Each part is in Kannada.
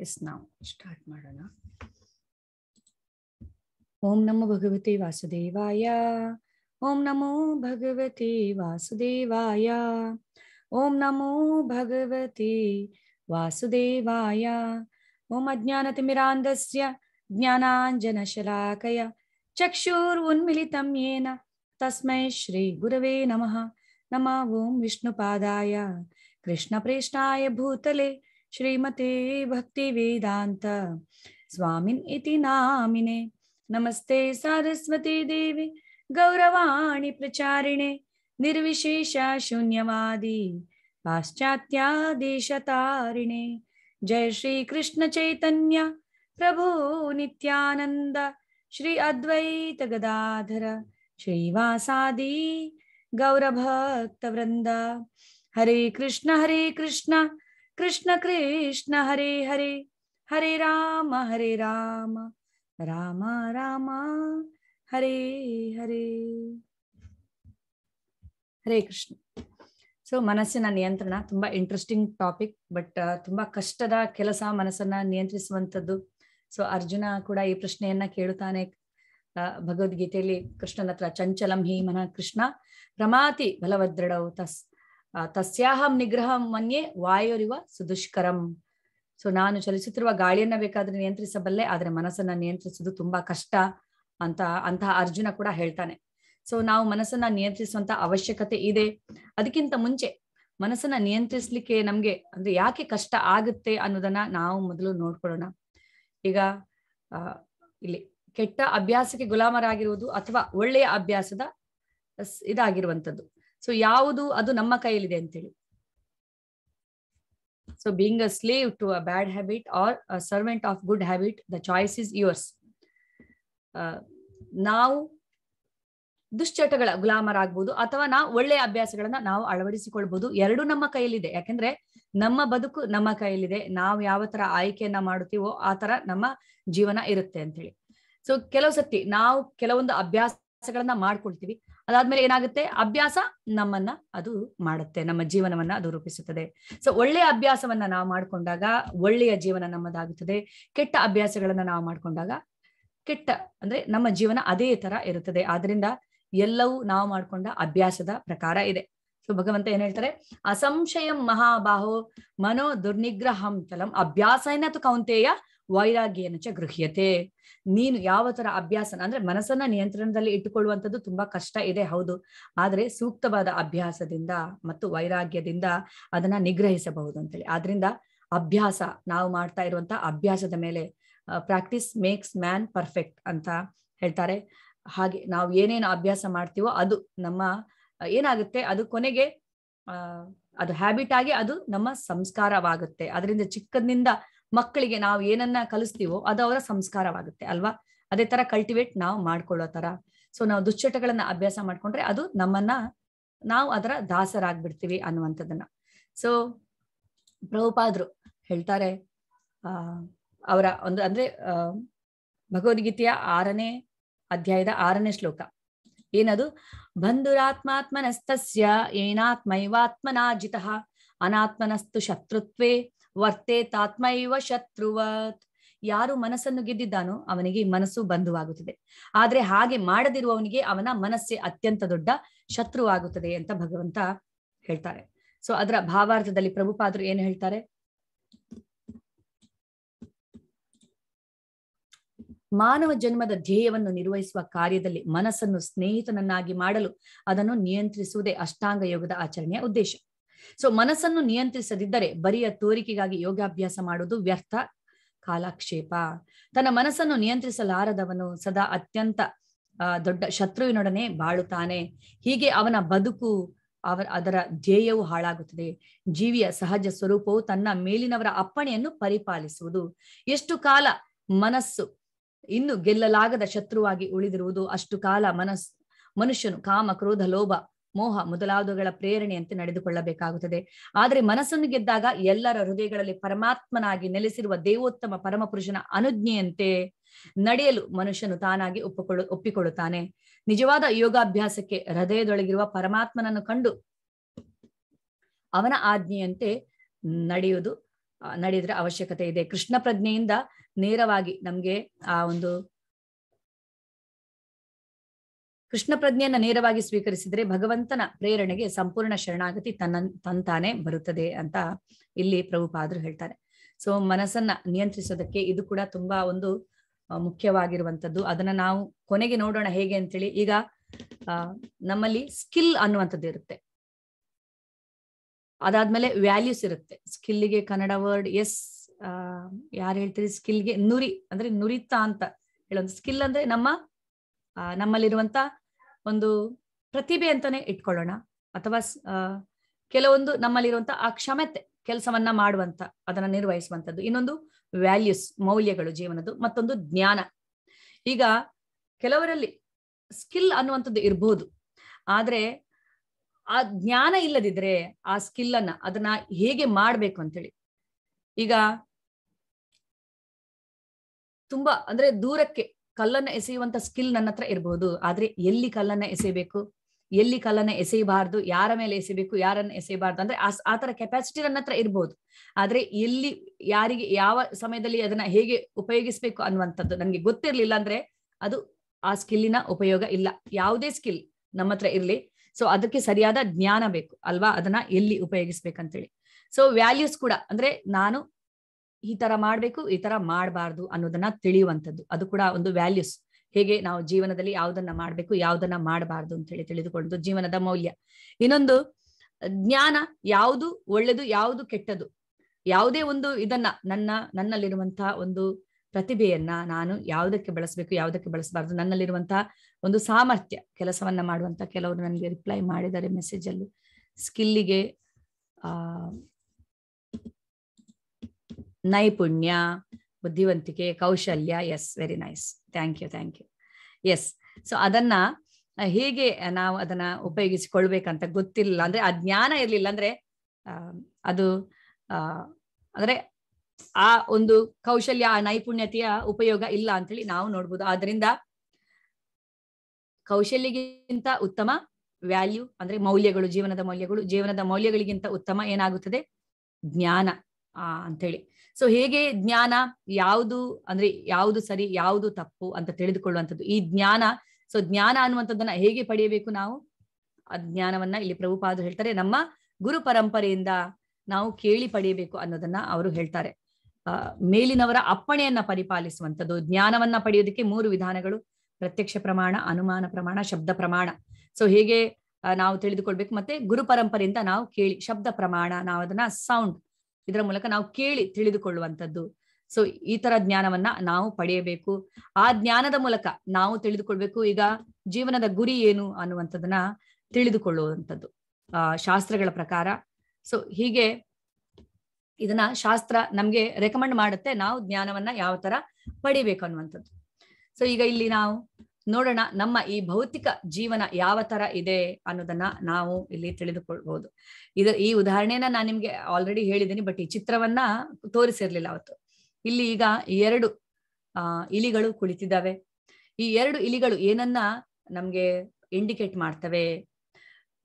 इस नाउ ओम नमो भगवती वासुदेवाय ओम नमो भगवती वासुदेवाय ओम नमो भगवती वासुदेवाय ओम अज्ञान तिमिरांधस्य ज्ञानांजनशलाकय चक्षुर्वन्मिलितं येन तस्मै श्री गुरवे नमः नमः ओम विष्णुपादाय कृष्णप्रेष्ठाय भूतले श्रीमते भक्ति वेदांत इति नामिने नमस्ते सारस्वती देवी गौरवाणी प्रचारिणे शून्यवादी पाश्चात्यादेशतारिणे जय श्री कृष्ण चैतन्य प्रभो नित्यानंद श्री अद्वैत गदाधर श्रीवासादि गौरभक्तवृन्द हरे कृष्ण हरे कृष्ण ಕೃಷ್ಣ ಕೃಷ್ಣ ಹರಿ ಹರಿ ಹರಿ ರಾಮ ಹರೇ ರಾಮ ರಾಮ ರಾಮ ಹರಿ ಹರೇ ಹರೇ ಕೃಷ್ಣ ಸೊ ಮನಸ್ಸಿನ ನಿಯಂತ್ರಣ ತುಂಬಾ ಇಂಟ್ರೆಸ್ಟಿಂಗ್ ಟಾಪಿಕ್ ಬಟ್ ತುಂಬಾ ಕಷ್ಟದ ಕೆಲಸ ಮನಸ್ಸನ್ನ ನಿಯಂತ್ರಿಸುವಂಥದ್ದು ಸೊ ಅರ್ಜುನ ಕೂಡ ಈ ಪ್ರಶ್ನೆಯನ್ನ ಕೇಳುತ್ತಾನೆ ಭಗವದ್ಗೀತೆಯಲ್ಲಿ ಕೃಷ್ಣನ ಹತ್ರ ಚಂಚಲಂ ಹೀಮನ ಮನ ಕೃಷ್ಣ ರಮಾತಿ ಬಲವದೃಢವು ತಸ್ ತಸ್ಯಾಹಂ ನಿಗ್ರಹ ಮನ್ಯೆ ವಾಯೋರಿವ ಸುದುಷ್ಕರಂ ಸೊ ನಾನು ಚಲಿಸುತ್ತಿರುವ ಗಾಳಿಯನ್ನ ಬೇಕಾದ್ರೆ ನಿಯಂತ್ರಿಸಬಲ್ಲೆ ಆದ್ರೆ ಮನಸ್ಸನ್ನ ನಿಯಂತ್ರಿಸುವುದು ತುಂಬಾ ಕಷ್ಟ ಅಂತ ಅಂತಹ ಅರ್ಜುನ ಕೂಡ ಹೇಳ್ತಾನೆ ಸೊ ನಾವು ಮನಸ್ಸನ್ನ ನಿಯಂತ್ರಿಸುವಂತ ಅವಶ್ಯಕತೆ ಇದೆ ಅದಕ್ಕಿಂತ ಮುಂಚೆ ಮನಸ್ಸನ್ನ ನಿಯಂತ್ರಿಸ್ಲಿಕ್ಕೆ ನಮ್ಗೆ ಅಂದ್ರೆ ಯಾಕೆ ಕಷ್ಟ ಆಗುತ್ತೆ ಅನ್ನೋದನ್ನ ನಾವು ಮೊದಲು ನೋಡ್ಕೊಳ್ಳೋಣ ಈಗ ಇಲ್ಲಿ ಕೆಟ್ಟ ಅಭ್ಯಾಸಕ್ಕೆ ಗುಲಾಮರಾಗಿರುವುದು ಅಥವಾ ಒಳ್ಳೆಯ ಅಭ್ಯಾಸದ ಇದಾಗಿರುವಂತದ್ದು ಸೊ ಯಾವುದು ಅದು ನಮ್ಮ ಕೈಯಲ್ಲಿದೆ ಅಂತೇಳಿ so being a slave to a bad habit or a servant of good habit the choice is yours ನಾವು ದುಶ್ಚಟಗಳ ಗುಲಾಮರ್ ಆಗ್ಬೋದು ಅಥವಾ ನಾವು ಒಳ್ಳೆ ಅಭ್ಯಾಸಗಳನ್ನ ನಾವು ಅಳವಡಿಸಿಕೊಳ್ಬಹುದು ಎರಡು ನಮ್ಮ ಕೈಯಲ್ಲಿದೆ ಯಾಕಂದ್ರೆ ನಮ್ಮ ಬದುಕು ನಮ್ಮ ಕೈಯಲ್ಲಿದೆ ನಾವು ಯಾವ ತರ ಆಯ್ಕೆಯನ್ನ ಮಾಡುತ್ತೀವೋ ಆ ತರ ನಮ್ಮ ಜೀವನ ಇರುತ್ತೆ ಅಂತೇಳಿ ಸೊ ಕೆಲವು ಸತಿ ನಾವು ಕೆಲವೊಂದು ಅಭ್ಯಾಸಗಳನ್ನ ಮಾಡ್ಕೊಳ್ತೀವಿ ಅದಾದ್ಮೇಲೆ ಏನಾಗುತ್ತೆ ಅಭ್ಯಾಸ ನಮ್ಮನ್ನ ಅದು ಮಾಡುತ್ತೆ ನಮ್ಮ ಜೀವನವನ್ನ ಅದು ರೂಪಿಸುತ್ತದೆ ಸೊ ಒಳ್ಳೆಯ ಅಭ್ಯಾಸವನ್ನ ನಾವು ಮಾಡ್ಕೊಂಡಾಗ ಒಳ್ಳೆಯ ಜೀವನ ನಮ್ಮದಾಗುತ್ತದೆ ಕೆಟ್ಟ ಅಭ್ಯಾಸಗಳನ್ನ ನಾವು ಮಾಡ್ಕೊಂಡಾಗ ಕೆಟ್ಟ ಅಂದ್ರೆ ನಮ್ಮ ಜೀವನ ಅದೇ ತರ ಇರುತ್ತದೆ ಆದ್ರಿಂದ ಎಲ್ಲವೂ ನಾವು ಮಾಡ್ಕೊಂಡ ಅಭ್ಯಾಸದ ಪ್ರಕಾರ ಇದೆ ಸೊ ಭಗವಂತ ಏನ್ ಹೇಳ್ತಾರೆ ಅಸಂಶಯಂ ಮಹಾಬಾಹೋ ಮನೋ ದುರ್ನಿಗ್ರಹಂ ಚಲಂ ಅಭ್ಯಾಸ ತು ಕೌಂತೆಯ ವೈರಾಗ್ಯನ ಚ ಗೃಹ್ಯತೆ ನೀನು ಯಾವ ತರ ಅಭ್ಯಾಸ ಅಂದ್ರೆ ಮನಸ್ಸನ್ನ ನಿಯಂತ್ರಣದಲ್ಲಿ ಇಟ್ಟುಕೊಳ್ಳುವಂಥದ್ದು ತುಂಬಾ ಕಷ್ಟ ಇದೆ ಹೌದು ಆದ್ರೆ ಸೂಕ್ತವಾದ ಅಭ್ಯಾಸದಿಂದ ಮತ್ತು ವೈರಾಗ್ಯದಿಂದ ಅದನ್ನ ನಿಗ್ರಹಿಸಬಹುದು ಅಂತೇಳಿ ಆದ್ರಿಂದ ಅಭ್ಯಾಸ ನಾವು ಮಾಡ್ತಾ ಇರುವಂತಹ ಅಭ್ಯಾಸದ ಮೇಲೆ ಪ್ರಾಕ್ಟೀಸ್ ಮೇಕ್ಸ್ ಮ್ಯಾನ್ ಪರ್ಫೆಕ್ಟ್ ಅಂತ ಹೇಳ್ತಾರೆ ಹಾಗೆ ನಾವು ಏನೇನು ಅಭ್ಯಾಸ ಮಾಡ್ತೀವೋ ಅದು ನಮ್ಮ ಏನಾಗುತ್ತೆ ಅದು ಕೊನೆಗೆ ಅದು ಹ್ಯಾಬಿಟ್ ಆಗಿ ಅದು ನಮ್ಮ ಸಂಸ್ಕಾರವಾಗುತ್ತೆ ಅದರಿಂದ ಚಿಕ್ಕದಿಂದ ಮಕ್ಕಳಿಗೆ ನಾವು ಏನನ್ನ ಕಲಿಸ್ತೀವೋ ಅದು ಅವರ ಸಂಸ್ಕಾರವಾಗುತ್ತೆ ಅಲ್ವಾ ಅದೇ ತರ ಕಲ್ಟಿವೇಟ್ ನಾವು ಮಾಡ್ಕೊಳ್ಳೋ ತರ ಸೊ ನಾವು ದುಶ್ಚಟಗಳನ್ನ ಅಭ್ಯಾಸ ಮಾಡ್ಕೊಂಡ್ರೆ ಅದು ನಮ್ಮನ್ನ ನಾವು ಅದರ ದಾಸರಾಗ್ಬಿಡ್ತೀವಿ ಅನ್ನುವಂಥದ್ದನ್ನ ಸೊ ಪ್ರಭುಪಾದ್ರು ಹೇಳ್ತಾರೆ ಆ ಅವರ ಒಂದು ಅಂದ್ರೆ ಭಗವದ್ಗೀತೆಯ ಆರನೇ ಅಧ್ಯಾಯದ ಆರನೇ ಶ್ಲೋಕ ಏನದು ಬಂಧುರಾತ್ಮಾತ್ಮನಸ್ತಸ್ಯ ಏನಾತ್ಮೈವಾತ್ಮನಾಜಿತ ಅನಾತ್ಮನಸ್ತು ಶತ್ರುತ್ವೇ ತಾತ್ಮೈವ ಶತ್ರುವತ್ ಯಾರು ಮನಸ್ಸನ್ನು ಗೆದ್ದಿದ್ದಾನೋ ಅವನಿಗೆ ಮನಸ್ಸು ಬಂಧುವಾಗುತ್ತದೆ ಆದ್ರೆ ಹಾಗೆ ಮಾಡದಿರುವವನಿಗೆ ಅವನ ಮನಸ್ಸೇ ಅತ್ಯಂತ ದೊಡ್ಡ ಶತ್ರುವಾಗುತ್ತದೆ ಅಂತ ಭಗವಂತ ಹೇಳ್ತಾರೆ ಸೊ ಅದರ ಭಾವಾರ್ಥದಲ್ಲಿ ಪ್ರಭುಪಾದರು ಏನು ಹೇಳ್ತಾರೆ ಮಾನವ ಜನ್ಮದ ಧ್ಯೇಯವನ್ನು ನಿರ್ವಹಿಸುವ ಕಾರ್ಯದಲ್ಲಿ ಮನಸ್ಸನ್ನು ಸ್ನೇಹಿತನನ್ನಾಗಿ ಮಾಡಲು ಅದನ್ನು ನಿಯಂತ್ರಿಸುವುದೇ ಅಷ್ಟಾಂಗ ಯೋಗದ ಆಚರಣೆಯ ಉದ್ದೇಶ ಸೊ ಮನಸ್ಸನ್ನು ನಿಯಂತ್ರಿಸದಿದ್ದರೆ ಬರಿಯ ತೋರಿಕೆಗಾಗಿ ಯೋಗಾಭ್ಯಾಸ ಮಾಡುವುದು ವ್ಯರ್ಥ ಕಾಲಕ್ಷೇಪ ತನ್ನ ಮನಸ್ಸನ್ನು ನಿಯಂತ್ರಿಸಲಾರದವನು ಸದಾ ಅತ್ಯಂತ ದೊಡ್ಡ ಶತ್ರುವಿನೊಡನೆ ಬಾಳುತ್ತಾನೆ ಹೀಗೆ ಅವನ ಬದುಕು ಅವರ ಅದರ ಧ್ಯೇಯವು ಹಾಳಾಗುತ್ತದೆ ಜೀವಿಯ ಸಹಜ ಸ್ವರೂಪವು ತನ್ನ ಮೇಲಿನವರ ಅಪ್ಪಣೆಯನ್ನು ಪರಿಪಾಲಿಸುವುದು ಎಷ್ಟು ಕಾಲ ಮನಸ್ಸು ಇನ್ನು ಗೆಲ್ಲಲಾಗದ ಶತ್ರುವಾಗಿ ಉಳಿದಿರುವುದು ಅಷ್ಟು ಕಾಲ ಮನಸ್ ಮನುಷ್ಯನು ಕಾಮ ಕ್ರೋಧ ಲೋಭ ಮೋಹ ಮೊದಲಾದವುಗಳ ಪ್ರೇರಣೆಯಂತೆ ನಡೆದುಕೊಳ್ಳಬೇಕಾಗುತ್ತದೆ ಆದರೆ ಮನಸ್ಸನ್ನು ಗೆದ್ದಾಗ ಎಲ್ಲರ ಹೃದಯಗಳಲ್ಲಿ ಪರಮಾತ್ಮನಾಗಿ ನೆಲೆಸಿರುವ ದೇವೋತ್ತಮ ಪರಮಪುರುಷನ ಅನುಜ್ಞೆಯಂತೆ ನಡೆಯಲು ಮನುಷ್ಯನು ತಾನಾಗಿ ಒಪ್ಪಿಕೊಳ್ಳು ಒಪ್ಪಿಕೊಳ್ಳುತ್ತಾನೆ ನಿಜವಾದ ಯೋಗಾಭ್ಯಾಸಕ್ಕೆ ಹೃದಯದೊಳಗಿರುವ ಪರಮಾತ್ಮನನ್ನು ಕಂಡು ಅವನ ಆಜ್ಞೆಯಂತೆ ನಡೆಯುವುದು ನಡೆಯುವುದರ ಅವಶ್ಯಕತೆ ಇದೆ ಕೃಷ್ಣ ಪ್ರಜ್ಞೆಯಿಂದ ನೇರವಾಗಿ ನಮ್ಗೆ ಆ ಒಂದು ಕೃಷ್ಣ ಪ್ರಜ್ಞೆಯನ್ನ ನೇರವಾಗಿ ಸ್ವೀಕರಿಸಿದ್ರೆ ಭಗವಂತನ ಪ್ರೇರಣೆಗೆ ಸಂಪೂರ್ಣ ಶರಣಾಗತಿ ತನ್ನ ತಂತಾನೆ ಬರುತ್ತದೆ ಅಂತ ಇಲ್ಲಿ ಪ್ರಭುಪಾದರು ಹೇಳ್ತಾರೆ ಸೊ ಮನಸ್ಸನ್ನ ನಿಯಂತ್ರಿಸೋದಕ್ಕೆ ಇದು ಕೂಡ ತುಂಬಾ ಒಂದು ಮುಖ್ಯವಾಗಿರುವಂತದ್ದು ಅದನ್ನ ನಾವು ಕೊನೆಗೆ ನೋಡೋಣ ಹೇಗೆ ಅಂತೇಳಿ ಈಗ ನಮ್ಮಲ್ಲಿ ಸ್ಕಿಲ್ ಅನ್ನುವಂಥದ್ದು ಇರುತ್ತೆ ಅದಾದ್ಮೇಲೆ ವ್ಯಾಲ್ಯೂಸ್ ಇರುತ್ತೆ ಸ್ಕಿಲ್ಗೆ ಕನ್ನಡ ವರ್ಡ್ ಎಸ್ ಯಾರು ಹೇಳ್ತೀರಿ ಸ್ಕಿಲ್ಗೆ ನುರಿ ಅಂದ್ರೆ ನುರಿತ ಅಂತ ಹೇಳೋದು ಸ್ಕಿಲ್ ಅಂದ್ರೆ ನಮ್ಮ ನಮ್ಮಲ್ಲಿರುವಂತ ಒಂದು ಪ್ರತಿಭೆ ಅಂತಾನೆ ಇಟ್ಕೊಳ್ಳೋಣ ಅಥವಾ ಕೆಲವೊಂದು ನಮ್ಮಲ್ಲಿರುವಂತ ಆ ಕ್ಷಮತೆ ಕೆಲಸವನ್ನ ಮಾಡುವಂತ ಅದನ್ನ ನಿರ್ವಹಿಸುವಂತದ್ದು ಇನ್ನೊಂದು ವ್ಯಾಲ್ಯೂಸ್ ಮೌಲ್ಯಗಳು ಜೀವನದ್ದು ಮತ್ತೊಂದು ಜ್ಞಾನ ಈಗ ಕೆಲವರಲ್ಲಿ ಸ್ಕಿಲ್ ಅನ್ನುವಂಥದ್ದು ಇರ್ಬೋದು ಆದ್ರೆ ಆ ಜ್ಞಾನ ಇಲ್ಲದಿದ್ರೆ ಆ ಸ್ಕಿಲ್ ಅನ್ನ ಅದನ್ನ ಹೇಗೆ ಮಾಡ್ಬೇಕು ಅಂತೇಳಿ ಈಗ ತುಂಬಾ ಅಂದ್ರೆ ದೂರಕ್ಕೆ ಕಲ್ಲನ್ನ ಎಸೆಯುವಂತ ಸ್ಕಿಲ್ ನನ್ನ ಹತ್ರ ಇರಬಹುದು ಆದ್ರೆ ಎಲ್ಲಿ ಕಲ್ಲನ್ನ ಎಸೆಯಬೇಕು ಎಲ್ಲಿ ಕಲ್ಲನ್ನ ಎಸೆಯಬಾರ್ದು ಯಾರ ಮೇಲೆ ಎಸೆಬೇಕು ಯಾರನ್ನ ಎಸೆಯಬಾರ್ದು ಅಂದ್ರೆ ಆ ತರ ಕೆಪಾಸಿಟಿ ನನ್ನ ಹತ್ರ ಇರ್ಬೋದು ಆದ್ರೆ ಎಲ್ಲಿ ಯಾರಿಗೆ ಯಾವ ಸಮಯದಲ್ಲಿ ಅದನ್ನ ಹೇಗೆ ಉಪಯೋಗಿಸ್ಬೇಕು ಅನ್ನುವಂಥದ್ದು ನನ್ಗೆ ಗೊತ್ತಿರ್ಲಿಲ್ಲ ಅಂದ್ರೆ ಅದು ಆ ಸ್ಕಿಲ್ಲಿನ ಉಪಯೋಗ ಇಲ್ಲ ಯಾವುದೇ ಸ್ಕಿಲ್ ನಮ್ಮ ಹತ್ರ ಇರ್ಲಿ ಸೊ ಅದಕ್ಕೆ ಸರಿಯಾದ ಜ್ಞಾನ ಬೇಕು ಅಲ್ವಾ ಅದನ್ನ ಎಲ್ಲಿ ಉಪಯೋಗಿಸ್ಬೇಕಂತೇಳಿ ಸೊ ವ್ಯಾಲ್ಯೂಸ್ ಕೂಡ ಅಂದ್ರೆ ನಾನು ಈ ತರ ಮಾಡ್ಬೇಕು ಈ ತರ ಮಾಡಬಾರ್ದು ಅನ್ನೋದನ್ನ ತಿಳಿಯುವಂಥದ್ದು ಅದು ಕೂಡ ಒಂದು ವ್ಯಾಲ್ಯೂಸ್ ಹೇಗೆ ನಾವು ಜೀವನದಲ್ಲಿ ಯಾವ್ದನ್ನ ಮಾಡ್ಬೇಕು ಯಾವ್ದನ್ನ ಮಾಡಬಾರ್ದು ಅಂತ ಹೇಳಿ ತಿಳಿದುಕೊಂಡು ಜೀವನದ ಮೌಲ್ಯ ಇನ್ನೊಂದು ಜ್ಞಾನ ಯಾವುದು ಒಳ್ಳೆದು ಯಾವುದು ಕೆಟ್ಟದು ಯಾವುದೇ ಒಂದು ಇದನ್ನ ನನ್ನ ನನ್ನಲ್ಲಿರುವಂತಹ ಒಂದು ಪ್ರತಿಭೆಯನ್ನ ನಾನು ಯಾವುದಕ್ಕೆ ಬಳಸಬೇಕು ಯಾವುದಕ್ಕೆ ಬಳಸಬಾರ್ದು ನನ್ನಲ್ಲಿರುವಂತಹ ಒಂದು ಸಾಮರ್ಥ್ಯ ಕೆಲಸವನ್ನ ಮಾಡುವಂತ ಕೆಲವರು ನನಗೆ ರಿಪ್ಲೈ ಮಾಡಿದ್ದಾರೆ ಮೆಸೇಜ್ ಅಲ್ಲಿ ಸ್ಕಿಲ್ಲಿಗೆ ಆ ನೈಪುಣ್ಯ ಬುದ್ಧಿವಂತಿಕೆ ಕೌಶಲ್ಯ yes very nice thank you thank you yes so ಅದನ್ನ ಹೇಗೆ ನಾವು ಅದನ್ನ ಉಪಯೋಗಿಸಿಕೊಳ್ಬೇಕಂತ ಗೊತ್ತಿರ್ಲಿಲ್ಲ ಅಂದ್ರೆ ಆ ಜ್ಞಾನ ಇರ್ಲಿಲ್ಲ ಅಂದ್ರೆ ಅದು ಅಂದ್ರೆ ಆ ಒಂದು ಕೌಶಲ್ಯ ಆ ನೈಪುಣ್ಯತೆಯ ಉಪಯೋಗ ಇಲ್ಲ ಅಂತೇಳಿ ನಾವು ನೋಡ್ಬೋದು ಆದ್ರಿಂದ ಕೌಶಲ್ಯಗಿಂತ ಉತ್ತಮ ವ್ಯಾಲ್ಯೂ ಅಂದ್ರೆ ಮೌಲ್ಯಗಳು ಜೀವನದ ಮೌಲ್ಯಗಳು ಜೀವನದ ಮೌಲ್ಯಗಳಿಗಿಂತ ಉತ್ತಮ ಏನಾಗುತ್ತದೆ ಜ್ಞಾನ ಆ ಅಂತೇಳಿ ಸೊ ಹೇಗೆ ಜ್ಞಾನ ಯಾವುದು ಅಂದ್ರೆ ಯಾವುದು ಸರಿ ಯಾವುದು ತಪ್ಪು ಅಂತ ತಿಳಿದುಕೊಳ್ಳುವಂಥದ್ದು ಈ ಜ್ಞಾನ ಸೊ ಜ್ಞಾನ ಅನ್ನುವಂಥದ್ದನ್ನ ಹೇಗೆ ಪಡೆಯಬೇಕು ನಾವು ಆ ಜ್ಞಾನವನ್ನ ಇಲ್ಲಿ ಪ್ರಭುಪಾದರು ಹೇಳ್ತಾರೆ ನಮ್ಮ ಗುರು ಪರಂಪರೆಯಿಂದ ನಾವು ಕೇಳಿ ಪಡೆಯಬೇಕು ಅನ್ನೋದನ್ನ ಅವರು ಹೇಳ್ತಾರೆ ಮೇಲಿನವರ ಅಪ್ಪಣೆಯನ್ನ ಪರಿಪಾಲಿಸುವಂಥದ್ದು ಜ್ಞಾನವನ್ನ ಪಡೆಯೋದಕ್ಕೆ ಮೂರು ವಿಧಾನಗಳು ಪ್ರತ್ಯಕ್ಷ ಪ್ರಮಾಣ ಅನುಮಾನ ಪ್ರಮಾಣ ಶಬ್ದ ಪ್ರಮಾಣ ಸೊ ಹೇಗೆ ನಾವು ತಿಳಿದುಕೊಳ್ಬೇಕು ಮತ್ತೆ ಗುರು ಪರಂಪರೆಯಿಂದ ನಾವು ಕೇಳಿ ಶಬ್ದ ಪ್ರಮಾಣ ನಾವು ಅದನ್ನ ಸೌಂಡ್ ಇದರ ಮೂಲಕ ನಾವು ಕೇಳಿ ತಿಳಿದುಕೊಳ್ಳುವಂಥದ್ದು ಸೊ ಈ ತರ ಜ್ಞಾನವನ್ನ ನಾವು ಪಡೆಯಬೇಕು ಆ ಜ್ಞಾನದ ಮೂಲಕ ನಾವು ತಿಳಿದುಕೊಳ್ಬೇಕು ಈಗ ಜೀವನದ ಗುರಿ ಏನು ಅನ್ನುವಂಥದ್ದನ್ನ ತಿಳಿದುಕೊಳ್ಳುವಂಥದ್ದು ಆ ಶಾಸ್ತ್ರಗಳ ಪ್ರಕಾರ ಸೊ ಹೀಗೆ ಇದನ್ನ ಶಾಸ್ತ್ರ ನಮ್ಗೆ ರೆಕಮೆಂಡ್ ಮಾಡುತ್ತೆ ನಾವು ಜ್ಞಾನವನ್ನ ಯಾವ ತರ ಪಡಿಬೇಕು ಅನ್ನುವಂಥದ್ದು ಸೊ ಈಗ ಇಲ್ಲಿ ನಾವು ನೋಡೋಣ ನಮ್ಮ ಈ ಭೌತಿಕ ಜೀವನ ಯಾವ ತರ ಇದೆ ಅನ್ನೋದನ್ನ ನಾವು ಇಲ್ಲಿ ತಿಳಿದುಕೊಳ್ಬಹುದು ಇದು ಈ ಉದಾಹರಣೆಯನ್ನ ನಾನು ನಿಮ್ಗೆ ಆಲ್ರೆಡಿ ಹೇಳಿದ್ದೀನಿ ಬಟ್ ಈ ಚಿತ್ರವನ್ನ ತೋರಿಸಿರ್ಲಿಲ್ಲ ಅವತ್ತು ಇಲ್ಲಿ ಈಗ ಎರಡು ಆ ಇಲಿಗಳು ಕುಳಿತಿದ್ದಾವೆ ಈ ಎರಡು ಇಲಿಗಳು ಏನನ್ನ ನಮ್ಗೆ ಇಂಡಿಕೇಟ್ ಮಾಡ್ತವೆ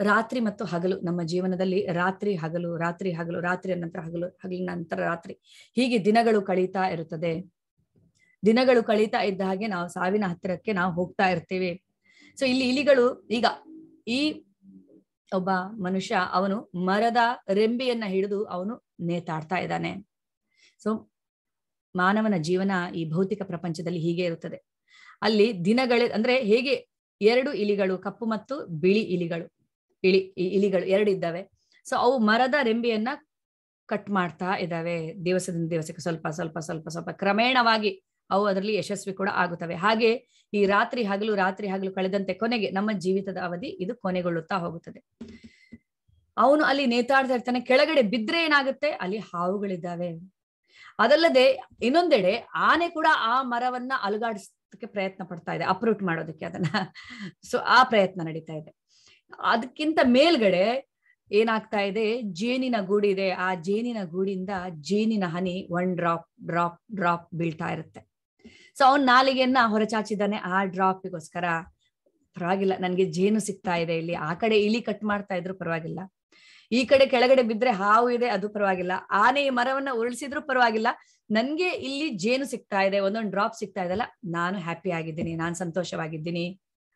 ರಾತ್ರಿ ಮತ್ತು ಹಗಲು ನಮ್ಮ ಜೀವನದಲ್ಲಿ ರಾತ್ರಿ ಹಗಲು ರಾತ್ರಿ ಹಗಲು ರಾತ್ರಿ ನಂತರ ಹಗಲು ಹಗಲಿನ ನಂತರ ರಾತ್ರಿ ಹೀಗೆ ದಿನಗಳು ಕಳೀತಾ ಇರುತ್ತದೆ ದಿನಗಳು ಕಳೀತಾ ಇದ್ದ ಹಾಗೆ ನಾವು ಸಾವಿನ ಹತ್ತಿರಕ್ಕೆ ನಾವು ಹೋಗ್ತಾ ಇರ್ತೇವೆ ಸೊ ಇಲ್ಲಿ ಇಲಿಗಳು ಈಗ ಈ ಒಬ್ಬ ಮನುಷ್ಯ ಅವನು ಮರದ ರೆಂಬೆಯನ್ನ ಹಿಡಿದು ಅವನು ನೇತಾಡ್ತಾ ಇದ್ದಾನೆ ಸೊ ಮಾನವನ ಜೀವನ ಈ ಭೌತಿಕ ಪ್ರಪಂಚದಲ್ಲಿ ಹೀಗೆ ಇರುತ್ತದೆ ಅಲ್ಲಿ ದಿನಗಳೇ ಅಂದ್ರೆ ಹೇಗೆ ಎರಡು ಇಲಿಗಳು ಕಪ್ಪು ಮತ್ತು ಬಿಳಿ ಇಲಿಗಳು ಇಳಿ ಇಲಿಗಳು ಎರಡು ಇದ್ದಾವೆ ಸೊ ಅವು ಮರದ ರೆಂಬೆಯನ್ನ ಕಟ್ ಮಾಡ್ತಾ ಇದ್ದಾವೆ ದಿವಸದಿಂದ ದಿವಸಕ್ಕೆ ಸ್ವಲ್ಪ ಸ್ವಲ್ಪ ಸ್ವಲ್ಪ ಸ್ವಲ್ಪ ಕ್ರಮೇಣವಾಗಿ ಅವು ಅದರಲ್ಲಿ ಯಶಸ್ವಿ ಕೂಡ ಆಗುತ್ತವೆ ಹಾಗೆ ಈ ರಾತ್ರಿ ಹಗಲು ರಾತ್ರಿ ಹಗಲು ಕಳೆದಂತೆ ಕೊನೆಗೆ ನಮ್ಮ ಜೀವಿತದ ಅವಧಿ ಇದು ಕೊನೆಗೊಳ್ಳುತ್ತಾ ಹೋಗುತ್ತದೆ ಅವನು ಅಲ್ಲಿ ನೇತಾಡ್ತಾ ಇರ್ತಾನೆ ಕೆಳಗಡೆ ಬಿದ್ರೆ ಏನಾಗುತ್ತೆ ಅಲ್ಲಿ ಹಾವುಗಳಿದ್ದಾವೆ ಅದಲ್ಲದೆ ಇನ್ನೊಂದೆಡೆ ಆನೆ ಕೂಡ ಆ ಮರವನ್ನ ಅಲುಗಾಡಿಸೋದಕ್ಕೆ ಪ್ರಯತ್ನ ಪಡ್ತಾ ಇದೆ ಅಪ್ರೂಟ್ ಮಾಡೋದಕ್ಕೆ ಅದನ್ನ ಸೊ ಆ ಪ್ರಯತ್ನ ನಡೀತಾ ಇದೆ ಅದಕ್ಕಿಂತ ಮೇಲ್ಗಡೆ ಏನಾಗ್ತಾ ಇದೆ ಜೇನಿನ ಗೂಡಿದೆ ಆ ಜೇನಿನ ಗೂಡಿಂದ ಜೇನಿನ ಹನಿ ಒನ್ ಡ್ರಾಪ್ ಡ್ರಾಪ್ ಡ್ರಾಪ್ ಬೀಳ್ತಾ ಇರುತ್ತೆ ಸೊ ಅವ್ನ್ ನಾಲಿಗೆಯನ್ನ ಹೊರಚಾಚಿದ್ದಾನೆ ಆ ಡ್ರಾಪ್ಗೋಸ್ಕರ ಪರವಾಗಿಲ್ಲ ನನ್ಗೆ ಜೇನು ಸಿಗ್ತಾ ಇದೆ ಇಲ್ಲಿ ಆ ಕಡೆ ಇಲಿ ಕಟ್ ಮಾಡ್ತಾ ಇದ್ರು ಪರವಾಗಿಲ್ಲ ಈ ಕಡೆ ಕೆಳಗಡೆ ಬಿದ್ರೆ ಹಾವು ಇದೆ ಅದು ಪರವಾಗಿಲ್ಲ ಆನೆ ಈ ಮರವನ್ನ ಉರುಳಿಸಿದ್ರು ಪರವಾಗಿಲ್ಲ ನನ್ಗೆ ಇಲ್ಲಿ ಜೇನು ಸಿಗ್ತಾ ಇದೆ ಒಂದೊಂದು ಡ್ರಾಪ್ ಸಿಗ್ತಾ ಇದೆಲ್ಲ ನಾನು ಹ್ಯಾಪಿ ಆಗಿದ್ದೀನಿ ನಾನು ಸಂತೋಷವಾಗಿದ್ದೀನಿ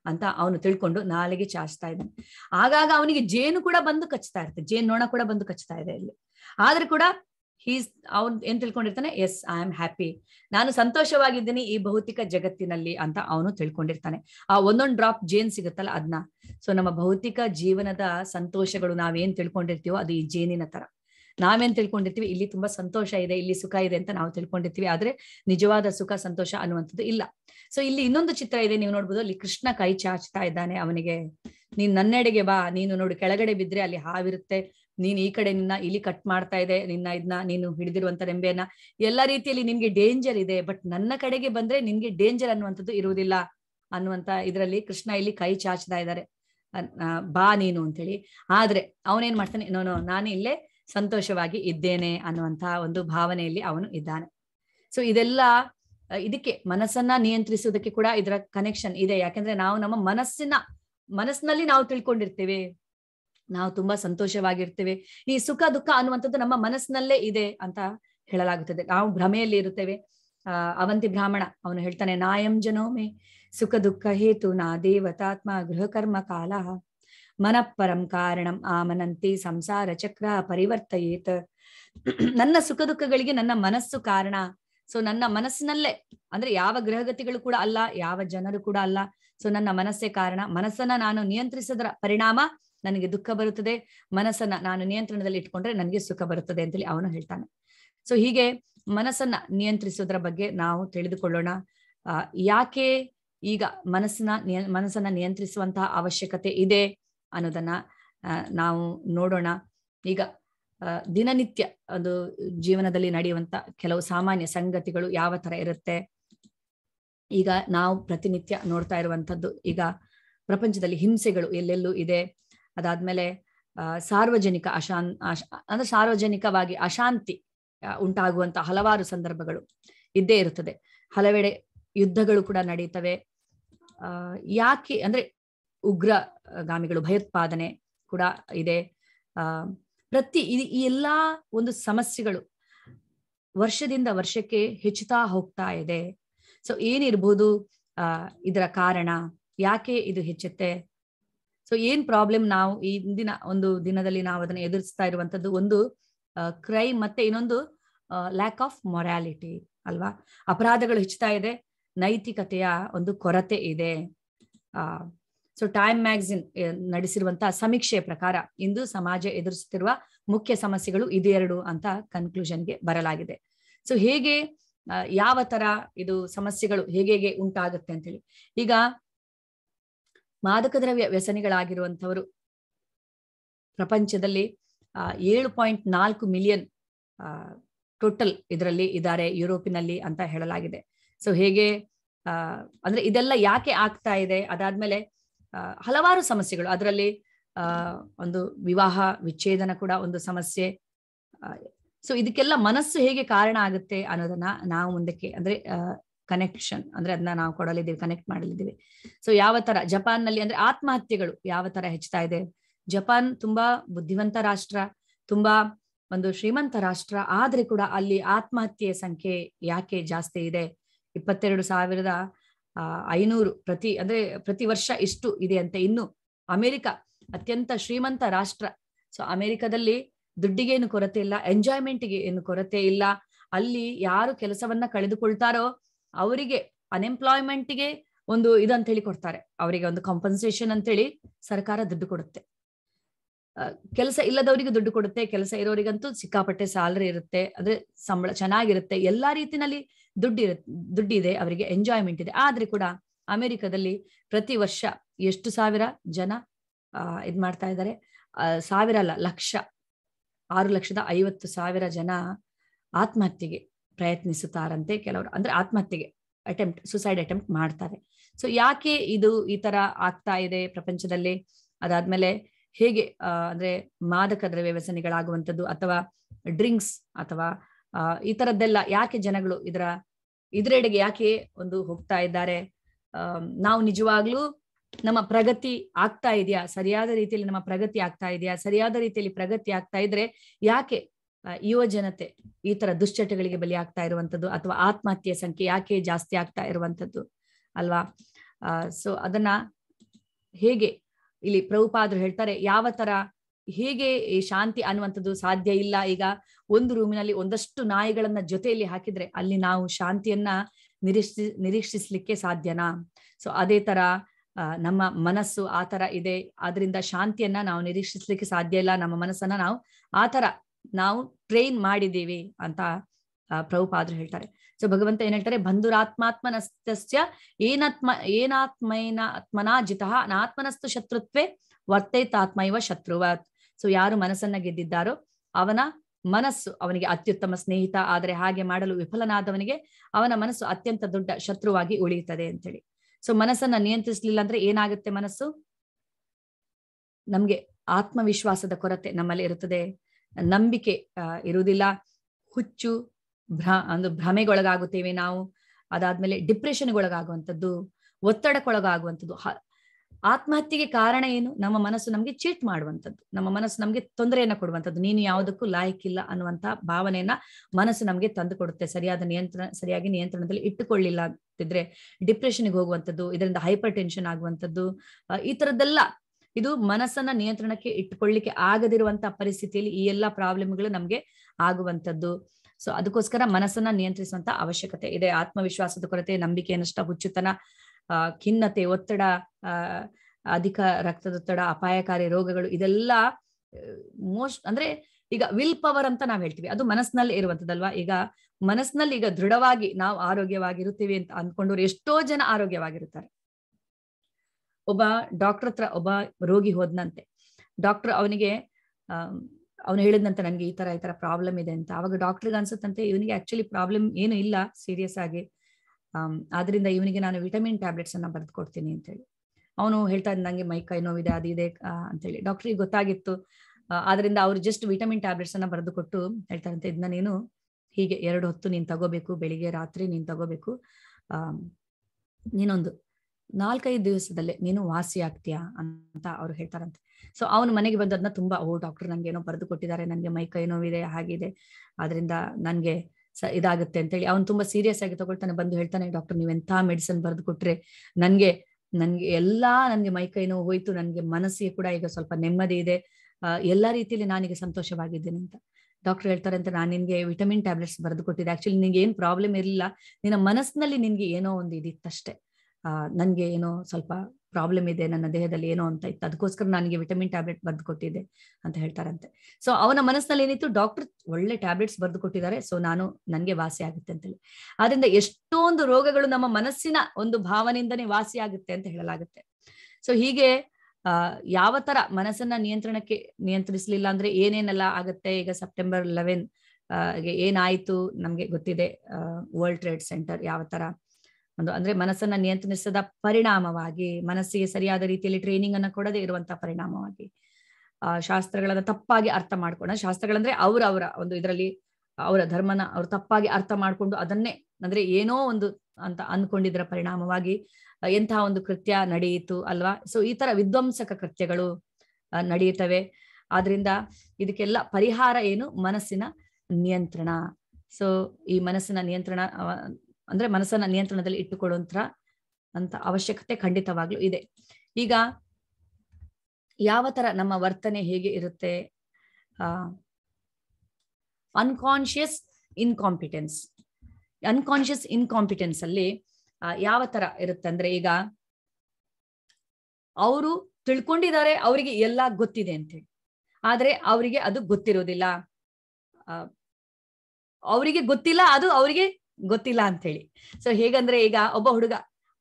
ಅಂತ ಅವನು ತಿಳ್ಕೊಂಡು ನಾಲಿಗೆ ಚಾಚ್ತಾ ಇದ್ದಾನೆ ಆಗಾಗ ಅವನಿಗೆ ಜೇನು ಕೂಡ ಬಂದು ಕಚ್ತಾ ಇರುತ್ತೆ ಜೇನು ನೋಣ ಕೂಡ ಬಂದು ಕಚ್ತಾ ಇದೆ ಇಲ್ಲಿ ಆದ್ರೂ ಕೂಡ ಹೀಸ್ ಅವನ್ ಏನ್ ತಿಳ್ಕೊಂಡಿರ್ತಾನೆ ಎಸ್ ಐ ಆಮ್ ಹ್ಯಾಪಿ ನಾನು ಸಂತೋಷವಾಗಿದ್ದೀನಿ ಈ ಭೌತಿಕ ಜಗತ್ತಿನಲ್ಲಿ ಅಂತ ಅವನು ತಿಳ್ಕೊಂಡಿರ್ತಾನೆ ಆ ಒಂದೊಂದು ಡ್ರಾಪ್ ಜೇನ್ ಸಿಗುತ್ತಲ್ಲ ಅದನ್ನ ಸೊ ನಮ್ಮ ಭೌತಿಕ ಜೀವನದ ಸಂತೋಷಗಳು ನಾವೇನ್ ತಿಳ್ಕೊಂಡಿರ್ತೀವೋ ಅದು ಈ ಜೇನಿನ ತರ ನಾವೇನ್ ತಿಳ್ಕೊಂಡಿರ್ತೀವಿ ಇಲ್ಲಿ ತುಂಬಾ ಸಂತೋಷ ಇದೆ ಇಲ್ಲಿ ಸುಖ ಇದೆ ಅಂತ ನಾವು ತಿಳ್ಕೊಂಡಿರ್ತೀವಿ ಆದ್ರೆ ನಿಜವಾದ ಸುಖ ಸಂತೋಷ ಅನ್ನುವಂಥದ್ದು ಇಲ್ಲ ಸೊ ಇಲ್ಲಿ ಇನ್ನೊಂದು ಚಿತ್ರ ಇದೆ ನೀವು ನೋಡ್ಬೋದು ಅಲ್ಲಿ ಕೃಷ್ಣ ಕೈ ಚಾಚ್ತಾ ಇದ್ದಾನೆ ಅವನಿಗೆ ನೀನ್ ನನ್ನೆಡೆಗೆ ಬಾ ನೀನು ನೋಡು ಕೆಳಗಡೆ ಬಿದ್ರೆ ಅಲ್ಲಿ ಹಾವಿರುತ್ತೆ ನೀನ್ ಈ ಕಡೆ ನಿನ್ನ ಇಲ್ಲಿ ಕಟ್ ಮಾಡ್ತಾ ಇದೆ ನಿನ್ನ ಇದನ್ನ ನೀನು ಹಿಡಿದಿರುವಂತ ರೆಂಬೆಯನ್ನ ಎಲ್ಲಾ ರೀತಿಯಲ್ಲಿ ನಿನ್ಗೆ ಡೇಂಜರ್ ಇದೆ ಬಟ್ ನನ್ನ ಕಡೆಗೆ ಬಂದ್ರೆ ನಿನ್ಗೆ ಡೇಂಜರ್ ಅನ್ನುವಂಥದ್ದು ಇರುವುದಿಲ್ಲ ಅನ್ನುವಂತ ಇದರಲ್ಲಿ ಕೃಷ್ಣ ಇಲ್ಲಿ ಕೈ ಚಾಚ್ತಾ ಇದ್ದಾರೆ ಬಾ ನೀನು ಅಂತೇಳಿ ಆದ್ರೆ ಅವನೇನ್ ಮಾಡ್ತಾನೆ ನೋನು ನಾನು ಇಲ್ಲೇ ಸಂತೋಷವಾಗಿ ಇದ್ದೇನೆ ಅನ್ನುವಂತಹ ಒಂದು ಭಾವನೆಯಲ್ಲಿ ಅವನು ಇದ್ದಾನೆ ಸೊ ಇದೆಲ್ಲ ಇದಕ್ಕೆ ಮನಸ್ಸನ್ನ ನಿಯಂತ್ರಿಸುವುದಕ್ಕೆ ಕೂಡ ಇದರ ಕನೆಕ್ಷನ್ ಇದೆ ಯಾಕಂದ್ರೆ ನಾವು ನಮ್ಮ ಮನಸ್ಸಿನ ಮನಸ್ಸಿನಲ್ಲಿ ನಾವು ತಿಳ್ಕೊಂಡಿರ್ತೇವೆ ನಾವು ತುಂಬಾ ಸಂತೋಷವಾಗಿರ್ತೇವೆ ಈ ಸುಖ ದುಃಖ ಅನ್ನುವಂಥದ್ದು ನಮ್ಮ ಮನಸ್ಸಿನಲ್ಲೇ ಇದೆ ಅಂತ ಹೇಳಲಾಗುತ್ತದೆ ನಾವು ಭ್ರಮೆಯಲ್ಲಿ ಇರುತ್ತೇವೆ ಆ ಅವಂತಿ ಬ್ರಾಹ್ಮಣ ಅವನು ಹೇಳ್ತಾನೆ ನಾಯಂ ಜನೋಮೆ ಸುಖ ದುಃಖ ಹೇತು ನಾ ದೇವತಾತ್ಮ ಗೃಹ ಕರ್ಮ ಕಾಲ ಮನಃಪರಂ ಕಾರಣಂ ಮನಂತಿ ಸಂಸಾರ ಚಕ್ರ ಪರಿವರ್ತಯೇತ ನನ್ನ ಸುಖ ದುಃಖಗಳಿಗೆ ನನ್ನ ಮನಸ್ಸು ಕಾರಣ ಸೊ ನನ್ನ ಮನಸ್ಸಿನಲ್ಲೇ ಅಂದ್ರೆ ಯಾವ ಗ್ರಹಗತಿಗಳು ಕೂಡ ಅಲ್ಲ ಯಾವ ಜನರು ಕೂಡ ಅಲ್ಲ ಸೊ ನನ್ನ ಮನಸ್ಸೇ ಕಾರಣ ಮನಸ್ಸನ್ನ ನಾನು ನಿಯಂತ್ರಿಸದ್ರ ಪರಿಣಾಮ ನನಗೆ ದುಃಖ ಬರುತ್ತದೆ ಮನಸ್ಸನ್ನ ನಾನು ನಿಯಂತ್ರಣದಲ್ಲಿ ಇಟ್ಕೊಂಡ್ರೆ ನನಗೆ ಸುಖ ಬರುತ್ತದೆ ಅಂತೇಳಿ ಅವನು ಹೇಳ್ತಾನೆ ಸೊ ಹೀಗೆ ಮನಸ್ಸನ್ನ ನಿಯಂತ್ರಿಸೋದ್ರ ಬಗ್ಗೆ ನಾವು ತಿಳಿದುಕೊಳ್ಳೋಣ ಯಾಕೆ ಈಗ ಮನಸ್ಸನ್ನ ನಿಯ ಮನಸ್ಸನ್ನ ನಿಯಂತ್ರಿಸುವಂತಹ ಅವಶ್ಯಕತೆ ಇದೆ ಅನ್ನೋದನ್ನ ನಾವು ನೋಡೋಣ ಈಗ ದಿನನಿತ್ಯ ಒಂದು ಜೀವನದಲ್ಲಿ ನಡೆಯುವಂತ ಕೆಲವು ಸಾಮಾನ್ಯ ಸಂಗತಿಗಳು ಯಾವ ತರ ಇರುತ್ತೆ ಈಗ ನಾವು ಪ್ರತಿನಿತ್ಯ ನೋಡ್ತಾ ಇರುವಂತದ್ದು ಈಗ ಪ್ರಪಂಚದಲ್ಲಿ ಹಿಂಸೆಗಳು ಎಲ್ಲೆಲ್ಲೂ ಇದೆ ಅದಾದ್ಮೇಲೆ ಸಾರ್ವಜನಿಕ ಅಶಾನ್ ಅಂದ್ರೆ ಸಾರ್ವಜನಿಕವಾಗಿ ಅಶಾಂತಿ ಉಂಟಾಗುವಂತ ಹಲವಾರು ಸಂದರ್ಭಗಳು ಇದ್ದೇ ಇರುತ್ತದೆ ಹಲವೆಡೆ ಯುದ್ಧಗಳು ಕೂಡ ನಡೀತವೆ ಯಾಕೆ ಅಂದ್ರೆ ಉಗ್ರಗಾಮಿಗಳು ಭಯೋತ್ಪಾದನೆ ಕೂಡ ಇದೆ ಆ ಪ್ರತಿ ಈ ಎಲ್ಲಾ ಒಂದು ಸಮಸ್ಯೆಗಳು ವರ್ಷದಿಂದ ವರ್ಷಕ್ಕೆ ಹೆಚ್ಚುತ್ತಾ ಹೋಗ್ತಾ ಇದೆ ಸೊ ಏನಿರ್ಬೋದು ಇದರ ಕಾರಣ ಯಾಕೆ ಇದು ಹೆಚ್ಚುತ್ತೆ ಸೊ ಏನ್ ಪ್ರಾಬ್ಲಮ್ ನಾವು ಇಂದಿನ ಒಂದು ದಿನದಲ್ಲಿ ನಾವು ಅದನ್ನ ಎದುರಿಸ್ತಾ ಇರುವಂತದ್ದು ಒಂದು ಕ್ರೈಮ್ ಮತ್ತೆ ಇನ್ನೊಂದು ಲ್ಯಾಕ್ ಆಫ್ ಮೊರ್ಯಾಲಿಟಿ ಅಲ್ವಾ ಅಪರಾಧಗಳು ಹೆಚ್ಚುತ್ತಾ ಇದೆ ನೈತಿಕತೆಯ ಒಂದು ಕೊರತೆ ಇದೆ ಆ ಸೊ ಟೈಮ್ ಮ್ಯಾಗ್ಝಿನ್ ನಡೆಸಿರುವಂತಹ ಸಮೀಕ್ಷೆಯ ಪ್ರಕಾರ ಇಂದು ಸಮಾಜ ಎದುರಿಸುತ್ತಿರುವ ಮುಖ್ಯ ಸಮಸ್ಯೆಗಳು ಇದೆರಡು ಅಂತ ಕನ್ಕ್ಲೂಷನ್ಗೆ ಬರಲಾಗಿದೆ ಸೊ ಹೇಗೆ ಯಾವ ತರ ಇದು ಸಮಸ್ಯೆಗಳು ಹೇಗೆ ಹೇಗೆ ಉಂಟಾಗುತ್ತೆ ಅಂತೇಳಿ ಈಗ ಮಾದಕ ದ್ರವ್ಯ ವ್ಯಸನಿಗಳಾಗಿರುವಂಥವರು ಪ್ರಪಂಚದಲ್ಲಿ ಏಳು ಪಾಯಿಂಟ್ ನಾಲ್ಕು ಮಿಲಿಯನ್ ಟೋಟಲ್ ಇದರಲ್ಲಿ ಇದ್ದಾರೆ ಯುರೋಪಿನಲ್ಲಿ ಅಂತ ಹೇಳಲಾಗಿದೆ ಸೊ ಹೇಗೆ ಅಂದ್ರೆ ಇದೆಲ್ಲ ಯಾಕೆ ಆಗ್ತಾ ಇದೆ ಅದಾದ್ಮೇಲೆ ಹಲವಾರು ಸಮಸ್ಯೆಗಳು ಅದರಲ್ಲಿ ಒಂದು ವಿವಾಹ ವಿಚ್ಛೇದನ ಕೂಡ ಒಂದು ಸಮಸ್ಯೆ ಸೊ ಇದಕ್ಕೆಲ್ಲ ಮನಸ್ಸು ಹೇಗೆ ಕಾರಣ ಆಗುತ್ತೆ ಅನ್ನೋದನ್ನ ನಾವು ಮುಂದಕ್ಕೆ ಅಂದ್ರೆ ಕನೆಕ್ಷನ್ ಅಂದ್ರೆ ಅದನ್ನ ನಾವು ಕೊಡಲಿದ್ದೀವಿ ಕನೆಕ್ಟ್ ಮಾಡಲಿದ್ದೀವಿ ಸೊ ಯಾವ ತರ ಜಪಾನ್ ನಲ್ಲಿ ಅಂದ್ರೆ ಆತ್ಮಹತ್ಯೆಗಳು ಯಾವ ತರ ಹೆಚ್ಚುತ್ತಾ ಇದೆ ಜಪಾನ್ ತುಂಬಾ ಬುದ್ಧಿವಂತ ರಾಷ್ಟ್ರ ತುಂಬಾ ಒಂದು ಶ್ರೀಮಂತ ರಾಷ್ಟ್ರ ಆದ್ರೆ ಕೂಡ ಅಲ್ಲಿ ಆತ್ಮಹತ್ಯೆಯ ಸಂಖ್ಯೆ ಯಾಕೆ ಜಾಸ್ತಿ ಇದೆ ಇಪ್ಪತ್ತೆರಡು ಸಾವಿರದ ಐನೂರು ಪ್ರತಿ ಅಂದ್ರೆ ಪ್ರತಿ ವರ್ಷ ಇಷ್ಟು ಇದೆ ಅಂತ ಇನ್ನು ಅಮೆರಿಕ ಅತ್ಯಂತ ಶ್ರೀಮಂತ ರಾಷ್ಟ್ರ ಸೊ ಅಮೆರಿಕದಲ್ಲಿ ದುಡ್ಡಿಗೆ ಏನು ಕೊರತೆ ಇಲ್ಲ ಎಂಜಾಯ್ಮೆಂಟ್ಗೆ ಏನು ಕೊರತೆ ಇಲ್ಲ ಅಲ್ಲಿ ಯಾರು ಕೆಲಸವನ್ನ ಕಳೆದುಕೊಳ್ತಾರೋ ಅವರಿಗೆ ಅನ್ಎಂಪ್ಲಾಯ್ಮೆಂಟ್ಗೆ ಒಂದು ಇದಂತ ಹೇಳಿ ಕೊಡ್ತಾರೆ ಅವರಿಗೆ ಒಂದು ಕಾಂಪನ್ಸೇಷನ್ ಅಂತೇಳಿ ಸರ್ಕಾರ ದುಡ್ಡು ಕೊಡುತ್ತೆ ಕೆಲಸ ಇಲ್ಲದವರಿಗೆ ದುಡ್ಡು ಕೊಡುತ್ತೆ ಕೆಲಸ ಇರೋರಿಗಂತೂ ಸಿಕ್ಕಾಪಟ್ಟೆ ಸ್ಯಾಲ್ರಿ ಇರುತ್ತೆ ಅಂದ್ರೆ ಸಂಬಳ ಚೆನ್ನಾಗಿರುತ್ತೆ ಎಲ್ಲಾ ರೀತಿನಲ್ಲಿ ದುಡ್ಡು ಇರುತ್ತೆ ದುಡ್ಡಿದೆ ಅವರಿಗೆ ಎಂಜಾಯ್ಮೆಂಟ್ ಇದೆ ಆದ್ರೆ ಕೂಡ ಅಮೆರಿಕದಲ್ಲಿ ಪ್ರತಿ ವರ್ಷ ಎಷ್ಟು ಸಾವಿರ ಜನ ಇದ್ ಮಾಡ್ತಾ ಇದ್ದಾರೆ ಸಾವಿರ ಅಲ್ಲ ಲಕ್ಷ ಆರು ಲಕ್ಷದ ಐವತ್ತು ಸಾವಿರ ಜನ ಆತ್ಮಹತ್ಯೆಗೆ ಪ್ರಯತ್ನಿಸುತ್ತಾರಂತೆ ಕೆಲವರು ಅಂದ್ರೆ ಆತ್ಮಹತ್ಯೆಗೆ ಅಟೆಂಪ್ಟ್ ಸುಸೈಡ್ ಅಟೆಂಪ್ಟ್ ಮಾಡ್ತಾರೆ ಸೊ ಯಾಕೆ ಇದು ಈ ತರ ಆಗ್ತಾ ಇದೆ ಪ್ರಪಂಚದಲ್ಲಿ ಅದಾದ್ಮೇಲೆ ಹೇಗೆ ಅಂದ್ರೆ ಮಾದಕ ದ್ರವ್ಯ ವ್ಯಸನಿಗಳಾಗುವಂಥದ್ದು ಅಥವಾ ಡ್ರಿಂಕ್ಸ್ ಅಥವಾ ಈ ತರದ್ದೆಲ್ಲ ಯಾಕೆ ಜನಗಳು ಇದರ ಇದ್ರೆಡೆಗೆ ಯಾಕೆ ಒಂದು ಹೋಗ್ತಾ ಇದ್ದಾರೆ ನಾವು ನಿಜವಾಗ್ಲೂ ನಮ್ಮ ಪ್ರಗತಿ ಆಗ್ತಾ ಇದೆಯಾ ಸರಿಯಾದ ರೀತಿಯಲ್ಲಿ ನಮ್ಮ ಪ್ರಗತಿ ಆಗ್ತಾ ಇದೆಯಾ ಸರಿಯಾದ ರೀತಿಯಲ್ಲಿ ಪ್ರಗತಿ ಆಗ್ತಾ ಇದ್ರೆ ಯಾಕೆ ಯುವ ಜನತೆ ಈ ತರ ದುಶ್ಚಟಗಳಿಗೆ ಬಲಿಯಾಗ್ತಾ ಇರುವಂತದ್ದು ಅಥವಾ ಆತ್ಮಹತ್ಯೆ ಸಂಖ್ಯೆ ಯಾಕೆ ಜಾಸ್ತಿ ಆಗ್ತಾ ಇರುವಂತದ್ದು ಅಲ್ವಾ ಸೊ ಅದನ್ನ ಹೇಗೆ ಇಲ್ಲಿ ಪ್ರಭುಪಾದ್ರು ಹೇಳ್ತಾರೆ ಯಾವ ತರ ಹೇಗೆ ಈ ಶಾಂತಿ ಅನ್ನುವಂಥದ್ದು ಸಾಧ್ಯ ಇಲ್ಲ ಈಗ ಒಂದು ರೂಮಿನಲ್ಲಿ ಒಂದಷ್ಟು ನಾಯಿಗಳನ್ನ ಜೊತೆಯಲ್ಲಿ ಹಾಕಿದ್ರೆ ಅಲ್ಲಿ ನಾವು ಶಾಂತಿಯನ್ನ ನಿರೀಕ್ಷಿ ನಿರೀಕ್ಷಿಸ್ಲಿಕ್ಕೆ ಸಾಧ್ಯನಾ ಸೊ ಅದೇ ತರ ನಮ್ಮ ಮನಸ್ಸು ಆ ತರ ಇದೆ ಆದ್ರಿಂದ ಶಾಂತಿಯನ್ನ ನಾವು ನಿರೀಕ್ಷಿಸ್ಲಿಕ್ಕೆ ಸಾಧ್ಯ ಇಲ್ಲ ನಮ್ಮ ಮನಸ್ಸನ್ನ ನಾವು ಆ ತರ ನಾವು ಟ್ರೈನ್ ಮಾಡಿದ್ದೀವಿ ಅಂತ ಪ್ರಭುಪಾದ್ರು ಹೇಳ್ತಾರೆ ಸೊ ಭಗವಂತ ಏನ್ ಹೇಳ್ತಾರೆ ಬಂಧುರಾತ್ಮಾತ್ಮನಸ್ತಸ್ಯ ಏನಾತ್ಮ ಏನಾತ್ಮೈನ ಆತ್ಮನಾ ಜಿತ ಅನಾತ್ಮನಸ್ತು ಶತ್ರುತ್ವೇ ವರ್ತೈತಾತ್ಮೈವ ಶತ್ರುವತ್ ಸೊ ಯಾರು ಮನಸ್ಸನ್ನ ಗೆದ್ದಿದ್ದಾರೋ ಅವನ ಮನಸ್ಸು ಅವನಿಗೆ ಅತ್ಯುತ್ತಮ ಸ್ನೇಹಿತ ಆದರೆ ಹಾಗೆ ಮಾಡಲು ವಿಫಲನಾದವನಿಗೆ ಅವನ ಮನಸ್ಸು ಅತ್ಯಂತ ದೊಡ್ಡ ಶತ್ರುವಾಗಿ ಉಳಿಯುತ್ತದೆ ಅಂತೇಳಿ ಸೊ ಮನಸ್ಸನ್ನ ನಿಯಂತ್ರಿಸಲಿಲ್ಲ ಅಂದ್ರೆ ಏನಾಗುತ್ತೆ ಮನಸ್ಸು ನಮ್ಗೆ ಆತ್ಮವಿಶ್ವಾಸದ ಕೊರತೆ ನಮ್ಮಲ್ಲಿ ಇರುತ್ತದೆ ನಂಬಿಕೆ ಇರುವುದಿಲ್ಲ ಹುಚ್ಚು ಭ್ರ ಅಂದ್ರೆ ಭ್ರಮೆಗೊಳಗಾಗುತ್ತೇವೆ ನಾವು ಅದಾದ್ಮೇಲೆ ಡಿಪ್ರೆಷನ್ಗೊಳಗಾಗುವಂಥದ್ದು ಒತ್ತಡಕ್ಕೊಳಗಾಗುವಂಥದ್ದು ಆತ್ಮಹತ್ಯೆಗೆ ಕಾರಣ ಏನು ನಮ್ಮ ಮನಸ್ಸು ನಮ್ಗೆ ಚೀಟ್ ಮಾಡುವಂಥದ್ದು ನಮ್ಮ ಮನಸ್ಸು ನಮ್ಗೆ ತೊಂದರೆಯನ್ನ ಕೊಡುವಂಥದ್ದು ನೀನು ಯಾವುದಕ್ಕೂ ಲಾಯಕ್ಕಿಲ್ಲ ಅನ್ನುವಂತಹ ಭಾವನೆಯನ್ನ ಮನಸ್ಸು ನಮ್ಗೆ ತಂದು ಕೊಡುತ್ತೆ ಸರಿಯಾದ ನಿಯಂತ್ರಣ ಸರಿಯಾಗಿ ನಿಯಂತ್ರಣದಲ್ಲಿ ಇಟ್ಟುಕೊಳ್ಳಿಲ್ಲ ಅಂತಿದ್ರೆ ಡಿಪ್ರೆಷನ್ಗೆ ಹೋಗುವಂಥದ್ದು ಇದರಿಂದ ಹೈಪರ್ ಟೆನ್ಷನ್ ಆಗುವಂಥದ್ದು ಈ ತರದ್ದೆಲ್ಲ ಇದು ಮನಸ್ಸನ್ನ ನಿಯಂತ್ರಣಕ್ಕೆ ಇಟ್ಕೊಳ್ಳಿಕ್ಕೆ ಆಗದಿರುವಂತಹ ಪರಿಸ್ಥಿತಿಯಲ್ಲಿ ಈ ಎಲ್ಲಾ ಪ್ರಾಬ್ಲಮ್ಗಳು ನಮ್ಗೆ ಆಗುವಂತದ್ದು ಸೊ ಅದಕ್ಕೋಸ್ಕರ ಮನಸ್ಸನ್ನ ನಿಯಂತ್ರಿಸುವಂತ ಅವಶ್ಯಕತೆ ಇದೆ ಆತ್ಮವಿಶ್ವಾಸದ ಕೊರತೆ ನಂಬಿಕೆ ನಷ್ಟ ಹುಚ್ಚುತನ ಖಿನ್ನತೆ ಒತ್ತಡ ಅಧಿಕ ರಕ್ತದೊತ್ತಡ ಅಪಾಯಕಾರಿ ರೋಗಗಳು ಇದೆಲ್ಲ ಮೋಸ್ಟ್ ಅಂದ್ರೆ ಈಗ ವಿಲ್ ಪವರ್ ಅಂತ ನಾವ್ ಹೇಳ್ತೀವಿ ಅದು ಮನಸ್ಸಿನಲ್ಲಿ ಇರುವಂತದಲ್ವಾ ಈಗ ಮನಸ್ನಲ್ಲಿ ಈಗ ದೃಢವಾಗಿ ನಾವು ಆರೋಗ್ಯವಾಗಿರುತ್ತೀವಿ ಅಂತ ಅಂದ್ಕೊಂಡವ್ರು ಎಷ್ಟೋ ಜನ ಆರೋಗ್ಯವಾಗಿರುತ್ತಾರೆ ಒಬ್ಬ ಡಾಕ್ಟರ್ ಹತ್ರ ಒಬ್ಬ ರೋಗಿ ಹೋದ್ನಂತೆ ಡಾಕ್ಟರ್ ಅವನಿಗೆ ಅವನು ಹೇಳಿದಂತೆ ನನಗೆ ಈ ತರ ಈ ತರ ಪ್ರಾಬ್ಲಮ್ ಇದೆ ಅಂತ ಅವಾಗ ಡಾಕ್ಟರ್ಗೆ ಅನ್ಸುತ್ತಂತೆ ಇವನಿಗೆ ಆಕ್ಚುಲಿ ಪ್ರಾಬ್ಲಮ್ ಏನು ಇಲ್ಲ ಸೀರಿಯಸ್ ಆಗಿ ಆದ್ರಿಂದ ಇವನಿಗೆ ನಾನು ವಿಟಮಿನ್ ಟ್ಯಾಬ್ಲೆಟ್ಸ್ ಅನ್ನ ಬರೆದು ಕೊಡ್ತೀನಿ ಅಂತ ಹೇಳಿ ಅವನು ಹೇಳ್ತಾ ಇದ್ದ ನಂಗೆ ಮೈ ಕೈ ನೋವಿದೆ ಅದಿದೆ ಹೇಳಿ ಡಾಕ್ಟ್ರಿಗೆ ಗೊತ್ತಾಗಿತ್ತು ಆದ್ರಿಂದ ಅವ್ರು ಜಸ್ಟ್ ವಿಟಮಿನ್ ಟ್ಯಾಬ್ಲೆಟ್ಸ್ ಅನ್ನ ಬರೆದು ಕೊಟ್ಟು ಹೇಳ್ತಾ ಇದ್ದ ಇದನ್ನ ನೀನು ಹೀಗೆ ಎರಡು ಹೊತ್ತು ನೀನ್ ತಗೋಬೇಕು ಬೆಳಿಗ್ಗೆ ರಾತ್ರಿ ನೀನ್ ತಗೋಬೇಕು ಆ ನೀನೊಂದು ನಾಲ್ಕೈದು ದಿವಸದಲ್ಲೇ ನೀನು ವಾಸಿ ಆಗ್ತೀಯಾ ಅಂತ ಅವ್ರು ಹೇಳ್ತಾರಂತೆ ಸೊ ಅವನು ಮನೆಗೆ ಬಂದದ್ನ ತುಂಬಾ ಓ ಡಾಕ್ಟರ್ ನಂಗೆ ಏನೋ ಬರೆದು ಕೊಟ್ಟಿದ್ದಾರೆ ನನ್ಗೆ ಮೈ ಕೈ ನೋವಿದೆ ಹಾಗಿದೆ ಅದರಿಂದ ನನ್ಗೆ ಇದಾಗುತ್ತೆ ಅಂತ ಹೇಳಿ ಅವ್ನು ತುಂಬಾ ಸೀರಿಯಸ್ ಆಗಿ ತಗೊಳ್ತಾನೆ ಬಂದು ಹೇಳ್ತಾನೆ ಡಾಕ್ಟರ್ ಎಂತ ಮೆಡಿಸಿನ್ ಬರೆದು ಕೊಟ್ರೆ ನನ್ಗೆ ನನ್ಗೆ ಎಲ್ಲಾ ನನ್ಗೆ ಮೈ ಕೈ ನೋವು ಹೋಯ್ತು ನನ್ಗೆ ಮನಸ್ಸಿಗೆ ಕೂಡ ಈಗ ಸ್ವಲ್ಪ ನೆಮ್ಮದಿ ಇದೆ ಎಲ್ಲಾ ರೀತಿಯಲ್ಲಿ ನಾನೀಗ ಸಂತೋಷವಾಗಿದ್ದೇನೆ ಅಂತ ಡಾಕ್ಟರ್ ಹೇಳ್ತಾರೆ ಅಂತ ನಾನು ನಿನ್ಗೆ ವಿಟಮಿನ್ ಟ್ಯಾಬ್ಲೆಟ್ಸ್ ಬರೆದು ಕೊಟ್ಟಿದ್ದೆ ಆಕ್ಚುಲಿ ನಿನ್ಗೆ ಏನ್ ಪ್ರಾಬ್ಲಮ್ ಇರ್ಲಿಲ್ಲ ನಿನ್ನ ಮನಸ್ಸಿನಲ್ಲಿ ನಿನ್ಗೆ ಏನೋ ಒಂದು ಇದಿತ್ತಷ್ಟೇ ನನಗೆ ಏನೋ ಸ್ವಲ್ಪ ಪ್ರಾಬ್ಲಮ್ ಇದೆ ನನ್ನ ದೇಹದಲ್ಲಿ ಏನೋ ಅಂತ ಇತ್ತು ಅದಕ್ಕೋಸ್ಕರ ನನಗೆ ವಿಟಮಿನ್ ಟ್ಯಾಬ್ಲೆಟ್ ಬರೆದು ಕೊಟ್ಟಿದೆ ಅಂತ ಹೇಳ್ತಾರಂತೆ ಸೊ ಅವನ ಮನಸ್ಸಿನಲ್ಲಿ ಏನಿತ್ತು ಡಾಕ್ಟರ್ ಒಳ್ಳೆ ಟ್ಯಾಬ್ಲೆಟ್ಸ್ ಬರೆದು ಕೊಟ್ಟಿದ್ದಾರೆ ಸೊ ನಾನು ನನಗೆ ವಾಸಿ ಆಗುತ್ತೆ ಅಂತ ಹೇಳಿ ಆದ್ರಿಂದ ಎಷ್ಟೊಂದು ರೋಗಗಳು ನಮ್ಮ ಮನಸ್ಸಿನ ಒಂದು ಭಾವನೆಯಿಂದನೇ ವಾಸಿ ಆಗುತ್ತೆ ಅಂತ ಹೇಳಲಾಗುತ್ತೆ ಸೊ ಹೀಗೆ ಯಾವ ತರ ಮನಸ್ಸನ್ನ ನಿಯಂತ್ರಣಕ್ಕೆ ನಿಯಂತ್ರಿಸಲಿಲ್ಲ ಅಂದ್ರೆ ಏನೇನೆಲ್ಲ ಆಗುತ್ತೆ ಈಗ ಸೆಪ್ಟೆಂಬರ್ ಲೆವೆನ್ ಏನಾಯ್ತು ನಮ್ಗೆ ಗೊತ್ತಿದೆ ವರ್ಲ್ಡ್ ಟ್ರೇಡ್ ಸೆಂಟರ್ ಯಾವ ತರ ಒಂದು ಅಂದ್ರೆ ಮನಸ್ಸನ್ನ ನಿಯಂತ್ರಿಸದ ಪರಿಣಾಮವಾಗಿ ಮನಸ್ಸಿಗೆ ಸರಿಯಾದ ರೀತಿಯಲ್ಲಿ ಟ್ರೈನಿಂಗ್ ಅನ್ನ ಕೊಡದೆ ಇರುವಂತಹ ಪರಿಣಾಮವಾಗಿ ಆ ಶಾಸ್ತ್ರಗಳನ್ನ ತಪ್ಪಾಗಿ ಅರ್ಥ ಮಾಡ್ಕೊಂಡ ಶಾಸ್ತ್ರಗಳಂದ್ರೆ ಅವ್ರ ಅವರ ಒಂದು ಇದರಲ್ಲಿ ಅವರ ಧರ್ಮನ ಅವ್ರು ತಪ್ಪಾಗಿ ಅರ್ಥ ಮಾಡ್ಕೊಂಡು ಅದನ್ನೇ ಅಂದ್ರೆ ಏನೋ ಒಂದು ಅಂತ ಅನ್ಕೊಂಡಿದ್ರ ಪರಿಣಾಮವಾಗಿ ಎಂತಹ ಒಂದು ಕೃತ್ಯ ನಡೆಯಿತು ಅಲ್ವಾ ಸೊ ಈ ತರ ವಿಧ್ವಂಸಕ ಕೃತ್ಯಗಳು ನಡೆಯುತ್ತವೆ ಆದ್ರಿಂದ ಇದಕ್ಕೆಲ್ಲ ಪರಿಹಾರ ಏನು ಮನಸ್ಸಿನ ನಿಯಂತ್ರಣ ಸೊ ಈ ಮನಸ್ಸಿನ ನಿಯಂತ್ರಣ ಅಂದ್ರೆ ಮನಸ್ಸನ್ನ ನಿಯಂತ್ರಣದಲ್ಲಿ ಇಟ್ಟುಕೊಳ್ಳುವಂತ ಅಂತ ಅವಶ್ಯಕತೆ ಖಂಡಿತವಾಗ್ಲೂ ಇದೆ ಈಗ ಯಾವ ತರ ನಮ್ಮ ವರ್ತನೆ ಹೇಗೆ ಇರುತ್ತೆ ಅನ್ಕಾನ್ಶಿಯಸ್ ಇನ್ಕಾಂಪಿಟೆನ್ಸ್ ಅನ್ಕಾನ್ಶಿಯಸ್ ಇನ್ಕಾಂಪಿಟೆನ್ಸ್ ಅಲ್ಲಿ ಯಾವ ತರ ಇರುತ್ತೆ ಅಂದ್ರೆ ಈಗ ಅವರು ತಿಳ್ಕೊಂಡಿದ್ದಾರೆ ಅವರಿಗೆ ಎಲ್ಲ ಗೊತ್ತಿದೆ ಅಂತೇಳಿ ಆದ್ರೆ ಅವರಿಗೆ ಅದು ಗೊತ್ತಿರೋದಿಲ್ಲ ಅವರಿಗೆ ಗೊತ್ತಿಲ್ಲ ಅದು ಅವರಿಗೆ ಗೊತ್ತಿಲ್ಲ ಅಂತ ಹೇಳಿ ಸೊ ಹೇಗಂದ್ರೆ ಈಗ ಒಬ್ಬ ಹುಡುಗ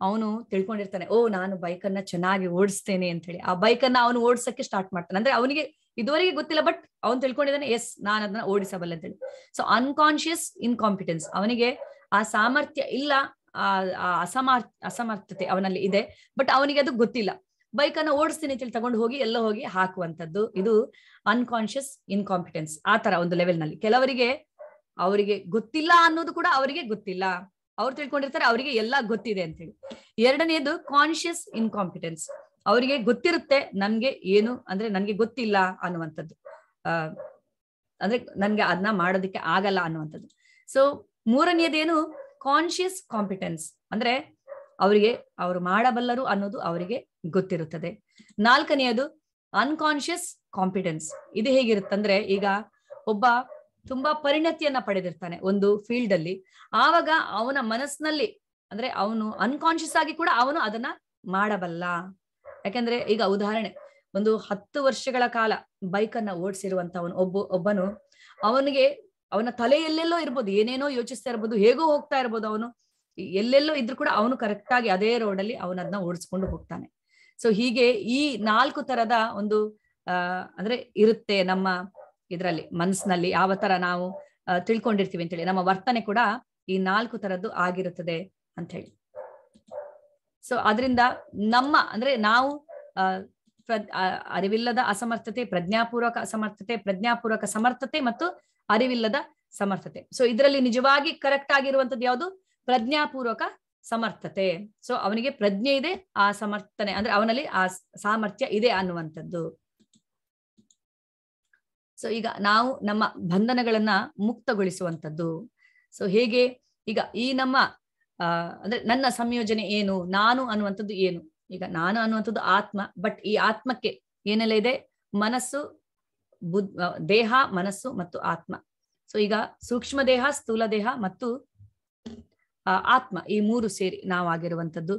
ಅವನು ತಿಳ್ಕೊಂಡಿರ್ತಾನೆ ಓ ನಾನು ಬೈಕನ್ನ ಚೆನ್ನಾಗಿ ಓಡಿಸ್ತೇನೆ ಅಂತ ಹೇಳಿ ಆ ಬೈಕನ್ನ ಅವನು ಓಡಿಸಕ್ಕೆ ಸ್ಟಾರ್ಟ್ ಮಾಡ್ತಾನೆ ಅಂದ್ರೆ ಅವನಿಗೆ ಇದುವರೆಗೆ ಗೊತ್ತಿಲ್ಲ ಬಟ್ ಅವನು ತಿಳ್ಕೊಂಡಿದ್ದಾನೆ ಎಸ್ ನಾನು ಅದನ್ನ ಓಡಿಸಬಲ್ಲ ಅಂತ ಹೇಳಿ ಸೊ ಅನ್ಕಾನ್ಶಿಯಸ್ ಇನ್ಕಾಂಪಿಟೆನ್ಸ್ ಅವನಿಗೆ ಆ ಸಾಮರ್ಥ್ಯ ಇಲ್ಲ ಆ ಅಸಮರ್ ಅಸಮರ್ಥತೆ ಅವನಲ್ಲಿ ಇದೆ ಬಟ್ ಅವನಿಗೆ ಅದು ಗೊತ್ತಿಲ್ಲ ಬೈಕ್ ಅನ್ನ ಓಡಿಸ್ತೀನಿ ಅಂತೇಳಿ ತಗೊಂಡು ಹೋಗಿ ಎಲ್ಲ ಹೋಗಿ ಹಾಕುವಂತದ್ದು ಇದು ಅನ್ಕಾನ್ಶಿಯಸ್ ಇನ್ಕಾಂಪಿಟೆನ್ಸ್ ಆ ತರ ಒಂದು ಲೆವೆಲ್ ನಲ್ಲಿ ಕೆಲವರಿಗೆ ಅವರಿಗೆ ಗೊತ್ತಿಲ್ಲ ಅನ್ನೋದು ಕೂಡ ಅವರಿಗೆ ಗೊತ್ತಿಲ್ಲ ಅವ್ರು ತಿಳ್ಕೊಂಡಿರ್ತಾರೆ ಅವರಿಗೆ ಎಲ್ಲ ಗೊತ್ತಿದೆ ಅಂತ ಹೇಳಿ ಎರಡನೇದು ಕಾನ್ಶಿಯಸ್ ಇನ್ಕಾಂಪಿಟೆನ್ಸ್ ಅವರಿಗೆ ಗೊತ್ತಿರುತ್ತೆ ನನ್ಗೆ ಏನು ಅಂದ್ರೆ ನನ್ಗೆ ಗೊತ್ತಿಲ್ಲ ಅನ್ನುವಂಥದ್ದು ಆ ಅಂದ್ರೆ ನನ್ಗೆ ಅದನ್ನ ಮಾಡೋದಕ್ಕೆ ಆಗಲ್ಲ ಅನ್ನುವಂಥದ್ದು ಸೊ ಏನು ಕಾನ್ಶಿಯಸ್ ಕಾಂಪಿಟೆನ್ಸ್ ಅಂದ್ರೆ ಅವರಿಗೆ ಅವರು ಮಾಡಬಲ್ಲರು ಅನ್ನೋದು ಅವರಿಗೆ ಗೊತ್ತಿರುತ್ತದೆ ನಾಲ್ಕನೆಯದು ಅನ್ಕಾನ್ಶಿಯಸ್ ಕಾಂಪಿಟೆನ್ಸ್ ಇದು ಹೇಗಿರುತ್ತಂದ್ರೆ ಈಗ ಒಬ್ಬ ತುಂಬಾ ಪರಿಣತಿಯನ್ನ ಪಡೆದಿರ್ತಾನೆ ಒಂದು ಫೀಲ್ಡ್ ಅಲ್ಲಿ ಆವಾಗ ಅವನ ಮನಸ್ಸಿನಲ್ಲಿ ಅಂದ್ರೆ ಅವನು ಅನ್ಕಾನ್ಶಿಯಸ್ ಆಗಿ ಕೂಡ ಅವನು ಅದನ್ನ ಮಾಡಬಲ್ಲ ಯಾಕಂದ್ರೆ ಈಗ ಉದಾಹರಣೆ ಒಂದು ಹತ್ತು ವರ್ಷಗಳ ಕಾಲ ಬೈಕ್ ಅನ್ನ ಓಡಿಸಿರುವಂತ ಅವನು ಒಬ್ಬ ಒಬ್ಬನು ಅವನಿಗೆ ಅವನ ತಲೆಯಲ್ಲೆಲ್ಲೋ ಇರ್ಬೋದು ಏನೇನೋ ಯೋಚಿಸ್ತಾ ಇರ್ಬೋದು ಹೇಗೋ ಹೋಗ್ತಾ ಇರ್ಬೋದು ಅವನು ಎಲ್ಲೆಲ್ಲೋ ಇದ್ರು ಕೂಡ ಅವನು ಕರೆಕ್ಟ್ ಆಗಿ ಅದೇ ರೋಡ್ ಅಲ್ಲಿ ಅವನದನ್ನ ಓಡಿಸ್ಕೊಂಡು ಹೋಗ್ತಾನೆ ಸೊ ಹೀಗೆ ಈ ನಾಲ್ಕು ತರದ ಒಂದು ಅಹ್ ಅಂದ್ರೆ ಇರುತ್ತೆ ನಮ್ಮ ಇದರಲ್ಲಿ ಮನಸ್ಸಿನಲ್ಲಿ ಯಾವ ತರ ನಾವು ತಿಳ್ಕೊಂಡಿರ್ತೀವಿ ಅಂತೇಳಿ ನಮ್ಮ ವರ್ತನೆ ಕೂಡ ಈ ನಾಲ್ಕು ತರದ್ದು ಆಗಿರುತ್ತದೆ ಅಂತ ಹೇಳಿ ಸೊ ಅದರಿಂದ ನಮ್ಮ ಅಂದ್ರೆ ನಾವು ಅರಿವಿಲ್ಲದ ಅಸಮರ್ಥತೆ ಪ್ರಜ್ಞಾಪೂರ್ವಕ ಅಸಮರ್ಥತೆ ಪ್ರಜ್ಞಾಪೂರ್ವಕ ಸಮರ್ಥತೆ ಮತ್ತು ಅರಿವಿಲ್ಲದ ಸಮರ್ಥತೆ ಸೊ ಇದರಲ್ಲಿ ನಿಜವಾಗಿ ಕರೆಕ್ಟ್ ಆಗಿರುವಂತದ್ದು ಯಾವುದು ಪ್ರಜ್ಞಾಪೂರ್ವಕ ಸಮರ್ಥತೆ ಸೊ ಅವನಿಗೆ ಪ್ರಜ್ಞೆ ಇದೆ ಆ ಸಮರ್ಥನೆ ಅಂದ್ರೆ ಅವನಲ್ಲಿ ಆ ಸಾಮರ್ಥ್ಯ ಇದೆ ಅನ್ನುವಂಥದ್ದು ಸೊ ಈಗ ನಾವು ನಮ್ಮ ಬಂಧನಗಳನ್ನ ಮುಕ್ತಗೊಳಿಸುವಂಥದ್ದು ಸೊ ಹೇಗೆ ಈಗ ಈ ನಮ್ಮ ಅಂದ್ರೆ ನನ್ನ ಸಂಯೋಜನೆ ಏನು ನಾನು ಅನ್ನುವಂಥದ್ದು ಏನು ಈಗ ನಾನು ಅನ್ನುವಂಥದ್ದು ಆತ್ಮ ಬಟ್ ಈ ಆತ್ಮಕ್ಕೆ ಏನೆಲ್ಲ ಇದೆ ಮನಸ್ಸು ಬುದ್ ದೇಹ ಮನಸ್ಸು ಮತ್ತು ಆತ್ಮ ಸೊ ಈಗ ಸೂಕ್ಷ್ಮ ದೇಹ ಸ್ಥೂಲ ದೇಹ ಮತ್ತು ಆತ್ಮ ಈ ಮೂರು ಸೇರಿ ನಾವು ನಾವಾಗಿರುವಂಥದ್ದು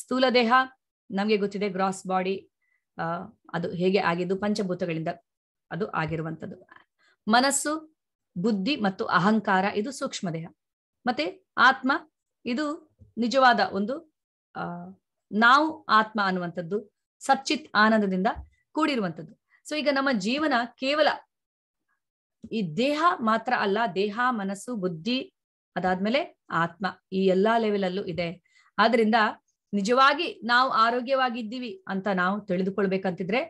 ಸ್ಥೂಲ ದೇಹ ನಮಗೆ ಗೊತ್ತಿದೆ ಗ್ರಾಸ್ ಬಾಡಿ ಅದು ಹೇಗೆ ಆಗಿದ್ದು ಪಂಚಭೂತಗಳಿಂದ ಅದು ಆಗಿರುವಂಥದ್ದು ಮನಸ್ಸು ಬುದ್ಧಿ ಮತ್ತು ಅಹಂಕಾರ ಇದು ಸೂಕ್ಷ್ಮ ದೇಹ ಮತ್ತೆ ಆತ್ಮ ಇದು ನಿಜವಾದ ಒಂದು ಆ ನಾವು ಆತ್ಮ ಅನ್ನುವಂಥದ್ದು ಸಚ್ಚಿತ್ ಆನಂದದಿಂದ ಕೂಡಿರುವಂಥದ್ದು ಸೊ ಈಗ ನಮ್ಮ ಜೀವನ ಕೇವಲ ಈ ದೇಹ ಮಾತ್ರ ಅಲ್ಲ ದೇಹ ಮನಸ್ಸು ಬುದ್ಧಿ ಅದಾದ್ಮೇಲೆ ಆತ್ಮ ಈ ಎಲ್ಲಾ ಲೆವೆಲ್ ಅಲ್ಲೂ ಇದೆ ಆದ್ರಿಂದ ನಿಜವಾಗಿ ನಾವು ಆರೋಗ್ಯವಾಗಿದ್ದೀವಿ ಅಂತ ನಾವು ತಿಳಿದುಕೊಳ್ಬೇಕಂತಿದ್ರೆ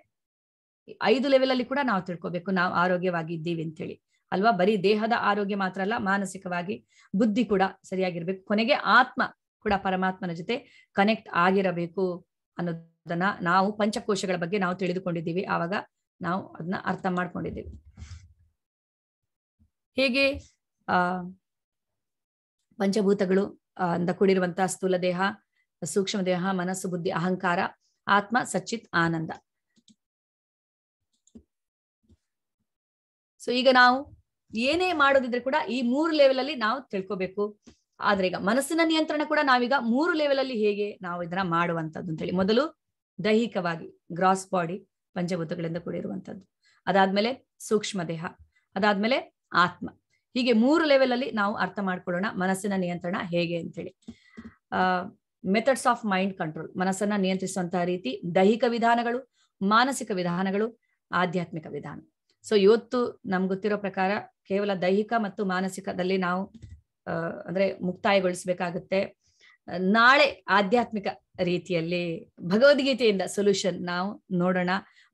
ಐದು ಲೆವೆಲ್ ಅಲ್ಲಿ ಕೂಡ ನಾವು ತಿಳ್ಕೊಬೇಕು ನಾವು ಆರೋಗ್ಯವಾಗಿ ಅಂತ ಹೇಳಿ ಅಲ್ವಾ ಬರೀ ದೇಹದ ಆರೋಗ್ಯ ಮಾತ್ರ ಅಲ್ಲ ಮಾನಸಿಕವಾಗಿ ಬುದ್ಧಿ ಕೂಡ ಸರಿಯಾಗಿರ್ಬೇಕು ಕೊನೆಗೆ ಆತ್ಮ ಕೂಡ ಪರಮಾತ್ಮನ ಜೊತೆ ಕನೆಕ್ಟ್ ಆಗಿರಬೇಕು ಅನ್ನೋದನ್ನ ನಾವು ಪಂಚಕೋಶಗಳ ಬಗ್ಗೆ ನಾವು ತಿಳಿದುಕೊಂಡಿದ್ದೀವಿ ಆವಾಗ ನಾವು ಅದನ್ನ ಅರ್ಥ ಮಾಡ್ಕೊಂಡಿದ್ದೀವಿ ಹೇಗೆ ಆ ಪಂಚಭೂತಗಳು ಅಂದ ಕೂಡಿರುವಂತಹ ಸ್ಥೂಲ ದೇಹ ಸೂಕ್ಷ್ಮ ದೇಹ ಮನಸ್ಸು ಬುದ್ಧಿ ಅಹಂಕಾರ ಆತ್ಮ ಸಚ್ಚಿತ್ ಆನಂದ ಸೊ ಈಗ ನಾವು ಏನೇ ಮಾಡೋದಿದ್ರೆ ಕೂಡ ಈ ಮೂರು ಲೆವೆಲ್ ಅಲ್ಲಿ ನಾವು ತಿಳ್ಕೊಬೇಕು ಆದ್ರೆ ಈಗ ಮನಸ್ಸಿನ ನಿಯಂತ್ರಣ ಕೂಡ ನಾವೀಗ ಮೂರು ಲೆವೆಲ್ ಅಲ್ಲಿ ಹೇಗೆ ನಾವು ಇದನ್ನ ಮಾಡುವಂತದ್ದು ಅಂತ ಹೇಳಿ ಮೊದಲು ದೈಹಿಕವಾಗಿ ಗ್ರಾಸ್ ಬಾಡಿ ಪಂಚಭೂತಗಳಿಂದ ಕೂಡಿರುವಂತದ್ದು ಅದಾದ್ಮೇಲೆ ಸೂಕ್ಷ್ಮ ದೇಹ ಅದಾದ್ಮೇಲೆ ಆತ್ಮ ಹೀಗೆ ಮೂರು ಲೆವೆಲ್ ಅಲ್ಲಿ ನಾವು ಅರ್ಥ ಮಾಡ್ಕೊಳ್ಳೋಣ ಮನಸ್ಸಿನ ನಿಯಂತ್ರಣ ಹೇಗೆ ಅಂತೇಳಿ ಆ ಮೆಥಡ್ಸ್ ಆಫ್ ಮೈಂಡ್ ಕಂಟ್ರೋಲ್ ಮನಸ್ಸನ್ನ ನಿಯಂತ್ರಿಸುವಂತಹ ರೀತಿ ದೈಹಿಕ ವಿಧಾನಗಳು ಮಾನಸಿಕ ವಿಧಾನಗಳು ಆಧ್ಯಾತ್ಮಿಕ ವಿಧಾನ ಸೊ ಇವತ್ತು ನಮ್ಗೆ ಗೊತ್ತಿರೋ ಪ್ರಕಾರ ಕೇವಲ ದೈಹಿಕ ಮತ್ತು ಮಾನಸಿಕದಲ್ಲಿ ನಾವು ಅಂದ್ರೆ ಮುಕ್ತಾಯಗೊಳಿಸ್ಬೇಕಾಗುತ್ತೆ ನಾಳೆ ಆಧ್ಯಾತ್ಮಿಕ ರೀತಿಯಲ್ಲಿ ಭಗವದ್ಗೀತೆಯಿಂದ ಸೊಲ್ಯೂಷನ್ ನಾವು ನೋಡೋಣ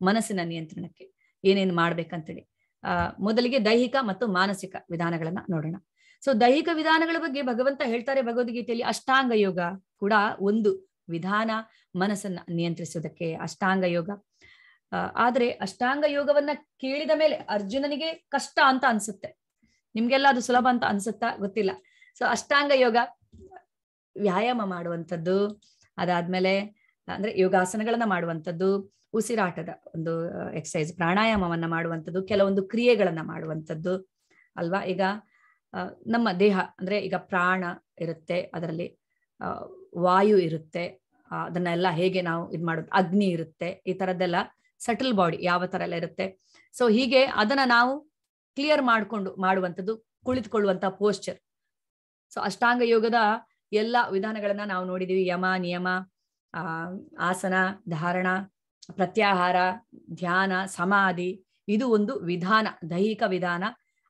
ಮನಸ್ಸಿನ ನಿಯಂತ್ರಣಕ್ಕೆ ಏನೇನು ಮಾಡ್ಬೇಕಂತೇಳಿ ಆ ಮೊದಲಿಗೆ ದೈಹಿಕ ಮತ್ತು ಮಾನಸಿಕ ವಿಧಾನಗಳನ್ನ ನೋಡೋಣ ಸೊ ದೈಹಿಕ ವಿಧಾನಗಳ ಬಗ್ಗೆ ಭಗವಂತ ಹೇಳ್ತಾರೆ ಭಗವದ್ಗೀತೆಯಲ್ಲಿ ಅಷ್ಟಾಂಗ ಯೋಗ ಕೂಡ ಒಂದು ವಿಧಾನ ಮನಸ್ಸನ್ನ ನಿಯಂತ್ರಿಸೋದಕ್ಕೆ ಅಷ್ಟಾಂಗ ಯೋಗ ಆದ್ರೆ ಅಷ್ಟಾಂಗ ಯೋಗವನ್ನ ಕೇಳಿದ ಮೇಲೆ ಅರ್ಜುನನಿಗೆ ಕಷ್ಟ ಅಂತ ಅನ್ಸುತ್ತೆ ನಿಮ್ಗೆಲ್ಲ ಅದು ಸುಲಭ ಅಂತ ಅನ್ಸುತ್ತಾ ಗೊತ್ತಿಲ್ಲ ಸೊ ಅಷ್ಟಾಂಗ ಯೋಗ ವ್ಯಾಯಾಮ ಮಾಡುವಂಥದ್ದು ಅದಾದ್ಮೇಲೆ ಅಂದ್ರೆ ಯೋಗಾಸನಗಳನ್ನ ಮಾಡುವಂಥದ್ದು ಉಸಿರಾಟದ ಒಂದು ಎಕ್ಸಸೈಸ್ ಪ್ರಾಣಾಯಾಮವನ್ನ ಮಾಡುವಂಥದ್ದು ಕೆಲವೊಂದು ಕ್ರಿಯೆಗಳನ್ನ ಮಾಡುವಂಥದ್ದು ಅಲ್ವಾ ಈಗ ನಮ್ಮ ದೇಹ ಅಂದ್ರೆ ಈಗ ಪ್ರಾಣ ಇರುತ್ತೆ ಅದರಲ್ಲಿ ವಾಯು ಇರುತ್ತೆ ಅದನ್ನೆಲ್ಲ ಹೇಗೆ ನಾವು ಇದು ಮಾಡೋದು ಅಗ್ನಿ ಇರುತ್ತೆ ಈ ತರದ್ದೆಲ್ಲ ಸಟಲ್ ಬಾಡಿ ಯಾವ ತರ ಎಲ್ಲ ಇರುತ್ತೆ ಸೊ ಹೀಗೆ ಅದನ್ನ ನಾವು ಕ್ಲಿಯರ್ ಮಾಡಿಕೊಂಡು ಮಾಡುವಂಥದ್ದು ಕುಳಿತುಕೊಳ್ಳುವಂತ ಪೋಸ್ಚರ್ ಸೊ ಅಷ್ಟಾಂಗ ಯೋಗದ ಎಲ್ಲ ವಿಧಾನಗಳನ್ನ ನಾವು ನೋಡಿದೀವಿ ಯಮ ನಿಯಮ ಆಸನ ಧಾರಣ ಪ್ರತ್ಯಾಹಾರ ಧ್ಯಾನ ಸಮಾಧಿ ಇದು ಒಂದು ವಿಧಾನ ದೈಹಿಕ ವಿಧಾನ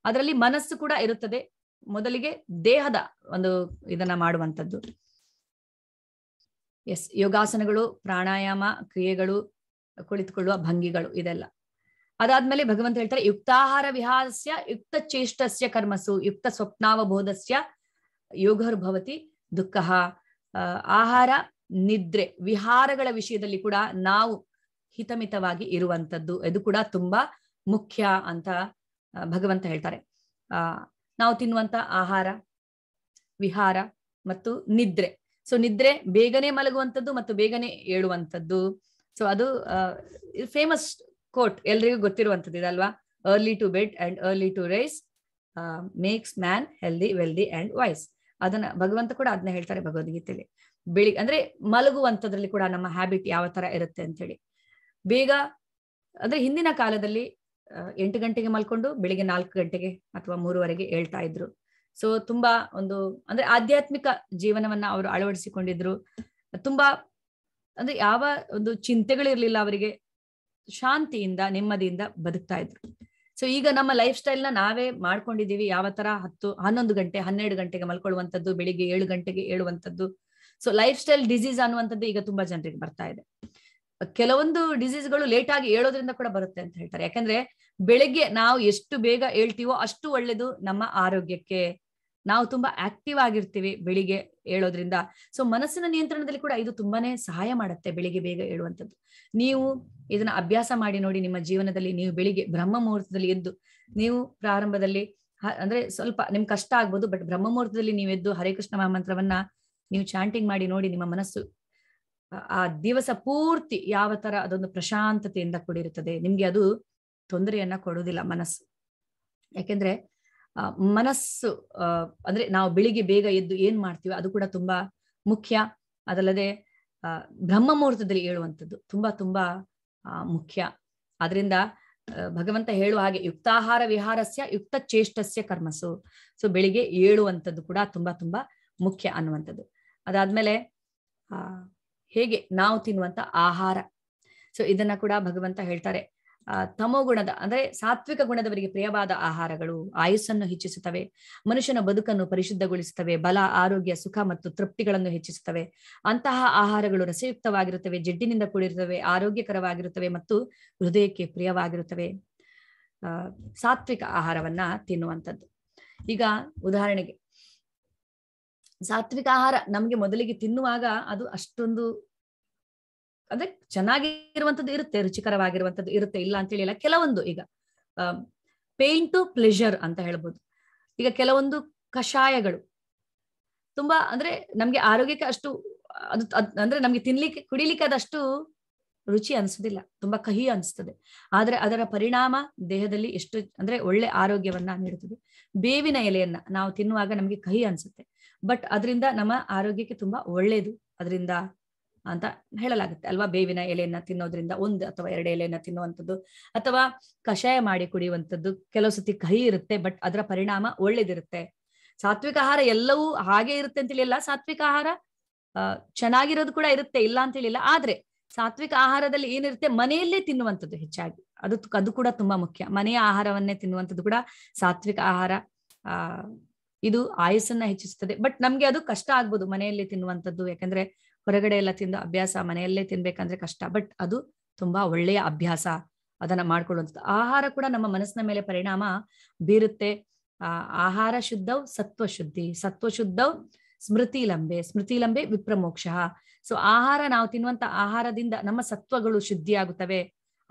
ಅದರಲ್ಲಿ ಮನಸ್ಸು ಕೂಡ ಇರುತ್ತದೆ ಮೊದಲಿಗೆ ದೇಹದ ಒಂದು ಇದನ್ನ ಮಾಡುವಂಥದ್ದು ಎಸ್ ಯೋಗಾಸನಗಳು ಪ್ರಾಣಾಯಾಮ ಕ್ರಿಯೆಗಳು ಕುಳಿತುಕೊಳ್ಳುವ ಭಂಗಿಗಳು ಇದೆಲ್ಲ ಅದಾದ್ಮೇಲೆ ಭಗವಂತ ಹೇಳ್ತಾರೆ ಯುಕ್ತಾಹಾರ ವಿಹಾರಸ್ಯ ಯುಕ್ತ ಚೇಷ್ಟಸ್ಯ ಕರ್ಮಸು ಯುಕ್ತ ಸ್ವಪ್ನಾವಬೋಧಸ್ಯ ಯೋಗರ್ಭವತಿ ದುಃಖ ಆಹಾರ ನಿದ್ರೆ ವಿಹಾರಗಳ ವಿಷಯದಲ್ಲಿ ಕೂಡ ನಾವು ಹಿತಮಿತವಾಗಿ ಇರುವಂತದ್ದು ಇದು ಕೂಡ ತುಂಬಾ ಮುಖ್ಯ ಅಂತ ಭಗವಂತ ಹೇಳ್ತಾರೆ ಆ ನಾವು ತಿನ್ನುವಂತ ಆಹಾರ ವಿಹಾರ ಮತ್ತು ನಿದ್ರೆ ಸೊ ನಿದ್ರೆ ಬೇಗನೆ ಮಲಗುವಂಥದ್ದು ಮತ್ತು ಬೇಗನೆ ಏಳುವಂಥದ್ದು ಸೊ ಅದು ಫೇಮಸ್ ಕೋಟ್ ಎಲ್ರಿಗೂ ಗೊತ್ತಿರುವಂಥದ್ದು ಇದಲ್ವಾ early to bed and early to rise makes man healthy wealthy and wise ಅದನ್ನ ಭಗವಂತ ಕೂಡ ಅದನ್ನ ಹೇಳ್ತಾರೆ ಭಗವದ್ಗೀತೆಯಲ್ಲಿ ಬೆಳಿಗ್ಗೆ ಅಂದ್ರೆ ಮಲಗುವಂಥದ್ರಲ್ಲಿ ಕೂಡ ನಮ್ಮ ಹ್ಯಾಬಿಟ್ ಯಾವ ತರ ಇರುತ್ತೆ ಅಂತ ಹೇಳಿ ಬೇಗ ಅಂದ್ರೆ ಹಿಂದಿನ ಕಾಲದಲ್ಲಿ ಎಂಟು ಗಂಟೆಗೆ ಮಲ್ಕೊಂಡು ಬೆಳಿಗ್ಗೆ ನಾಲ್ಕು ಗಂಟೆಗೆ ಅಥವಾ ಮೂರುವರೆಗೆ ಹೇಳ್ತಾ ಇದ್ರು ಸೊ ತುಂಬಾ ಒಂದು ಅಂದ್ರೆ ಆಧ್ಯಾತ್ಮಿಕ ಜೀವನವನ್ನ ಅವರು ಅಳವಡಿಸಿಕೊಂಡಿದ್ರು ತುಂಬಾ ಅಂದ್ರೆ ಯಾವ ಒಂದು ಚಿಂತೆಗಳಿರ್ಲಿಲ್ಲ ಅವರಿಗೆ ಶಾಂತಿಯಿಂದ ನೆಮ್ಮದಿಯಿಂದ ಬದುಕ್ತಾ ಇದ್ರು ಸೊ ಈಗ ನಮ್ಮ ಲೈಫ್ ನ ನಾವೇ ಮಾಡ್ಕೊಂಡಿದ್ದೀವಿ ಯಾವ ತರ ಹತ್ತು ಹನ್ನೊಂದು ಗಂಟೆ ಹನ್ನೆರಡು ಗಂಟೆಗೆ ಮಲ್ಕೊಳ್ಳುವಂಥದ್ದು ಬೆಳಿಗ್ಗೆ ಏಳು ಗಂಟೆಗೆ ಏಳುವಂಥದ್ದು ಸೊ ಲೈಫ್ ಸ್ಟೈಲ್ ಡಿಸೀಸ್ ಅನ್ನುವಂಥದ್ದು ಈಗ ತುಂಬಾ ಜನರಿಗೆ ಬರ್ತಾ ಇದೆ ಕೆಲವೊಂದು ಡಿಸೀಸ್ಗಳು ಲೇಟ್ ಆಗಿ ಏಳೋದ್ರಿಂದ ಕೂಡ ಬರುತ್ತೆ ಅಂತ ಹೇಳ್ತಾರೆ ಯಾಕಂದ್ರೆ ಬೆಳಿಗ್ಗೆ ನಾವು ಎಷ್ಟು ಬೇಗ ಹೇಳ್ತೀವೋ ಅಷ್ಟು ಒಳ್ಳೇದು ನಮ್ಮ ಆರೋಗ್ಯಕ್ಕೆ ನಾವು ತುಂಬಾ ಆಕ್ಟಿವ್ ಆಗಿರ್ತೀವಿ ಬೆಳಿಗ್ಗೆ ಹೇಳೋದ್ರಿಂದ ಸೊ ಮನಸ್ಸಿನ ನಿಯಂತ್ರಣದಲ್ಲಿ ಕೂಡ ಇದು ತುಂಬಾನೇ ಸಹಾಯ ಮಾಡುತ್ತೆ ಬೆಳಿಗ್ಗೆ ಬೇಗ ಹೇಳುವಂಥದ್ದು ನೀವು ಇದನ್ನ ಅಭ್ಯಾಸ ಮಾಡಿ ನೋಡಿ ನಿಮ್ಮ ಜೀವನದಲ್ಲಿ ನೀವು ಬೆಳಿಗ್ಗೆ ಬ್ರಹ್ಮ ಮುಹೂರ್ತದಲ್ಲಿ ಎದ್ದು ನೀವು ಪ್ರಾರಂಭದಲ್ಲಿ ಅಂದ್ರೆ ಸ್ವಲ್ಪ ನಿಮ್ ಕಷ್ಟ ಆಗ್ಬೋದು ಬಟ್ ಬ್ರಹ್ಮ ಮುಹೂರ್ತದಲ್ಲಿ ನೀವು ಎದ್ದು ಹರೇಕೃಷ್ಣ ಮಹಾಮಂತ್ರವನ್ನ ನೀವು ಚಾಂಟಿಂಗ್ ಮಾಡಿ ನೋಡಿ ನಿಮ್ಮ ಮನಸ್ಸು ಆ ದಿವಸ ಪೂರ್ತಿ ಯಾವ ತರ ಅದೊಂದು ಪ್ರಶಾಂತತೆಯಿಂದ ಕೂಡಿರುತ್ತದೆ ನಿಮ್ಗೆ ಅದು ತೊಂದರೆಯನ್ನ ಕೊಡುವುದಿಲ್ಲ ಮನಸ್ಸು ಯಾಕೆಂದ್ರೆ ಮನಸ್ಸು ಅಂದ್ರೆ ನಾವು ಬೆಳಿಗ್ಗೆ ಬೇಗ ಎದ್ದು ಏನ್ ಮಾಡ್ತೀವಿ ಅದು ಕೂಡ ತುಂಬಾ ಮುಖ್ಯ ಅದಲ್ಲದೆ ಬ್ರಹ್ಮ ಮುಹೂರ್ತದಲ್ಲಿ ಏಳುವಂಥದ್ದು ತುಂಬಾ ತುಂಬಾ ಮುಖ್ಯ ಅದರಿಂದ ಭಗವಂತ ಹೇಳುವ ಹಾಗೆ ಯುಕ್ತಾಹಾರ ವಿಹಾರಸ್ಯ ಯುಕ್ತ ಚೇಷ್ಟಸ್ಯ ಕರ್ಮಸು ಸೊ ಬೆಳಿಗ್ಗೆ ಏಳುವಂಥದ್ದು ಕೂಡ ತುಂಬಾ ತುಂಬಾ ಮುಖ್ಯ ಅನ್ನುವಂಥದ್ದು ಅದಾದ್ಮೇಲೆ ಹೇಗೆ ನಾವು ತಿನ್ನುವಂತ ಆಹಾರ ಸೊ ಇದನ್ನ ಕೂಡ ಭಗವಂತ ಹೇಳ್ತಾರೆ ತಮೋ ಗುಣದ ಅಂದ್ರೆ ಸಾತ್ವಿಕ ಗುಣದವರಿಗೆ ಪ್ರಿಯವಾದ ಆಹಾರಗಳು ಆಯುಸ್ಸನ್ನು ಹೆಚ್ಚಿಸುತ್ತವೆ ಮನುಷ್ಯನ ಬದುಕನ್ನು ಪರಿಶುದ್ಧಗೊಳಿಸುತ್ತವೆ ಬಲ ಆರೋಗ್ಯ ಸುಖ ಮತ್ತು ತೃಪ್ತಿಗಳನ್ನು ಹೆಚ್ಚಿಸುತ್ತವೆ ಅಂತಹ ಆಹಾರಗಳು ರಸಯುಕ್ತವಾಗಿರುತ್ತವೆ ಜಡ್ಡಿನಿಂದ ಕೂಡಿರುತ್ತವೆ ಆರೋಗ್ಯಕರವಾಗಿರುತ್ತವೆ ಮತ್ತು ಹೃದಯಕ್ಕೆ ಪ್ರಿಯವಾಗಿರುತ್ತವೆ ಸಾತ್ವಿಕ ಆಹಾರವನ್ನ ತಿನ್ನುವಂಥದ್ದು ಈಗ ಉದಾಹರಣೆಗೆ ಸಾತ್ವಿಕ ಆಹಾರ ನಮ್ಗೆ ಮೊದಲಿಗೆ ತಿನ್ನುವಾಗ ಅದು ಅಷ್ಟೊಂದು ಅಂದ್ರೆ ಚೆನ್ನಾಗಿರುವಂತದ್ದು ಇರುತ್ತೆ ರುಚಿಕರವಾಗಿರುವಂತದ್ದು ಇರುತ್ತೆ ಇಲ್ಲ ಅಂತ ಹೇಳಿಲ್ಲ ಕೆಲವೊಂದು ಈಗ ಪೇನ್ ಟು ಪ್ಲೆಜರ್ ಅಂತ ಹೇಳ್ಬೋದು ಈಗ ಕೆಲವೊಂದು ಕಷಾಯಗಳು ತುಂಬಾ ಅಂದ್ರೆ ನಮ್ಗೆ ಆರೋಗ್ಯಕ್ಕೆ ಅಷ್ಟು ಅದು ಅಂದ್ರೆ ನಮ್ಗೆ ತಿನ್ಲಿಕ್ಕೆ ಕುಡಿಲಿಕ್ಕೆ ಅದಷ್ಟು ರುಚಿ ಅನ್ಸುದಿಲ್ಲ ತುಂಬಾ ಕಹಿ ಅನಿಸ್ತದೆ ಆದ್ರೆ ಅದರ ಪರಿಣಾಮ ದೇಹದಲ್ಲಿ ಎಷ್ಟು ಅಂದ್ರೆ ಒಳ್ಳೆ ಆರೋಗ್ಯವನ್ನ ನೀಡುತ್ತದೆ ಬೇವಿನ ಎಲೆಯನ್ನ ನಾವು ತಿನ್ನುವಾಗ ನಮ್ಗೆ ಕಹಿ ಅನ್ಸುತ್ತೆ ಬಟ್ ಅದರಿಂದ ನಮ್ಮ ಆರೋಗ್ಯಕ್ಕೆ ತುಂಬಾ ಒಳ್ಳೇದು ಅದರಿಂದ ಅಂತ ಹೇಳಲಾಗುತ್ತೆ ಅಲ್ವಾ ಬೇವಿನ ಎಲೆಯನ್ನ ತಿನ್ನೋದ್ರಿಂದ ಒಂದು ಅಥವಾ ಎರಡು ಎಲೆಯನ್ನ ತಿನ್ನುವಂಥದ್ದು ಅಥವಾ ಕಷಾಯ ಮಾಡಿ ಕುಡಿಯುವಂಥದ್ದು ಕೆಲವು ಸತಿ ಕಹಿ ಇರುತ್ತೆ ಬಟ್ ಅದರ ಪರಿಣಾಮ ಒಳ್ಳೇದಿರುತ್ತೆ ಸಾತ್ವಿಕ ಆಹಾರ ಎಲ್ಲವೂ ಹಾಗೆ ಇರುತ್ತೆ ಅಂತೇಳಿ ಸಾತ್ವಿಕ ಆಹಾರ ಚೆನ್ನಾಗಿರೋದು ಕೂಡ ಇರುತ್ತೆ ಇಲ್ಲ ಅಂತ ಹೇಳಿಲ್ಲ ಆದ್ರೆ ಸಾತ್ವಿಕ ಆಹಾರದಲ್ಲಿ ಏನಿರುತ್ತೆ ಮನೆಯಲ್ಲೇ ತಿನ್ನುವಂಥದ್ದು ಹೆಚ್ಚಾಗಿ ಅದು ಅದು ಕೂಡ ತುಂಬಾ ಮುಖ್ಯ ಮನೆಯ ಆಹಾರವನ್ನೇ ತಿನ್ನುವಂಥದ್ದು ಕೂಡ ಸಾತ್ವಿಕ ಆಹಾರ ಆ ಇದು ಆಯಸ್ಸನ್ನ ಹೆಚ್ಚಿಸುತ್ತದೆ ಬಟ್ ನಮ್ಗೆ ಅದು ಕಷ್ಟ ಆಗ್ಬೋದು ಮನೆಯಲ್ಲಿ ತಿನ್ನುವಂಥದ್ದು ಯಾಕಂದ್ರೆ ಹೊರಗಡೆ ಎಲ್ಲ ತಿಂದು ಅಭ್ಯಾಸ ಮನೆಯಲ್ಲೇ ತಿನ್ಬೇಕಂದ್ರೆ ಕಷ್ಟ ಬಟ್ ಅದು ತುಂಬಾ ಒಳ್ಳೆಯ ಅಭ್ಯಾಸ ಅದನ್ನ ಮಾಡ್ಕೊಳ್ಳುವಂಥದ್ದು ಆಹಾರ ಕೂಡ ನಮ್ಮ ಮನಸ್ಸಿನ ಮೇಲೆ ಪರಿಣಾಮ ಬೀರುತ್ತೆ ಆಹಾರ ಶುದ್ಧವ್ ಸತ್ವ ಶುದ್ಧಿ ಸತ್ವ ಶುದ್ಧವ್ ಸ್ಮೃತಿ ಲಂಬೆ ಸ್ಮೃತಿ ಲಂಬೆ ವಿಪ್ರಮೋಕ್ಷ ಸೊ ಆಹಾರ ನಾವು ತಿನ್ನುವಂತ ಆಹಾರದಿಂದ ನಮ್ಮ ಸತ್ವಗಳು ಶುದ್ಧಿ ಆಗುತ್ತವೆ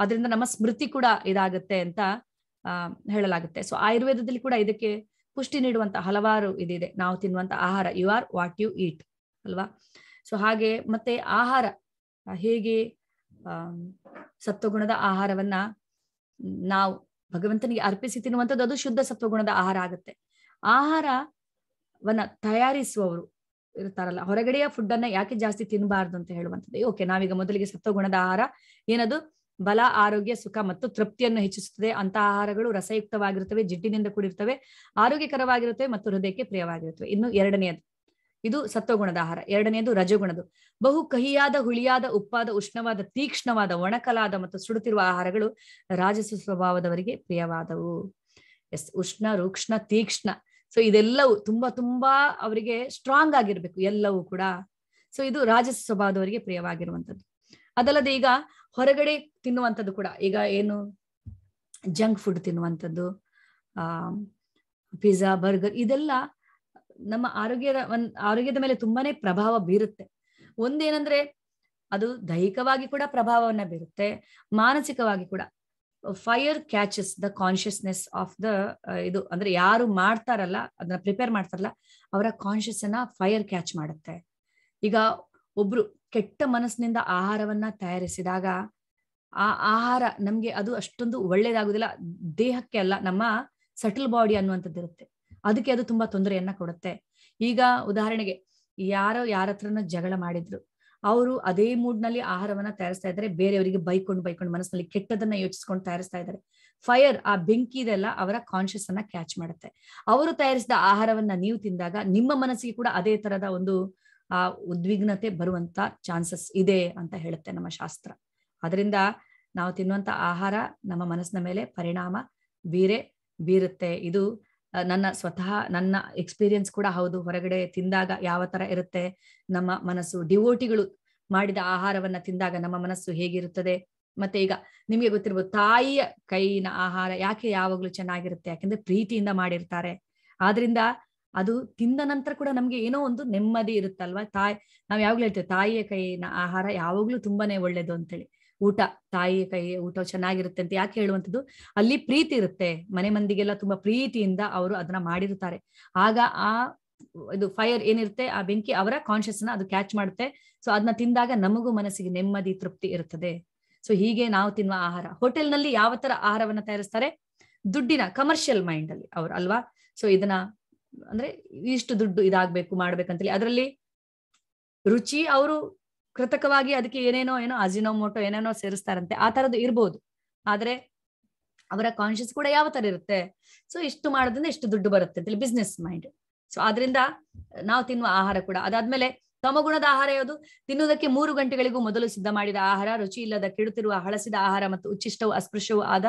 ಅದರಿಂದ ನಮ್ಮ ಸ್ಮೃತಿ ಕೂಡ ಇದಾಗುತ್ತೆ ಅಂತ ಹೇಳಲಾಗುತ್ತೆ ಸೊ ಆಯುರ್ವೇದದಲ್ಲಿ ಕೂಡ ಇದಕ್ಕೆ ಪುಷ್ಟಿ ನೀಡುವಂತ ಹಲವಾರು ಇದಿದೆ ನಾವು ತಿನ್ನುವಂತ ಆಹಾರ you are what you eat ಅಲ್ವಾ ಸೊ ಹಾಗೆ ಮತ್ತೆ ಆಹಾರ ಹೇಗೆ ಸತ್ವಗುಣದ ಆಹಾರವನ್ನ ನಾವು ಭಗವಂತನಿಗೆ ಅರ್ಪಿಸಿ ತಿನ್ನುವಂಥದ್ದು ಅದು ಶುದ್ಧ ಸತ್ವಗುಣದ ಆಹಾರ ಆಗುತ್ತೆ ಆಹಾರವನ್ನ ತಯಾರಿಸುವವರು ಇರ್ತಾರಲ್ಲ ಹೊರಗಡೆಯ ಫುಡ್ ಅನ್ನ ಯಾಕೆ ಜಾಸ್ತಿ ತಿನ್ನಬಾರ್ದು ಅಂತ ಹೇಳುವಂಥದ್ದು ಓಕೆ ನಾವೀಗ ಮೊದಲಿಗೆ ಸತ್ವಗುಣದ ಆಹಾರ ಏನದು ಬಲ ಆರೋಗ್ಯ ಸುಖ ಮತ್ತು ತೃಪ್ತಿಯನ್ನು ಹೆಚ್ಚಿಸುತ್ತದೆ ಅಂತ ಆಹಾರಗಳು ರಸಯುಕ್ತವಾಗಿರುತ್ತವೆ ಜಿಡ್ಡಿನಿಂದ ಕೂಡಿರ್ತವೆ ಆರೋಗ್ಯಕರವಾಗಿರುತ್ತವೆ ಮತ್ತು ಹೃದಯಕ್ಕೆ ಪ್ರಿಯವಾಗಿರುತ್ತವೆ ಇನ್ನು ಎರಡನೆಯದು ಇದು ಸತ್ವಗುಣದ ಆಹಾರ ಎರಡನೆಯದು ರಜಗುಣದು ಬಹು ಕಹಿಯಾದ ಹುಳಿಯಾದ ಉಪ್ಪಾದ ಉಷ್ಣವಾದ ತೀಕ್ಷ್ಣವಾದ ಒಣಕಲಾದ ಮತ್ತು ಸುಡುತ್ತಿರುವ ಆಹಾರಗಳು ರಾಜಸ ಸ್ವಭಾವದವರಿಗೆ ಪ್ರಿಯವಾದವು ಎಸ್ ಉಷ್ಣ ರೂಕ್ಷ್ಣ ತೀಕ್ಷ್ಣ ಸೊ ಇದೆಲ್ಲವೂ ತುಂಬಾ ತುಂಬಾ ಅವರಿಗೆ ಸ್ಟ್ರಾಂಗ್ ಆಗಿರ್ಬೇಕು ಎಲ್ಲವೂ ಕೂಡ ಸೊ ಇದು ರಾಜಸ ಸ್ವಭಾವದವರಿಗೆ ಪ್ರಿಯವಾಗಿರುವಂತದ್ದು ಅದಲ್ಲದೆ ಈಗ ಹೊರಗಡೆ ತಿನ್ನುವಂಥದ್ದು ಕೂಡ ಈಗ ಏನು ಜಂಕ್ ಫುಡ್ ತಿನ್ನುವಂಥದ್ದು ಆ ಪಿಜ್ಜಾ ಬರ್ಗರ್ ಇದೆಲ್ಲ ನಮ್ಮ ಆರೋಗ್ಯದ ಒಂದ್ ಆರೋಗ್ಯದ ಮೇಲೆ ತುಂಬಾನೇ ಪ್ರಭಾವ ಬೀರುತ್ತೆ ಒಂದೇನಂದ್ರೆ ಅದು ದೈಹಿಕವಾಗಿ ಕೂಡ ಪ್ರಭಾವವನ್ನ ಬೀರುತ್ತೆ ಮಾನಸಿಕವಾಗಿ ಕೂಡ fire catches the consciousness of the ಇದು ಅಂದ್ರೆ ಯಾರು ಮಾಡ್ತಾರಲ್ಲ ಅದನ್ನ ಪ್ರಿಪೇರ್ ಮಾಡ್ತಾರಲ್ಲ ಅವರ ಕಾನ್ಶಿಯಸ್ ಅನ್ನ ಫೈರ್ ಕ್ಯಾಚ್ ಮಾಡುತ್ತೆ ಈಗ ಒಬ್ರು ಕೆಟ್ಟ ಮನಸ್ಸಿನಿಂದ ಆಹಾರವನ್ನ ತಯಾರಿಸಿದಾಗ ಆ ಆಹಾರ ನಮ್ಗೆ ಅದು ಅಷ್ಟೊಂದು ಒಳ್ಳೇದಾಗುದಿಲ್ಲ ದೇಹಕ್ಕೆ ಅಲ್ಲ ನಮ್ಮ ಸಟಲ್ ಬಾಡಿ ಅನ್ನುವಂಥದ್ದು ಇರುತ್ತೆ ಅದಕ್ಕೆ ಅದು ತುಂಬಾ ತೊಂದರೆಯನ್ನ ಕೊಡುತ್ತೆ ಈಗ ಉದಾಹರಣೆಗೆ ಯಾರೋ ಯಾರ ಹತ್ರನ ಜಗಳ ಮಾಡಿದ್ರು ಅವರು ಅದೇ ಮೂಡ್ ನಲ್ಲಿ ಆಹಾರವನ್ನ ತಯಾರಿಸ್ತಾ ಇದ್ರೆ ಬೇರೆಯವರಿಗೆ ಬೈಕೊಂಡು ಬೈಕೊಂಡು ಮನಸ್ಸಿನಲ್ಲಿ ಕೆಟ್ಟದನ್ನ ಯೋಚಿಸ್ಕೊಂಡು ತಯಾರಿಸ್ತಾ ಇದ್ದಾರೆ ಫೈರ್ ಆ ಬೆಂಕಿ ಇದೆಲ್ಲ ಅವರ ಕಾನ್ಶಿಯಸ್ ಅನ್ನ ಕ್ಯಾಚ್ ಮಾಡುತ್ತೆ ಅವರು ತಯಾರಿಸಿದ ಆಹಾರವನ್ನ ನೀವು ತಿಂದಾಗ ನಿಮ್ಮ ಮನಸ್ಸಿಗೆ ಕೂಡ ಅದೇ ತರದ ಒಂದು ಆ ಉದ್ವಿಗ್ನತೆ ಬರುವಂತ ಚಾನ್ಸಸ್ ಇದೆ ಅಂತ ಹೇಳುತ್ತೆ ನಮ್ಮ ಶಾಸ್ತ್ರ ಅದರಿಂದ ನಾವು ತಿನ್ನುವಂತ ಆಹಾರ ನಮ್ಮ ಮನಸ್ಸಿನ ಮೇಲೆ ಪರಿಣಾಮ ಬೀರೆ ಬೀರುತ್ತೆ ಇದು ನನ್ನ ಸ್ವತಃ ನನ್ನ ಎಕ್ಸ್ಪೀರಿಯನ್ಸ್ ಕೂಡ ಹೌದು ಹೊರಗಡೆ ತಿಂದಾಗ ಯಾವ ತರ ಇರುತ್ತೆ ನಮ್ಮ ಮನಸ್ಸು ಡಿವೋಟಿಗಳು ಮಾಡಿದ ಆಹಾರವನ್ನ ತಿಂದಾಗ ನಮ್ಮ ಮನಸ್ಸು ಹೇಗಿರುತ್ತದೆ ಮತ್ತೆ ಈಗ ನಿಮಗೆ ಗೊತ್ತಿರ್ಬೋದು ತಾಯಿಯ ಕೈನ ಆಹಾರ ಯಾಕೆ ಯಾವಾಗ್ಲೂ ಚೆನ್ನಾಗಿರುತ್ತೆ ಯಾಕೆಂದ್ರೆ ಪ್ರೀತಿಯಿಂದ ಮಾಡಿರ್ತಾರೆ ಆದ್ರಿಂದ ಅದು ತಿಂದ ನಂತರ ಕೂಡ ನಮ್ಗೆ ಏನೋ ಒಂದು ನೆಮ್ಮದಿ ಇರುತ್ತಲ್ವಾ ತಾಯಿ ನಾವ್ ಯಾವಾಗ್ಲೂ ಹೇಳ್ತೇವೆ ತಾಯಿಯ ಕೈನ ಆಹಾರ ಯಾವಾಗ್ಲೂ ತುಂಬಾನೇ ಒಳ್ಳೇದು ಅಂತೇಳಿ ಊಟ ತಾಯಿ ಕೈ ಊಟ ಚೆನ್ನಾಗಿರುತ್ತೆ ಅಂತ ಯಾಕೆ ಹೇಳುವಂಥದ್ದು ಅಲ್ಲಿ ಪ್ರೀತಿ ಇರುತ್ತೆ ಮನೆ ಮಂದಿಗೆಲ್ಲ ತುಂಬಾ ಪ್ರೀತಿಯಿಂದ ಅವರು ಅದನ್ನ ಮಾಡಿರ್ತಾರೆ ಆಗ ಆ ಇದು ಫೈರ್ ಏನಿರುತ್ತೆ ಆ ಬೆಂಕಿ ಅವರ ಕಾನ್ಶಿಯಸ್ ನ ಅದು ಕ್ಯಾಚ್ ಮಾಡುತ್ತೆ ಸೊ ಅದನ್ನ ತಿಂದಾಗ ನಮಗೂ ಮನಸ್ಸಿಗೆ ನೆಮ್ಮದಿ ತೃಪ್ತಿ ಇರುತ್ತದೆ ಸೊ ಹೀಗೆ ನಾವು ತಿನ್ನುವ ಆಹಾರ ಹೋಟೆಲ್ ನಲ್ಲಿ ಯಾವ ತರ ಆಹಾರವನ್ನ ತಯಾರಿಸ್ತಾರೆ ದುಡ್ಡಿನ ಕಮರ್ಷಿಯಲ್ ಮೈಂಡ್ ಅಲ್ಲಿ ಅವ್ರು ಅಲ್ವಾ ಸೊ ಇದನ್ನ ಅಂದ್ರೆ ಇಷ್ಟು ದುಡ್ಡು ಇದಾಗ್ಬೇಕು ಮಾಡ್ಬೇಕಂತೇಳಿ ಅದರಲ್ಲಿ ರುಚಿ ಅವರು ಕೃತಕವಾಗಿ ಅದಕ್ಕೆ ಏನೇನೋ ಏನೋ ಅಜಿನೋಮೋಟೋ ಏನೇನೋ ಸೇರಿಸ್ತಾರಂತೆ ಆ ತರದ್ದು ಇರ್ಬೋದು ಆದ್ರೆ ಅವರ ಕಾನ್ಶಿಯಸ್ ಕೂಡ ಯಾವ ತರ ಇರುತ್ತೆ ಸೊ ಇಷ್ಟು ಮಾಡೋದ್ರಿಂದ ಇಷ್ಟು ದುಡ್ಡು ಬರುತ್ತೆ ಅಂತೇಳಿ ಬಿಸ್ನೆಸ್ ಮೈಂಡ್ ಸೊ ಅದರಿಂದ ನಾವು ತಿನ್ನುವ ಆಹಾರ ಕೂಡ ಅದಾದ್ಮೇಲೆ ತಮಗುಣದ ಆಹಾರ ಯಾವುದು ತಿನ್ನುವುದಕ್ಕೆ ಮೂರು ಗಂಟೆಗಳಿಗೂ ಮೊದಲು ಸಿದ್ಧ ಮಾಡಿದ ಆಹಾರ ರುಚಿ ಇಲ್ಲದ ಕೆಡುತ್ತಿರುವ ಹಳಸಿದ ಆಹಾರ ಮತ್ತು ಉಚ್ಚಿಷ್ಟವು ಅಸ್ಪೃಶ್ಯವೂ ಆದ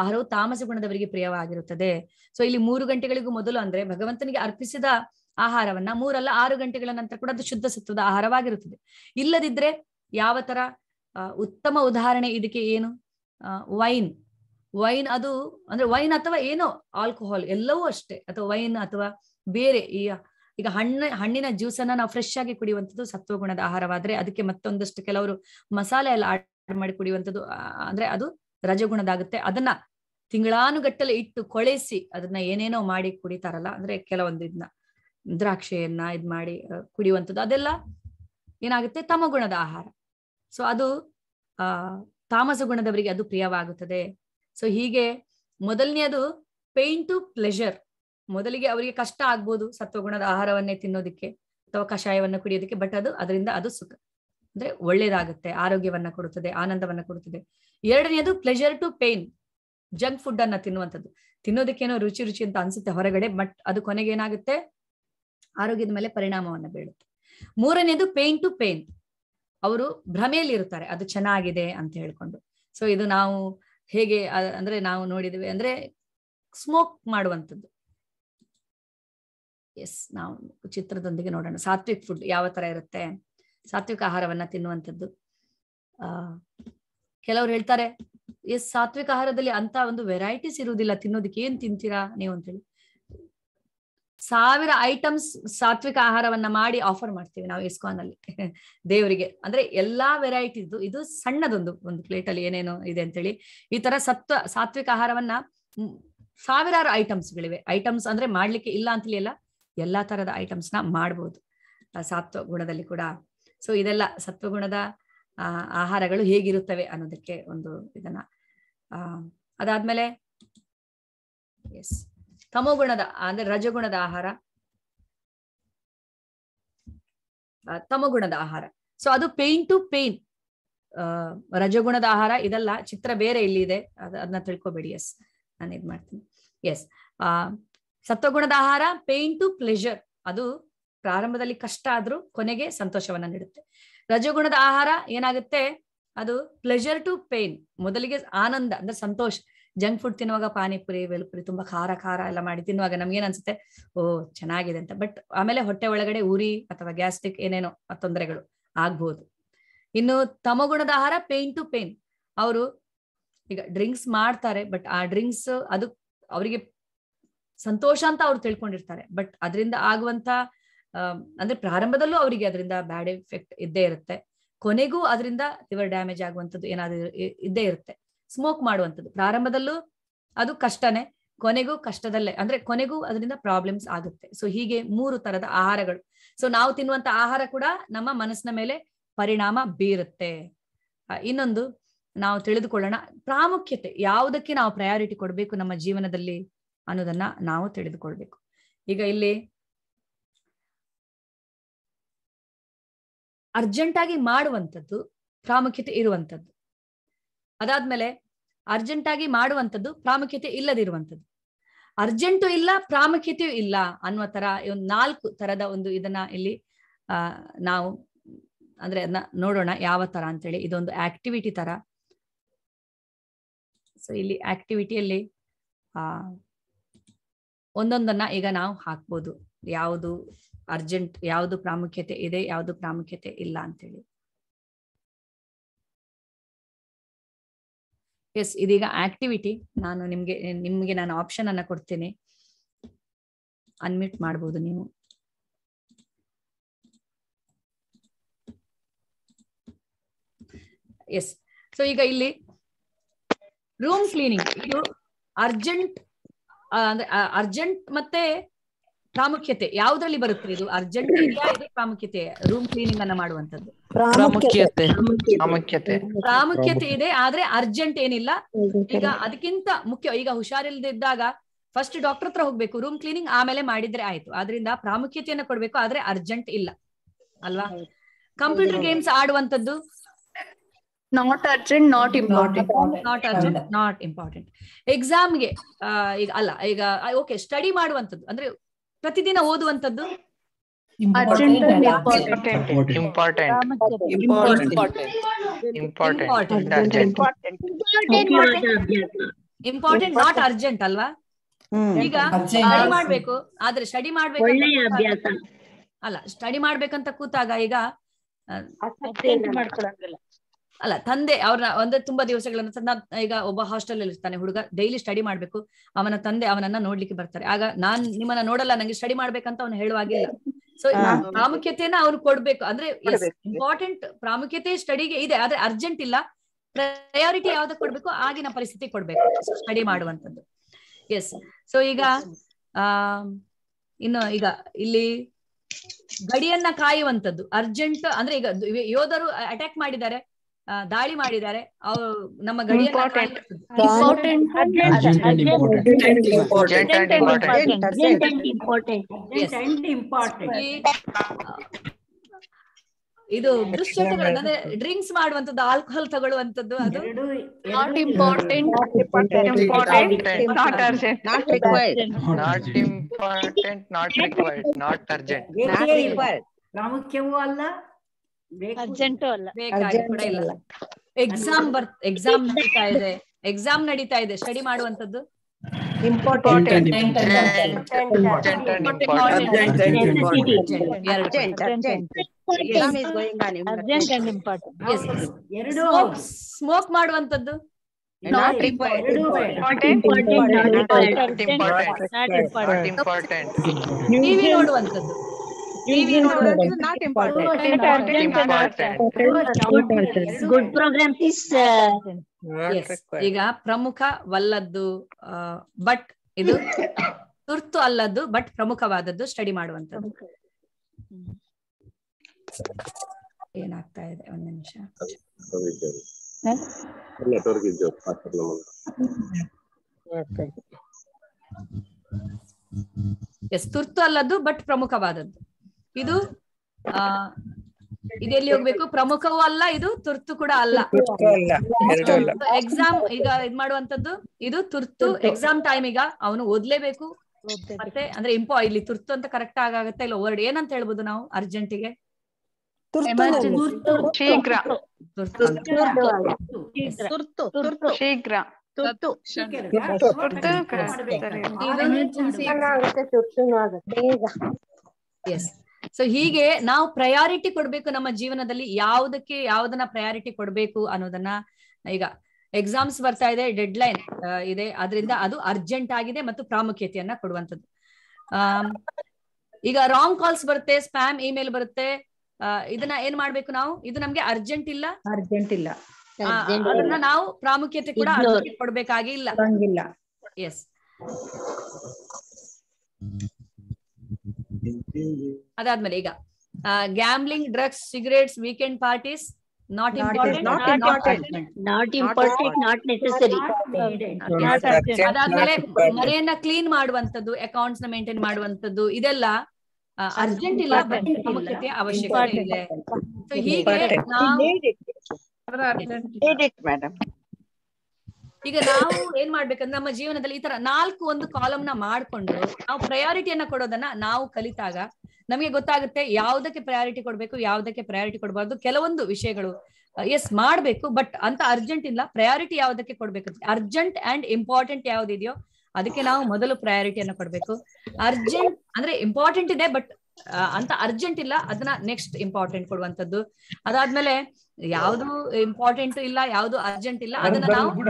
ಆಹಾರವು ತಾಮಸ ಗುಣದವರಿಗೆ ಪ್ರಿಯವಾಗಿರುತ್ತದೆ ಸೊ ಇಲ್ಲಿ ಮೂರು ಗಂಟೆಗಳಿಗೂ ಮೊದಲು ಅಂದ್ರೆ ಭಗವಂತನಿಗೆ ಅರ್ಪಿಸಿದ ಆಹಾರವನ್ನ ಮೂರಲ್ಲ ಆರು ಗಂಟೆಗಳ ನಂತರ ಕೂಡ ಅದು ಶುದ್ಧ ಸತ್ವದ ಆಹಾರವಾಗಿರುತ್ತದೆ ಇಲ್ಲದಿದ್ರೆ ಯಾವ ತರ ಉತ್ತಮ ಉದಾಹರಣೆ ಇದಕ್ಕೆ ಏನು ವೈನ್ ವೈನ್ ಅದು ಅಂದ್ರೆ ವೈನ್ ಅಥವಾ ಏನೋ ಆಲ್ಕೋಹಾಲ್ ಎಲ್ಲವೂ ಅಷ್ಟೇ ಅಥವಾ ವೈನ್ ಅಥವಾ ಬೇರೆ ಈ ಈಗ ಹಣ್ಣ ಹಣ್ಣಿನ ಜ್ಯೂಸ್ ಅನ್ನ ನಾವು ಫ್ರೆಶ್ ಆಗಿ ಕುಡಿಯುವಂಥದ್ದು ಸತ್ವಗುಣದ ಆಹಾರವಾದ್ರೆ ಅದಕ್ಕೆ ಮತ್ತೊಂದಷ್ಟು ಕೆಲವರು ಮಸಾಲೆ ಎಲ್ಲ ಆಡ್ ಮಾಡಿ ಕುಡಿಯುವಂಥದ್ದು ಅಂದ್ರೆ ಅದು ರಜಗುಣದಾಗುತ್ತೆ ಅದನ್ನ ತಿಂಗಳಾನುಗಟ್ಟಲೆ ಇಟ್ಟು ಕೊಳೆಸಿ ಅದನ್ನ ಏನೇನೋ ಮಾಡಿ ಕುಡಿತಾರಲ್ಲ ಅಂದ್ರೆ ಕೆಲವೊಂದು ಇದನ್ನ ದ್ರಾಕ್ಷೆಯನ್ನ ಇದ್ ಮಾಡಿ ಕುಡಿಯುವಂಥದ್ದು ಅದೆಲ್ಲ ಏನಾಗುತ್ತೆ ತಮಗುಣದ ಆಹಾರ ಸೊ ಅದು ಆ ತಾಮಸ ಗುಣದವರಿಗೆ ಅದು ಪ್ರಿಯವಾಗುತ್ತದೆ ಸೊ ಹೀಗೆ ಮೊದಲನೇದು ಪೇನ್ ಟು ಪ್ಲೆಜರ್ ಮೊದಲಿಗೆ ಅವರಿಗೆ ಕಷ್ಟ ಆಗ್ಬೋದು ಸತ್ವಗುಣದ ಆಹಾರವನ್ನೇ ತಿನ್ನೋದಕ್ಕೆ ಅಥವಾ ಕಷಾಯವನ್ನು ಕುಡಿಯೋದಕ್ಕೆ ಬಟ್ ಅದು ಅದರಿಂದ ಅದು ಸುಖ ಅಂದ್ರೆ ಒಳ್ಳೇದಾಗುತ್ತೆ ಆರೋಗ್ಯವನ್ನ ಕೊಡುತ್ತದೆ ಆನಂದವನ್ನ ಕೊಡುತ್ತದೆ ಎರಡನೇದು pleasure to pain junk food ಅನ್ನ ತಿನ್ನುವಂಥದ್ದು ತಿನ್ನೋದಕ್ಕೇನೋ ರುಚಿ ರುಚಿ ಅಂತ ಅನ್ಸುತ್ತೆ ಹೊರಗಡೆ ಬಟ್ ಅದು ಕೊನೆಗೆ ಏನಾಗುತ್ತೆ ಆರೋಗ್ಯದ ಮೇಲೆ ಪರಿಣಾಮವನ್ನ ಬೀಳುತ್ತೆ ಮೂರನೇದು ಪೇನ್ ಟು ಪೇನ್ ಅವರು ಭ್ರಮೆಯಲ್ಲಿ ಇರುತ್ತಾರೆ ಅದು ಚೆನ್ನಾಗಿದೆ ಅಂತ ಹೇಳ್ಕೊಂಡು ಸೊ ಇದು ನಾವು ಹೇಗೆ ಅಂದ್ರೆ ನಾವು ನೋಡಿದ್ವಿ ಅಂದ್ರೆ ಸ್ಮೋಕ್ ಮಾಡುವಂಥದ್ದು ಎಸ್ ನಾವು ಚಿತ್ರದೊಂದಿಗೆ ನೋಡೋಣ ಸಾತ್ವಿಕ್ ಫುಡ್ ಯಾವ ತರ ಇರುತ್ತೆ ಸಾತ್ವಿಕ ಆಹಾರವನ್ನ ತಿನ್ನುವಂಥದ್ದು ಆ ಕೆಲವ್ರು ಹೇಳ್ತಾರೆ ಎಸ್ ಸಾತ್ವಿಕ ಆಹಾರದಲ್ಲಿ ಅಂತ ಒಂದು ವೆರೈಟೀಸ್ ಇರುವುದಿಲ್ಲ ತಿನ್ನೋದಕ್ಕೆ ಏನ್ ತಿಂತೀರಾ ನೀವು ಅಂತೇಳಿ ಸಾವಿರ ಐಟಮ್ಸ್ ಸಾತ್ವಿಕ ಆಹಾರವನ್ನ ಮಾಡಿ ಆಫರ್ ಮಾಡ್ತೀವಿ ನಾವು ಇಸ್ಕಾನ್ ಅಲ್ಲಿ ದೇವರಿಗೆ ಅಂದ್ರೆ ಎಲ್ಲಾ ವೆರೈಟೀಸ್ ಇದು ಸಣ್ಣದೊಂದು ಒಂದು ಪ್ಲೇಟ್ ಅಲ್ಲಿ ಏನೇನೋ ಇದೆ ಅಂತೇಳಿ ಈ ತರ ಸತ್ವ ಸಾತ್ವಿಕ ಆಹಾರವನ್ನ ಸಾವಿರಾರು ಐಟಮ್ಸ್ ಗಳಿವೆ ಐಟಮ್ಸ್ ಅಂದ್ರೆ ಮಾಡ್ಲಿಕ್ಕೆ ಇಲ್ಲ ಅಂತಲೇ ಇಲ್ಲ ಎಲ್ಲಾ ತರದ ಐಟಮ್ಸ್ ನ ಮಾಡ್ಬೋದು ಸಾತ್ವ ಗುಣದಲ್ಲಿ ಕೂಡ ಸೊ ಇದೆಲ್ಲ ಸತ್ವಗುಣದ ಆಹಾರಗಳು ಹೇಗಿರುತ್ತವೆ ಅನ್ನೋದಕ್ಕೆ ಒಂದು ಇದನ್ನ ಅದಾದ್ಮೇಲೆ ಎಸ್ ತಮೋಗುಣದ ಅಂದ್ರೆ ರಜಗುಣದ ಆಹಾರ ತಮಗುಣದ ಆಹಾರ ಸೊ ಅದು ಪೇನ್ ಟು ಪೇನ್ ರಜಗುಣದ ಆಹಾರ ಇದೆಲ್ಲ ಚಿತ್ರ ಬೇರೆ ಇಲ್ಲಿ ಇದೆ ಅದನ್ನ ತಿಳ್ಕೊಬೇಡಿ ಎಸ್ ನಾನು ಇದ್ ಮಾಡ್ತೀನಿ ಎಸ್ ಆ ಸತ್ವಗುಣದ ಆಹಾರ ಪೇನ್ ಟು ಪ್ಲೆಜರ್ ಅದು ಪ್ರಾರಂಭದಲ್ಲಿ ಕಷ್ಟ ಆದ್ರೂ ಕೊನೆಗೆ ಸಂತೋಷವನ್ನ ನೀಡುತ್ತೆ ರಜಗುಣದ ಆಹಾರ ಏನಾಗುತ್ತೆ ಅದು ಪ್ಲೆಜರ್ ಟು ಪೇನ್ ಮೊದಲಿಗೆ ಆನಂದ ಅಂದ್ರೆ ಸಂತೋಷ ಜಂಕ್ ಫುಡ್ ತಿನ್ನುವಾಗ ಪಾನಿಪುರಿ ವೆಲ್ಪುರಿ ತುಂಬಾ ಖಾರ ಖಾರ ಎಲ್ಲ ಮಾಡಿ ತಿನ್ನುವಾಗ ನಮ್ಗೆ ಏನ್ ಅನ್ಸುತ್ತೆ ಓ ಚೆನ್ನಾಗಿದೆ ಅಂತ ಬಟ್ ಆಮೇಲೆ ಹೊಟ್ಟೆ ಒಳಗಡೆ ಉರಿ ಅಥವಾ ಗ್ಯಾಸ್ಟ್ರಿಕ್ ಏನೇನೋ ತೊಂದರೆಗಳು ಆಗ್ಬಹುದು ಇನ್ನು ತಮಗುಣದ ಆಹಾರ ಪೇನ್ ಟು ಪೇನ್ ಅವರು ಈಗ ಡ್ರಿಂಕ್ಸ್ ಮಾಡ್ತಾರೆ ಬಟ್ ಆ ಡ್ರಿಂಕ್ಸ್ ಅದು ಅವರಿಗೆ ಸಂತೋಷ ಅಂತ ಅವ್ರು ತಿಳ್ಕೊಂಡಿರ್ತಾರೆ ಬಟ್ ಅದರಿಂದ ಆಗುವಂತ ಅಂದ್ರೆ ಪ್ರಾರಂಭದಲ್ಲೂ ಅವರಿಗೆ ಅದರಿಂದ ಬ್ಯಾಡ್ ಎಫೆಕ್ಟ್ ಇದ್ದೇ ಇರುತ್ತೆ ಕೊನೆಗೂ ಅದರಿಂದ ಲಿವರ್ ಡ್ಯಾಮೇಜ್ ಆಗುವಂಥದ್ದು ಏನಾದ್ರೂ ಇದ್ದೇ ಇರುತ್ತೆ ಸ್ಮೋಕ್ ಮಾಡುವಂಥದ್ದು ಪ್ರಾರಂಭದಲ್ಲೂ ಅದು ಕಷ್ಟನೇ ಕೊನೆಗೂ ಕಷ್ಟದಲ್ಲೇ ಅಂದ್ರೆ ಕೊನೆಗೂ ಅದರಿಂದ ಪ್ರಾಬ್ಲಮ್ಸ್ ಆಗುತ್ತೆ ಸೊ ಹೀಗೆ ಮೂರು ತರದ ಆಹಾರಗಳು ಸೊ ನಾವು ತಿನ್ನುವಂತ ಆಹಾರ ಕೂಡ ನಮ್ಮ ಮನಸ್ಸಿನ ಮೇಲೆ ಪರಿಣಾಮ ಬೀರುತ್ತೆ ಇನ್ನೊಂದು ನಾವು ತಿಳಿದುಕೊಳ್ಳೋಣ ಪ್ರಾಮುಖ್ಯತೆ ಯಾವುದಕ್ಕೆ ನಾವು ಪ್ರಯಾರಿಟಿ ಕೊಡಬೇಕು ನಮ್ಮ ಜೀವನದಲ್ಲಿ ಅನ್ನೋದನ್ನ ನಾವು ತಿಳಿದುಕೊಳ್ಬೇಕು ಈಗ ಇಲ್ಲಿ ಅರ್ಜೆಂಟ್ ಆಗಿ ಮಾಡುವಂಥದ್ದು ಪ್ರಾಮುಖ್ಯತೆ ಇರುವಂಥದ್ದು ಅದಾದ್ಮೇಲೆ ಅರ್ಜೆಂಟ್ ಆಗಿ ಮಾಡುವಂಥದ್ದು ಪ್ರಾಮುಖ್ಯತೆ ಇಲ್ಲದಿರುವಂಥದ್ದು ಅರ್ಜೆಂಟು ಇಲ್ಲ ಪ್ರಾಮುಖ್ಯತೆಯೂ ಇಲ್ಲ ಅನ್ನುವ ತರ ಒಂದು ನಾಲ್ಕು ತರದ ಒಂದು ಇದನ್ನ ಇಲ್ಲಿ ಆ ನಾವು ಅಂದ್ರೆ ಅದನ್ನ ನೋಡೋಣ ಯಾವ ತರ ಅಂತೇಳಿ ಇದೊಂದು ಆಕ್ಟಿವಿಟಿ ತರ ಸೊ ಇಲ್ಲಿ ಆಕ್ಟಿವಿಟಿಯಲ್ಲಿ ಆ ಒಂದೊಂದನ್ನ ಈಗ ನಾವು ಹಾಕ್ಬೋದು ಯಾವುದು ಅರ್ಜೆಂಟ್ ಯಾವುದು ಪ್ರಾಮುಖ್ಯತೆ ಇದೆ ಯಾವುದು ಪ್ರಾಮುಖ್ಯತೆ ಇಲ್ಲ ಅಂತೇಳಿ ಎಸ್ ಇದೀಗ ಆಕ್ಟಿವಿಟಿ ನಾನು ನಿಮ್ಗೆ ನಿಮ್ಗೆ ನಾನು ಆಪ್ಷನ್ ಅನ್ನ ಕೊಡ್ತೀನಿ ಅನ್ಮ್ಯೂಟ್ ಮಾಡ್ಬೋದು ನೀವು ಎಸ್ ಸೊ ಈಗ ಇಲ್ಲಿ ರೂಮ್ ಕ್ಲೀನಿಂಗ್ ಇದು ಅರ್ಜೆಂಟ್ ಅಂದ್ರೆ ಅರ್ಜೆಂಟ್ ಮತ್ತೆ ಪ್ರಾಮುಖ್ಯತೆ ಯಾವ್ದ್ರಲ್ಲಿ ಬರುತ್ತೆ ಇದು ಅರ್ಜೆಂಟ್ ಪ್ರಾಮುಖ್ಯತೆ ರೂಮ್ ಕ್ಲೀನಿಂಗ್ ಅನ್ನ ಮಾಡುವಂತದ್ದು ಪ್ರಾಮುಖ್ಯತೆ ಪ್ರಾಮುಖ್ಯತೆ ಇದೆ ಆದ್ರೆ ಅರ್ಜೆಂಟ್ ಏನಿಲ್ಲ ಈಗ ಅದಕ್ಕಿಂತ ಮುಖ್ಯ ಈಗ ಹುಷಾರಿಲ್ದಿದ್ದಾಗ ಫಸ್ಟ್ ಡಾಕ್ಟರ್ ಹತ್ರ ಹೋಗ್ಬೇಕು ರೂಮ್ ಕ್ಲೀನಿಂಗ್ ಆಮೇಲೆ ಮಾಡಿದ್ರೆ ಆಯ್ತು ಅದರಿಂದ ಪ್ರಾಮುಖ್ಯತೆಯನ್ನು ಕೊಡ್ಬೇಕು ಆದ್ರೆ ಅರ್ಜೆಂಟ್ ಇಲ್ಲ ಅಲ್ವಾ ಕಂಪ್ಯೂಟರ್ ಗೇಮ್ಸ್ ಆಡುವಂತದ್ದು not urgent not important not urgent not important ಎಕ್ಸಾಮ್ಗೆ ಈಗ ಅಲ್ಲ ಈಗ ಓಕೆ ಸ್ಟಡಿ ಮಾಡುವಂತದ್ದು ಅಂದ್ರೆ ಪ್ರತಿದಿನ ಓದುವಂತದ್ದು ಇಂಪಾರ್ಟೆಂಟ್ ನಾಟ್ ಅರ್ಜೆಂಟ್ ಅಲ್ವಾ ಈಗ ಸ್ಟಡಿ ಮಾಡ್ಬೇಕು ಆದ್ರೆ ಸ್ಟಡಿ ಮಾಡ್ಬೇಕು ಅಲ್ಲ ಸ್ಟಡಿ ಮಾಡ್ಬೇಕಂತ ಕೂತಾಗ ಈಗ ಅಲ್ಲ ತಂದೆ ಅವ್ರನ್ನ ಅಂದ್ರೆ ತುಂಬಾ ದಿವಸಗಳನ್ನ ಈಗ ಒಬ್ಬ ಹಾಸ್ಟೆಲ್ ಅಲ್ಲಿ ಇರ್ತಾನೆ ಹುಡುಗ ಡೈಲಿ ಸ್ಟಡಿ ಮಾಡ್ಬೇಕು ಅವನ ತಂದೆ ಅವನನ್ನ ನೋಡ್ಲಿಕ್ಕೆ ಬರ್ತಾರೆ ಆಗ ನಾನ್ ನಿಮ್ಮನ್ನ ನೋಡಲ್ಲ ನಂಗೆ ಸ್ಟಡಿ ಮಾಡ್ಬೇಕಂತ ಅವ್ನು ಹೇಳುವಾಗಿಲ್ಲ ಸೊ ಪ್ರಾಮುಖ್ಯತೆಯನ್ನ ಅವ್ರು ಕೊಡ್ಬೇಕು ಅಂದ್ರೆ ಇಂಪಾರ್ಟೆಂಟ್ ಪ್ರಾಮುಖ್ಯತೆ ಸ್ಟಡಿಗೆ ಇದೆ ಆದ್ರೆ ಅರ್ಜೆಂಟ್ ಇಲ್ಲ ಪ್ರಯಾರಿಟಿ ಯಾವ್ದು ಕೊಡ್ಬೇಕು ಆಗಿನ ಪರಿಸ್ಥಿತಿ ಕೊಡ್ಬೇಕು ಸ್ಟಡಿ ಮಾಡುವಂತದ್ದು ಎಸ್ ಸೊ ಈಗ ಆ ಇನ್ನು ಈಗ ಇಲ್ಲಿ ಗಡಿಯನ್ನ ಕಾಯುವಂತದ್ದು ಅರ್ಜೆಂಟ್ ಅಂದ್ರೆ ಈಗ ಯೋಧರು ಅಟ್ಯಾಕ್ ಮಾಡಿದ್ದಾರೆ ದಾಳಿ ಮಾಡಿದ್ದಾರೆ ನಮ್ಮ ಇಂಪಾರ್ಟೆಂಟ್ ಇದು ಅಂದ್ರೆ ಡ್ರಿಂಕ್ಸ್ ಮಾಡುವಂತದ್ದು ಆಲ್ಕೋಹಾಲ್ ತಗೊಳ್ಳುವಂತದ್ದು ಅದು ನಾಟ್ ಇಂಪಾರ್ಟೆಂಟ್ ಪ್ರಾಮುಖ್ಯವೂ ಅಲ್ಲ ಅರ್ಜೆಂಟು ಅಲ್ಲ ಕೂಡ ಇಲ್ಲ ಎಕ್ಸಾಮ್ ಬರ್ ಎಕ್ಸಾಮ್ ನಡೀತಾ ಇದೆ ಎಕ್ಸಾಮ್ ನಡೀತಾ ಇದೆ ಸ್ಟಡಿ ಮಾಡುವಂತದ್ದು ಸ್ಮೋಕ್ ಮಾಡುವಂತದ್ದು ಟಿವಿ ನೋಡುವಂತದ್ದು ಈಗ ಪ್ರಮುಖ ವಲ್ಲದ್ದು ಬಟ್ ಇದು ತುರ್ತು ಅಲ್ಲದ್ದು ಬಟ್ ಪ್ರಮುಖವಾದದ್ದು ಸ್ಟಡಿ ಮಾಡುವಂತದ್ದು ಏನಾಗ್ತಾ ಇದೆ ಒಂದ್ ನಿಮಿಷ ಎಸ್ ತುರ್ತು ಅಲ್ಲದ್ದು ಬಟ್ ಪ್ರಮುಖವಾದದ್ದು ಇದು ಆ ಇದೆಲ್ಲಿ ಹೋಗ್ಬೇಕು ಪ್ರಮುಖವೂ ಅಲ್ಲ ಇದು ತುರ್ತು ಕೂಡ ಅಲ್ಲ ಎಕ್ಸಾಮ್ ಈಗ ಇದ್ ಮಾಡುವಂತದ್ದು ಇದು ತುರ್ತು ಎಕ್ಸಾಮ್ ಟೈಮ್ ಈಗ ಅವನು ಓದ್ಲೇಬೇಕು ಮತ್ತೆ ಅಂದ್ರೆ ಇಂಪೋ ಇಲ್ಲಿ ತುರ್ತು ಅಂತ ಕರೆಕ್ಟ್ ಆಗತ್ತೆ ಇಲ್ಲ ವರ್ಡ್ ಏನಂತ ಹೇಳ್ಬೋದು ನಾವು ಅರ್ಜೆಂಟಿಗೆ ಶೀಘ್ರ ತುರ್ತು ಎಸ್ ಸೊ ಹೀಗೆ ನಾವು ಪ್ರಯಾರಿಟಿ ಕೊಡ್ಬೇಕು ನಮ್ಮ ಜೀವನದಲ್ಲಿ ಯಾವ್ದಕ್ಕೆ ಯಾವ್ದನ್ನ ಪ್ರಯಾರಿಟಿ ಕೊಡ್ಬೇಕು ಅನ್ನೋದನ್ನ ಈಗ ಎಕ್ಸಾಮ್ಸ್ ಬರ್ತಾ ಇದೆ ಡೆಡ್ ಲೈನ್ ಇದೆ ಅದರಿಂದ ಅದು ಅರ್ಜೆಂಟ್ ಆಗಿದೆ ಮತ್ತು ಪ್ರಾಮುಖ್ಯತೆಯನ್ನ ಕೊಡುವಂಥದ್ದು ಈಗ ರಾಂಗ್ ಕಾಲ್ಸ್ ಬರುತ್ತೆ ಸ್ಪ್ಯಾಮ್ ಇಮೇಲ್ ಬರುತ್ತೆ ಇದನ್ನ ಏನ್ ಮಾಡ್ಬೇಕು ನಾವು ಇದು ನಮ್ಗೆ ಅರ್ಜೆಂಟ್ ಇಲ್ಲ ಅರ್ಜೆಂಟ್ ಇಲ್ಲ ಅದನ್ನ ನಾವು ಪ್ರಾಮುಖ್ಯತೆ ಕೂಡ ಕೊಡ್ಬೇಕಾಗಿಲ್ಲ ಎಸ್ ಅದಾದ್ಮೇಲೆ ಈಗ gambling drugs cigarettes weekend parties not not not ಅದಾದ್ಮೇಲೆ ಮನೆಯನ್ನ ಕ್ಲೀನ್ ಮಾಡುವಂತದ್ದು ಅಕೌಂಟ್ಸ್ ನ ಮೇಂಟೈನ್ ಮಾಡುವಂತದ್ದು ಇದೆಲ್ಲ ಅರ್ಜೆಂಟ್ ಇಲ್ಲ ಪ್ರಾಮುಖ್ಯತೆ ಅವಶ್ಯಕತೆ ಇದೆ ಹೀಗೆ ನಾವು ಈಗ ನಾವು ಏನ್ ಮಾಡ್ಬೇಕಂದ್ರೆ ನಮ್ಮ ಜೀವನದಲ್ಲಿ ಈ ತರ ನಾಲ್ಕು ಒಂದು ನ ಮಾಡ್ಕೊಂಡು ನಾವು ಪ್ರಯಾರಿಟಿಯನ್ನ ಕೊಡೋದನ್ನ ನಾವು ಕಲಿತಾಗ ನಮಗೆ ಗೊತ್ತಾಗುತ್ತೆ ಯಾವ್ದಕ್ಕೆ ಪ್ರಯಾರಿಟಿ ಕೊಡ್ಬೇಕು ಯಾವ್ದಕ್ಕೆ ಪ್ರಯಾರಿಟಿ ಕೊಡಬಾರ್ದು ಕೆಲವೊಂದು ವಿಷಯಗಳು ಎಸ್ ಮಾಡ್ಬೇಕು ಬಟ್ ಅಂತ ಅರ್ಜೆಂಟ್ ಇಲ್ಲ ಪ್ರಯಾರಿಟಿ ಯಾವ್ದಕ್ಕೆ ಕೊಡ್ಬೇಕು ಅರ್ಜೆಂಟ್ ಅಂಡ್ ಇಂಪಾರ್ಟೆಂಟ್ ಯಾವ್ದಿದೆಯೋ ಅದಕ್ಕೆ ನಾವು ಮೊದಲು ಪ್ರಯಾರಿಟಿಯನ್ನ ಕೊಡ್ಬೇಕು ಅರ್ಜೆಂಟ್ ಅಂದ್ರೆ ಇಂಪಾರ್ಟೆಂಟ್ ಇದೆ ಬಟ್ ಅಂತ ಅರ್ಜೆಂಟ್ ಇಲ್ಲ ಅದನ್ನ ನೆಕ್ಸ್ಟ್ ಇಂಪಾರ್ಟೆಂಟ್ ಕೊಡುವಂತದ್ದು ಅದಾದ್ಮೇಲೆ ಯಾವ್ದು ಇಂಪಾರ್ಟೆಂಟ್ ಇಲ್ಲ ಯಾವ್ದು ಅರ್ಜೆಂಟ್ ಇಲ್ಲ ಅದನ್ನ ನಾವು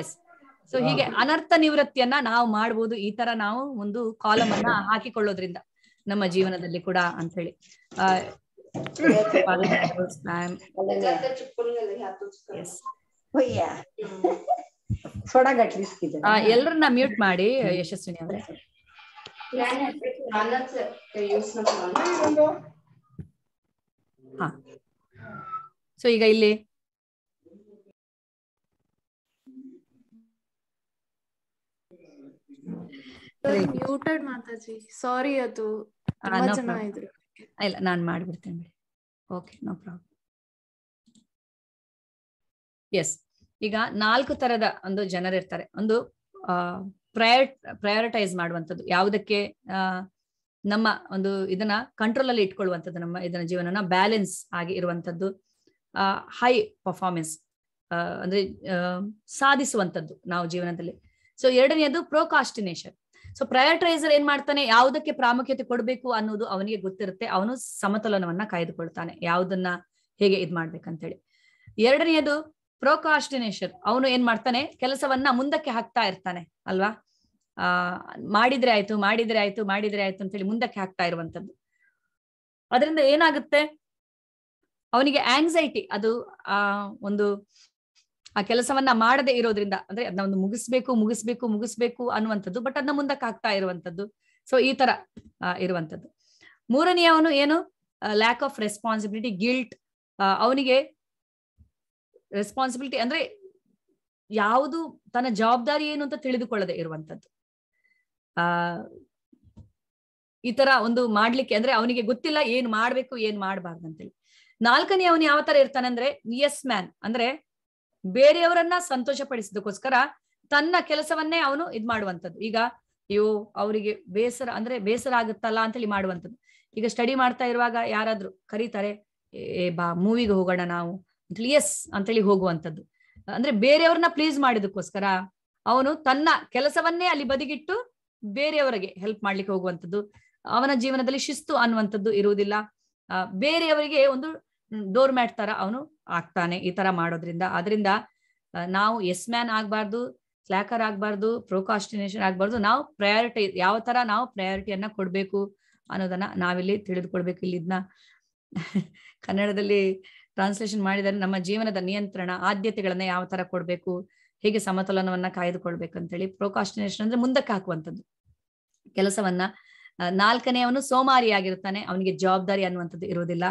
ಎಸ್ ಸೊ ಹೀಗೆ ಅನರ್ಥ ನಿವೃತ್ತಿಯನ್ನ ನಾವು ಮಾಡ್ಬೋದು ಈ ತರ ನಾವು ಒಂದು ಕಾಲಮ್ ಅನ್ನ ಹಾಕಿಕೊಳ್ಳೋದ್ರಿಂದ ನಮ್ಮ ಜೀವನದಲ್ಲಿ ಕೂಡ ಅಂತ ಹೇಳಿ ಎಲ್ರನ್ನ ಮ್ಯೂಟ್ ಮಾಡಿ ಯಶಸ್ವಿನಿ ಅವರೇ ಹಾ ಸೊ ಈಗ ಇಲ್ಲಿ ಸಾರಿ ಅದು ಇಲ್ಲ ನಾನು ಮಾಡ್ಬಿಡ್ತೇನೆ ಓಕೆ ನೋ ಪ್ರಾಬ್ಲಮ್ ಎಸ್ ಈಗ ನಾಲ್ಕು ತರದ ಒಂದು ಜನರಿರ್ತಾರೆ ಒಂದು ಪ್ರಯರ್ ಪ್ರಯಾರಿಟೈಸ್ ಮಾಡುವಂಥದ್ದು ಯಾವುದಕ್ಕೆ ನಮ್ಮ ಒಂದು ಇದನ್ನ ಕಂಟ್ರೋಲ್ ಅಲ್ಲಿ ಇಟ್ಕೊಳ್ಳುವಂಥದ್ದು ನಮ್ಮ ಇದನ್ನ ಜೀವನನ ಬ್ಯಾಲೆನ್ಸ್ ಆಗಿ ಇರುವಂಥದ್ದು ಹೈ ಪರ್ಫಾರ್ಮೆನ್ಸ್ ಅಂದ್ರೆ ಸಾಧಿಸುವಂಥದ್ದು ನಾವು ಜೀವನದಲ್ಲಿ ಸೊ ಎರಡನೆಯದು ಪ್ರೋಕಾಸ್ಟಿನೇಷನ್ ಸೊ ಪ್ರಯಾರಿಟೈಸರ್ ಏನ್ ಮಾಡ್ತಾನೆ ಯಾವುದಕ್ಕೆ ಪ್ರಾಮುಖ್ಯತೆ ಕೊಡಬೇಕು ಅನ್ನೋದು ಅವನಿಗೆ ಗೊತ್ತಿರುತ್ತೆ ಅವನು ಸಮತೋಲನವನ್ನ ಕಾಯ್ದುಕೊಳ್ತಾನೆ ಯಾವುದನ್ನ ಹೇಗೆ ಇದ್ ಮಾಡ್ಬೇಕಂತೇಳಿ ಎರಡನೆಯದು ಪ್ರೋಕಾಸ್ಟಿನೇಷನ್ ಅವನು ಏನ್ ಮಾಡ್ತಾನೆ ಕೆಲಸವನ್ನ ಮುಂದಕ್ಕೆ ಹಾಕ್ತಾ ಇರ್ತಾನೆ ಅಲ್ವಾ ಆ ಮಾಡಿದ್ರೆ ಆಯ್ತು ಮಾಡಿದ್ರೆ ಆಯ್ತು ಮಾಡಿದ್ರೆ ಆಯ್ತು ಅಂತೇಳಿ ಮುಂದಕ್ಕೆ ಹಾಕ್ತಾ ಇರುವಂತದ್ದು ಅದರಿಂದ ಏನಾಗುತ್ತೆ ಅವನಿಗೆ ಆಂಗ್ಸೈಟಿ ಅದು ಆ ಒಂದು ಆ ಕೆಲಸವನ್ನ ಮಾಡದೇ ಇರೋದ್ರಿಂದ ಅಂದ್ರೆ ಅದನ್ನ ಒಂದು ಮುಗಿಸ್ಬೇಕು ಮುಗಿಸ್ಬೇಕು ಮುಗಿಸ್ಬೇಕು ಅನ್ನುವಂಥದ್ದು ಬಟ್ ಅದನ್ನ ಮುಂದಕ್ಕೆ ಆಗ್ತಾ ಇರುವಂತದ್ದು ಸೊ ಈ ತರ ಇರುವಂತದ್ದು ಮೂರನೆಯ ಅವನು ಏನು ಲ್ಯಾಕ್ ಆಫ್ ರೆಸ್ಪಾನ್ಸಿಬಿಲಿಟಿ ಗಿಲ್ಟ್ ಅವನಿಗೆ ರೆಸ್ಪಾನ್ಸಿಬಿಲಿಟಿ ಅಂದ್ರೆ ಯಾವುದು ತನ್ನ ಜವಾಬ್ದಾರಿ ಏನು ಅಂತ ತಿಳಿದುಕೊಳ್ಳದೆ ಇರುವಂತದ್ದು ಆ ಈ ತರ ಒಂದು ಮಾಡ್ಲಿಕ್ಕೆ ಅಂದ್ರೆ ಅವನಿಗೆ ಗೊತ್ತಿಲ್ಲ ಏನ್ ಮಾಡ್ಬೇಕು ಏನ್ ಅಂತೇಳಿ ನಾಲ್ಕನೇ ಅವನು ಯಾವ ತರ ಇರ್ತಾನೆ ಅಂದ್ರೆ ಯಸ್ ಮ್ಯಾನ್ ಅಂದ್ರೆ ಬೇರೆಯವರನ್ನ ಸಂತೋಷ ಪಡಿಸೋದಕ್ಕೋಸ್ಕರ ತನ್ನ ಕೆಲಸವನ್ನೇ ಅವನು ಇದ್ ಮಾಡುವಂಥದ್ದು ಈಗ ಅಯ್ಯೋ ಅವರಿಗೆ ಬೇಸರ ಅಂದ್ರೆ ಬೇಸರ ಆಗುತ್ತಲ್ಲ ಅಂತೇಳಿ ಮಾಡುವಂಥದ್ದು ಈಗ ಸ್ಟಡಿ ಮಾಡ್ತಾ ಇರುವಾಗ ಯಾರಾದ್ರೂ ಕರೀತಾರೆ ಏ ಬಾ ಮೂವಿಗೆ ಹೋಗೋಣ ನಾವು ಅಂತೇಳಿ ಎಸ್ ಅಂತೇಳಿ ಹೋಗುವಂಥದ್ದು ಅಂದ್ರೆ ಬೇರೆಯವ್ರನ್ನ ಪ್ಲೀಸ್ ಮಾಡಿದಕ್ಕೋಸ್ಕರ ಅವನು ತನ್ನ ಕೆಲಸವನ್ನೇ ಅಲ್ಲಿ ಬದಿಗಿಟ್ಟು ಬೇರೆಯವರಿಗೆ ಹೆಲ್ಪ್ ಮಾಡ್ಲಿಕ್ಕೆ ಹೋಗುವಂಥದ್ದು ಅವನ ಜೀವನದಲ್ಲಿ ಶಿಸ್ತು ಅನ್ನುವಂಥದ್ದು ಇರುವುದಿಲ್ಲ ಬೇರೆಯವರಿಗೆ ಒಂದು ಡೋರ್ ಮ್ಯಾಟ್ ತರ ಅವನು ಆಗ್ತಾನೆ ಈ ತರ ಮಾಡೋದ್ರಿಂದ ಅದರಿಂದ ನಾವು ಎಸ್ ಮ್ಯಾನ್ ಆಗ್ಬಾರ್ದು ಸ್ಲ್ಯಾಕರ್ ಆಗ್ಬಾರ್ದು ಪ್ರೊಕಾಸ್ಟಿನೇಷನ್ ಆಗ್ಬಾರ್ದು ನಾವು ಪ್ರಯಾರಿಟಿ ಯಾವ ತರ ನಾವು ಪ್ರಯಾರಿಟಿಯನ್ನ ಕೊಡ್ಬೇಕು ಅನ್ನೋದನ್ನ ನಾವಿಲ್ಲಿ ತಿಳಿದುಕೊಳ್ಬೇಕು ಇಲ್ಲಿ ಇದನ್ನ ಕನ್ನಡದಲ್ಲಿ ಟ್ರಾನ್ಸ್ಲೇಷನ್ ಮಾಡಿದರೆ ನಮ್ಮ ಜೀವನದ ನಿಯಂತ್ರಣ ಆದ್ಯತೆಗಳನ್ನ ಯಾವ ತರ ಕೊಡ್ಬೇಕು ಹೇಗೆ ಸಮತೋಲನವನ್ನ ಕಾಯ್ದುಕೊಳ್ಬೇಕಂತ ಹೇಳಿ ಪ್ರೊಕಾಸ್ಟಿನೇಷನ್ ಅಂದ್ರೆ ಮುಂದಕ್ಕೆ ಹಾಕುವಂಥದ್ದು ಕೆಲಸವನ್ನ ನಾಲ್ಕನೇ ಸೋಮಾರಿ ಸೋಮಾರಿಯಾಗಿರ್ತಾನೆ ಅವನಿಗೆ ಜವಾಬ್ದಾರಿ ಅನ್ನುವಂಥದ್ದು ಇರೋದಿಲ್ಲ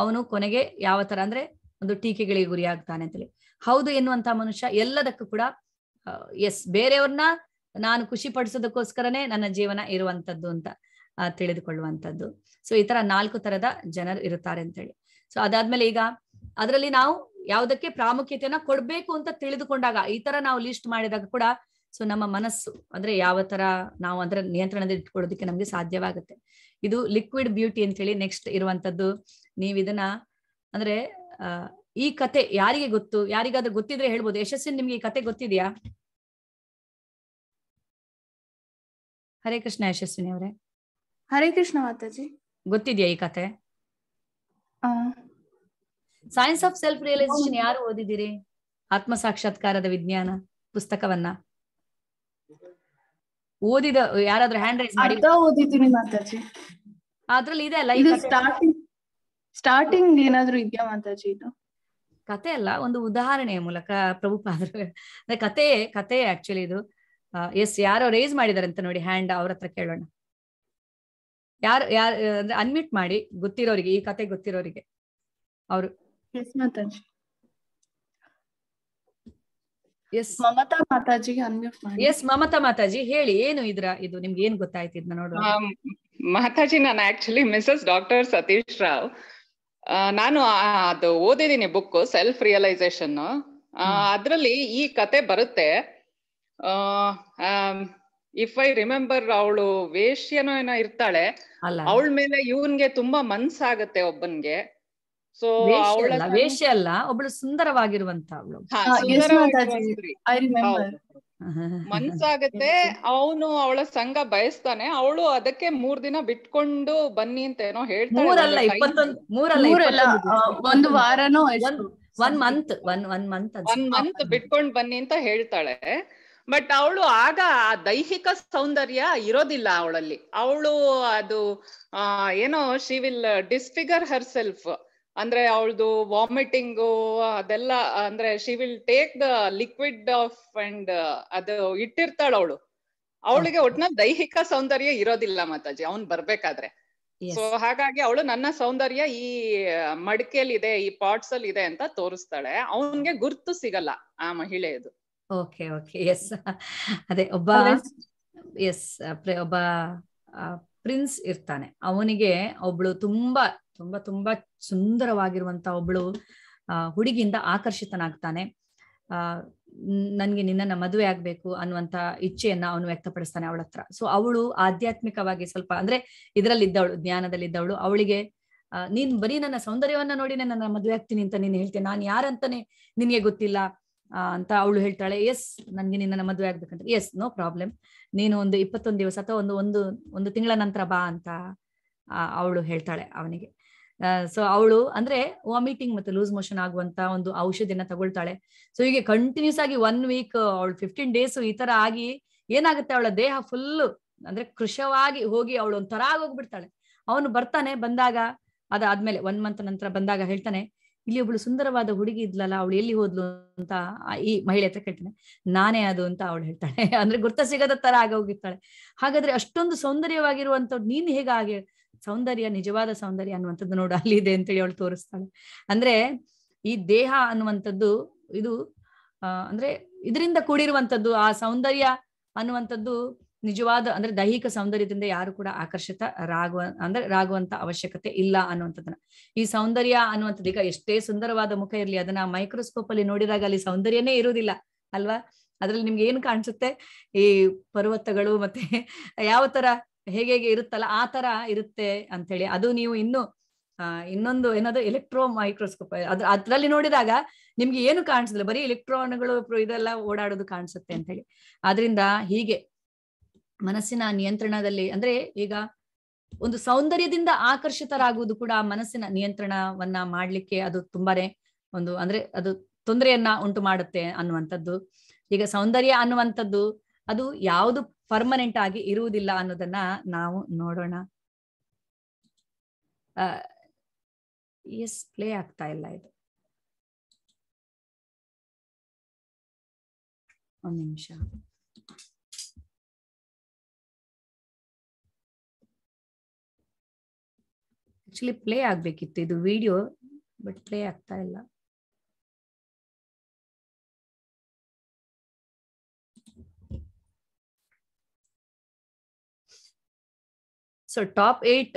ಅವನು ಕೊನೆಗೆ ಯಾವ ತರ ಅಂದ್ರೆ ಒಂದು ಟೀಕೆಗಳಿಗೆ ಗುರಿಯಾಗ್ತಾನೆ ಹೇಳಿ ಹೌದು ಎನ್ನುವಂತ ಮನುಷ್ಯ ಎಲ್ಲದಕ್ಕೂ ಕೂಡ ಎಸ್ ಬೇರೆಯವ್ರನ್ನ ನಾನು ಖುಷಿ ಪಡಿಸೋದಕ್ಕೋಸ್ಕರನೇ ನನ್ನ ಜೀವನ ಇರುವಂತದ್ದು ಅಂತ ತಿಳಿದುಕೊಳ್ಳುವಂಥದ್ದು ಸೊ ಈ ತರ ನಾಲ್ಕು ತರದ ಜನರು ಇರುತ್ತಾರೆ ಅಂತ ಹೇಳಿ ಸೊ ಅದಾದ್ಮೇಲೆ ಈಗ ಅದರಲ್ಲಿ ನಾವು ಯಾವುದಕ್ಕೆ ಪ್ರಾಮುಖ್ಯತೆಯನ್ನ ಕೊಡ್ಬೇಕು ಅಂತ ತಿಳಿದುಕೊಂಡಾಗ ಈ ತರ ನಾವು ಲಿಸ್ಟ್ ಮಾಡಿದಾಗ ಕೂಡ ಸೊ ನಮ್ಮ ಮನಸ್ಸು ಅಂದ್ರೆ ಯಾವ ತರ ನಾವು ಅಂದ್ರೆ ನಿಯಂತ್ರಣದಲ್ಲಿ ಇಟ್ಕೊಳ್ಳೋದಕ್ಕೆ ನಮ್ಗೆ ಸಾಧ್ಯವಾಗುತ್ತೆ ಇದು ಲಿಕ್ವಿಡ್ ಬ್ಯೂಟಿ ಅಂತ ಹೇಳಿ ನೆಕ್ಸ್ಟ್ ಇರುವಂತದ್ದು ಇದನ್ನ ಅಂದ್ರೆ ಈ ಕತೆ ಯಾರಿಗೆ ಗೊತ್ತು ಯಾರಿಗಾದ್ರೂ ಗೊತ್ತಿದ್ರೆ ಹೇಳ್ಬೋದು ಯಶಸ್ವಿನ್ ನಿಮ್ಗೆ ಈ ಕತೆ ಗೊತ್ತಿದ್ಯಾ ಹರೇ ಕೃಷ್ಣ ಯಶಸ್ವಿನಿ ಅವರೇ ಹರೇ ಕೃಷ್ಣ ಮಾತಾಜಿ ಗೊತ್ತಿದ್ಯಾ ಈ ಕತೆ ಸೈನ್ಸ್ ಆಫ್ ಸೆಲ್ಫ್ ರಿಯಲೈಸೇಷನ್ ಯಾರು ಓದಿದಿರಿ ಆತ್ಮ ಸಾಕ್ಷಾತ್ಕಾರದ ವಿಜ್ಞಾನ ಪುಸ್ತಕವನ್ನ ಓದಿದ ಯಾರಾದ್ರೂ ಹ್ಯಾಂಡ್ ರೈಸ್ ಮಾಡಿ ಅದ್ರಲ್ಲಿ ಇದೆ ಅಲ್ಲ ಸ್ಟಾರ್ಟಿಂಗ್ ಏನಾದ್ರೂ ಇದೆಯಾ ಮಾತಾಜಿ ಇದು ಕತೆ ಅಲ್ಲ ಒಂದು ಉದಾಹರಣೆಯ ಮೂಲಕ ಪ್ರಭುಪಾದ್ರ ಅಂದ್ರೆ ಕತೆ ಕತೆ ಆಕ್ಚುಲಿ ಇದು ಎಸ್ ಯಾರೋ ರೇಸ್ ಮಾಡಿದಾರೆ ಅಂತ ನೋಡಿ ಹ್ಯಾಂಡ್ ಅವ್ರ ಹತ್ರ ಕೇಳೋಣ ಯಾರು ಯಾರು ಅಂದ್ರೆ ಅನ್ಮಿಟ್ ಮಾಡಿ ಗೊತ್ತಿರೋರಿಗೆ ಈ ಕತೆ ಗೊತ್ತಿರೋರಿಗೆ ಅವರು ಎಸ್ ಮಮತಾ ಮಾತಾಜಿಗೆ ಅನ್ಮ್ಯೂಟ್ ಮಾಡಿ ಎಸ್ ಮಮತಾ ಮಾತಾಜಿ ಹೇಳಿ ಏನು ಇದ್ರ ಇದು ನಿಮ್ಗೆ ಏನ್ ಗೊತ್ತಾಯ್ತು ಇದನ್ನ ನೋಡುವ ಮಾತಾಜಿ ನಾನು actually Mrs doctor Satish Rao ನಾನು ಅದು ಓದಿದೀನಿ ಬುಕ್ ಸೆಲ್ಫ್ ರಿಯಲೈಸೇಷನ್ ಅದ್ರಲ್ಲಿ ಈ ಕತೆ ಬರುತ್ತೆ ಇಫ್ ಐ ರಿಮೆಂಬರ್ ಅವಳು ವೇಷ್ಯನೋ ಏನೋ ಇರ್ತಾಳೆ ಅವಳ ಮೇಲೆ ಇವನ್ಗೆ ತುಂಬಾ ಮನ್ಸಾಗತ್ತೆ ಒಬ್ಬನ್ಗೆ ಸೊ ಅವಳ ವೇಷ್ಯ ಅಲ್ಲ ಒಬ್ಬಳು ಸುಂದರವಾಗಿರುವಂತ ಅವಳು ಮನ್ಸಾಗತ್ತೆ ಅವನು ಅವಳ ಸಂಘ ಬಯಸ್ತಾನೆ ಅವಳು ಅದಕ್ಕೆ ಮೂರ್ ದಿನ ಬಿಟ್ಕೊಂಡು ಬನ್ನಿ ಅಂತ ಏನೋ ಹೇಳ್ತಾಳೆ ಮಂತ್ ಒನ್ ಮಂತ್ ಬಿಟ್ಕೊಂಡ್ ಬನ್ನಿ ಅಂತ ಹೇಳ್ತಾಳೆ ಬಟ್ ಅವಳು ಆಗ ಆ ದೈಹಿಕ ಸೌಂದರ್ಯ ಇರೋದಿಲ್ಲ ಅವಳಲ್ಲಿ ಅವಳು ಅದು ಏನೋ she will disfigure herself ಅಂದ್ರೆ ಅವಳದು ವಾಮಿಟಿಂಗು ಅದೆಲ್ಲ ಅಂದ್ರೆ she will take the liquid off and ಅದು ಇಟ್ಟಿರ್ತಾಳ ಅವಳು ಅವಳಿಗೆ ಒಟ್ನಲ್ಲಿ ದೈಹಿಕ ಸೌಂದರ್ಯ ಇರೋದಿಲ್ಲ ಮಾತಾಜಿ ಅವನ್ ಬರ್ಬೇಕಾದ್ರೆ ಸೊ ಹಾಗಾಗಿ ಅವಳು ನನ್ನ ಸೌಂದರ್ಯ ಈ ಮಡಿಕೆಲ್ ಇದೆ ಈ ಪಾಟ್ಸ್ ಅಲ್ಲಿ ಇದೆ ಅಂತ ತೋರಿಸ್ತಾಳೆ ಅವನ್ಗೆ ಗುರ್ತು ಸಿಗಲ್ಲ ಆ ಮಹಿಳೆಯದು ಓಕೆ ಓಕೆ ಎಸ್ ಅದೇ ಒಬ್ಬ ಎಸ್ ಒಬ್ಬ ಪ್ರಿನ್ಸ್ ಇರ್ತಾನೆ ಅವನಿಗೆ ಒಬ್ಳು ತುಂಬಾ ತುಂಬಾ ತುಂಬಾ ಸುಂದರವಾಗಿರುವಂತ ಒಬ್ಬಳು ಹುಡುಗಿಯಿಂದ ಆಕರ್ಷಿತನಾಗ್ತಾನೆ ಆ ನನ್ಗೆ ನಿನ್ನ ಮದುವೆ ಆಗ್ಬೇಕು ಅನ್ನುವಂತ ಇಚ್ಛೆಯನ್ನ ಅವನು ವ್ಯಕ್ತಪಡಿಸ್ತಾನೆ ಅವಳ ಹತ್ರ ಸೊ ಅವಳು ಆಧ್ಯಾತ್ಮಿಕವಾಗಿ ಸ್ವಲ್ಪ ಅಂದ್ರೆ ಇದ್ರಲ್ಲಿದ್ದವಳು ಜ್ಞಾನದಲ್ಲಿದ್ದವಳು ಅವಳಿಗೆ ನೀನ್ ಬರೀ ನನ್ನ ಸೌಂದರ್ಯವನ್ನ ನೋಡಿನೇ ನನ್ನ ಮದುವೆ ಆಗ್ತೀನಿ ಅಂತ ನೀನು ಹೇಳ್ತೀನಿ ನಾನು ಯಾರಂತಾನೆ ನಿನಗೆ ಗೊತ್ತಿಲ್ಲ ಅಂತ ಅವಳು ಹೇಳ್ತಾಳೆ ಎಸ್ ನನ್ಗೆ ನಿನ್ನ ಮದುವೆ ಆಗ್ಬೇಕಂತ ಎಸ್ ನೋ ಪ್ರಾಬ್ಲಮ್ ನೀನು ಒಂದು ಇಪ್ಪತ್ತೊಂದು ದಿವಸ ಅಥವಾ ಒಂದು ಒಂದು ಒಂದು ತಿಂಗಳ ನಂತರ ಬಾ ಅಂತ ಅವಳು ಹೇಳ್ತಾಳೆ ಅವನಿಗೆ ಸೊ ಅವಳು ಅಂದ್ರೆ ವಾಮಿಟಿಂಗ್ ಮತ್ತೆ ಲೂಸ್ ಮೋಷನ್ ಆಗುವಂತ ಒಂದು ಔಷಧಿಯನ್ನ ತಗೊಳ್ತಾಳೆ ಸೊ ಹೀಗೆ ಕಂಟಿನ್ಯೂಸ್ ಆಗಿ ಒನ್ ವೀಕ್ ಅವಳು ಫಿಫ್ಟೀನ್ ಡೇಸ್ ಈ ತರ ಆಗಿ ಏನಾಗುತ್ತೆ ಅವಳ ದೇಹ ಫುಲ್ ಅಂದ್ರೆ ಕೃಶವಾಗಿ ಹೋಗಿ ಅವಳು ಒಂಥರ ಆಗೋಗ್ಬಿಡ್ತಾಳೆ ಅವನು ಬರ್ತಾನೆ ಬಂದಾಗ ಅದಾದ್ಮೇಲೆ ಒನ್ ಮಂತ್ ನಂತರ ಬಂದಾಗ ಹೇಳ್ತಾನೆ ಇಲ್ಲಿ ಒಬ್ಳು ಸುಂದರವಾದ ಹುಡುಗಿ ಇದ್ಲಲ್ಲ ಅವಳು ಎಲ್ಲಿ ಹೋದ್ಲು ಅಂತ ಈ ಮಹಿಳೆ ಹತ್ರ ಕೇಳ್ತಾನೆ ನಾನೇ ಅದು ಅಂತ ಅವಳು ಹೇಳ್ತಾಳೆ ಅಂದ್ರೆ ಗುರ್ತ ಸಿಗದ ತರ ಹೋಗಿರ್ತಾಳೆ ಹಾಗಾದ್ರೆ ಅಷ್ಟೊಂದು ಸೌಂದರ್ಯವಾಗಿರುವಂತ ನೀನ್ ಹೇಗೆ ಸೌಂದರ್ಯ ನಿಜವಾದ ಸೌಂದರ್ಯ ಅನ್ನುವಂಥದ್ದು ನೋಡು ಅಲ್ಲಿದೆ ಅಂತೇಳಿ ಅವಳು ತೋರಿಸ್ತಾಳೆ ಅಂದ್ರೆ ಈ ದೇಹ ಅನ್ನುವಂಥದ್ದು ಇದು ಅಂದ್ರೆ ಇದರಿಂದ ಕೂಡಿರುವಂಥದ್ದು ಆ ಸೌಂದರ್ಯ ಅನ್ನುವಂಥದ್ದು ನಿಜವಾದ ಅಂದ್ರೆ ದೈಹಿಕ ಸೌಂದರ್ಯದಿಂದ ಯಾರು ಕೂಡ ಆಕರ್ಷಿತ ರಾಗುವ ಅಂದ್ರೆ ರಾಗುವಂತ ಅವಶ್ಯಕತೆ ಇಲ್ಲ ಅನ್ನುವಂಥದ್ದನ್ನ ಈ ಸೌಂದರ್ಯ ಅನ್ನುವಂಥದ್ದು ಈಗ ಎಷ್ಟೇ ಸುಂದರವಾದ ಮುಖ ಇರಲಿ ಅದನ್ನ ಮೈಕ್ರೋಸ್ಕೋಪ್ ಅಲ್ಲಿ ನೋಡಿದಾಗ ಅಲ್ಲಿ ಸೌಂದರ್ಯನೇ ಇರುವುದಿಲ್ಲ ಅಲ್ವಾ ಅದ್ರಲ್ಲಿ ನಿಮ್ಗೆ ಏನ್ ಕಾಣಿಸುತ್ತೆ ಈ ಪರ್ವತಗಳು ಮತ್ತೆ ಯಾವ ತರ ಹೇಗೆ ಹೇಗೆ ಇರುತ್ತಲ್ಲ ಆ ತರ ಇರುತ್ತೆ ಅಂತ ಹೇಳಿ ಅದು ನೀವು ಇನ್ನು ಇನ್ನೊಂದು ಏನಾದ್ರು ಎಲೆಕ್ಟ್ರೋ ಮೈಕ್ರೋಸ್ಕೋಪ್ ಅದ್ರ ಅದ್ರಲ್ಲಿ ನೋಡಿದಾಗ ನಿಮ್ಗೆ ಏನು ಕಾಣಿಸಲ್ಲ ಬರೀ ಎಲೆಕ್ಟ್ರಾನ್ಗಳು ಇದೆಲ್ಲ ಓಡಾಡೋದು ಕಾಣಿಸುತ್ತೆ ಅಂತ ಹೇಳಿ ಆದ್ರಿಂದ ಹೀಗೆ ಮನಸ್ಸಿನ ನಿಯಂತ್ರಣದಲ್ಲಿ ಅಂದ್ರೆ ಈಗ ಒಂದು ಸೌಂದರ್ಯದಿಂದ ಆಕರ್ಷಿತರಾಗುವುದು ಕೂಡ ಮನಸ್ಸಿನ ನಿಯಂತ್ರಣವನ್ನ ಮಾಡ್ಲಿಕ್ಕೆ ಅದು ತುಂಬಾನೇ ಒಂದು ಅಂದ್ರೆ ಅದು ತೊಂದರೆಯನ್ನ ಉಂಟು ಮಾಡುತ್ತೆ ಅನ್ನುವಂಥದ್ದು ಈಗ ಸೌಂದರ್ಯ ಅನ್ನುವಂಥದ್ದು ಅದು ಯಾವುದು ಪರ್ಮನೆಂಟ್ ಆಗಿ ಇರುವುದಿಲ್ಲ ಅನ್ನೋದನ್ನ ನಾವು ನೋಡೋಣ ಎಸ್ ಪ್ಲೇ ಆಗ್ತಾ ಇಲ್ಲ ಇದು ಒಂದು ನಿಮಿಷ ಆಕ್ಚುಲಿ ಪ್ಲೇ ಆಗ್ಬೇಕಿತ್ತು ಇದು ವಿಡಿಯೋ ಬಟ್ ಪ್ಲೇ ಆಗ್ತಾ ಇಲ್ಲ so top eight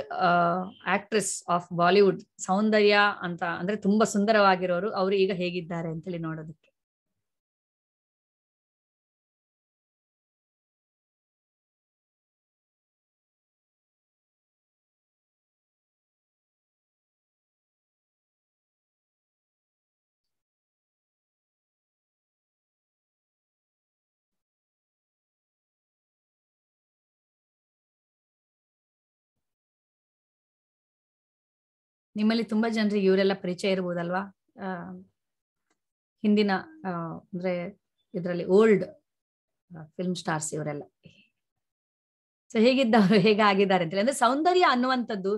actress of Bollywood ಸೌಂದರ್ಯ ಅಂತ ಅಂದ್ರೆ ತುಂಬಾ ಸುಂದರವಾಗಿರೋರು ಅವರು ಈಗ ಹೇಗಿದ್ದಾರೆ ಅಂತೇಳಿ ನೋಡೋದು ನಿಮ್ಮಲ್ಲಿ ತುಂಬಾ ಜನರಿಗೆ ಇವರೆಲ್ಲ ಪರಿಚಯ ಇರ್ಬೋದಲ್ವಾ ಹಿಂದಿನ ಅಂದ್ರೆ ಇದರಲ್ಲಿ ಓಲ್ಡ್ ಫಿಲ್ಮ್ ಸ್ಟಾರ್ಸ್ ಇವರೆಲ್ಲ ಸೊ ಹೇಗಿದ್ದವರು ಹೇಗಾಗಿದ್ದಾರೆ ಅಂತೇಳಿ ಅಂದ್ರೆ ಸೌಂದರ್ಯ ಅನ್ನುವಂಥದ್ದು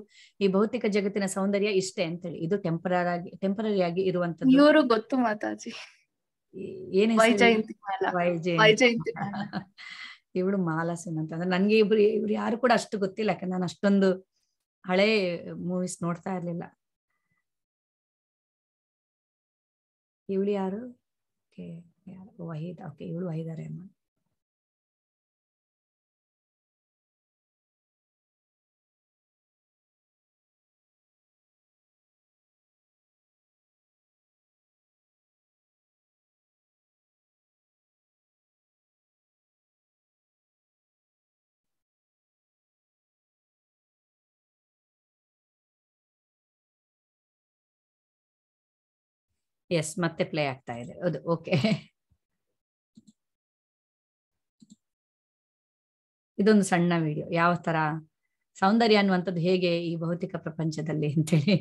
ಈ ಭೌತಿಕ ಜಗತ್ತಿನ ಸೌಂದರ್ಯ ಇಷ್ಟೇ ಅಂತೇಳಿ ಇದು ಟೆಂಪರರಿ ಟೆಂಪರರಿ ಆಗಿ ಇರುವಂತದ್ದು ಇವರು ಗೊತ್ತು ಮಾತಾಜಿ ಏನೇ ಇವಳು ಮಾಲಾಸಿನ್ ಅಂತ ಅಂದ್ರೆ ನನ್ಗೆ ಇಬ್ರು ಇವ್ರು ಯಾರು ಕೂಡ ಅಷ್ಟು ಗೊತ್ತಿಲ್ಲ ಯಾಕಂದ್ರೆ ನಾನು ಅಷ್ಟೊಂದು ಹಳೆ ಮೂವೀಸ್ ನೋಡ್ತಾ ಇರ್ಲಿಲ್ಲ ಇವಳು ಯಾರು ಓಕೆ ಇವಳು ವಹೀದ್ ಓಕೆ ಇವಳು ವಹಿದಾರೆ ಅಮ್ಮ ಎಸ್ ಮತ್ತೆ ಪ್ಲೇ ಆಗ್ತಾ ಇದೆ ಅದು ಓಕೆ ಇದೊಂದು ಸಣ್ಣ ವಿಡಿಯೋ ಯಾವ ತರ ಸೌಂದರ್ಯ ಅನ್ನುವಂಥದ್ದು ಹೇಗೆ ಈ ಭೌತಿಕ ಪ್ರಪಂಚದಲ್ಲಿ ಅಂತೇಳಿ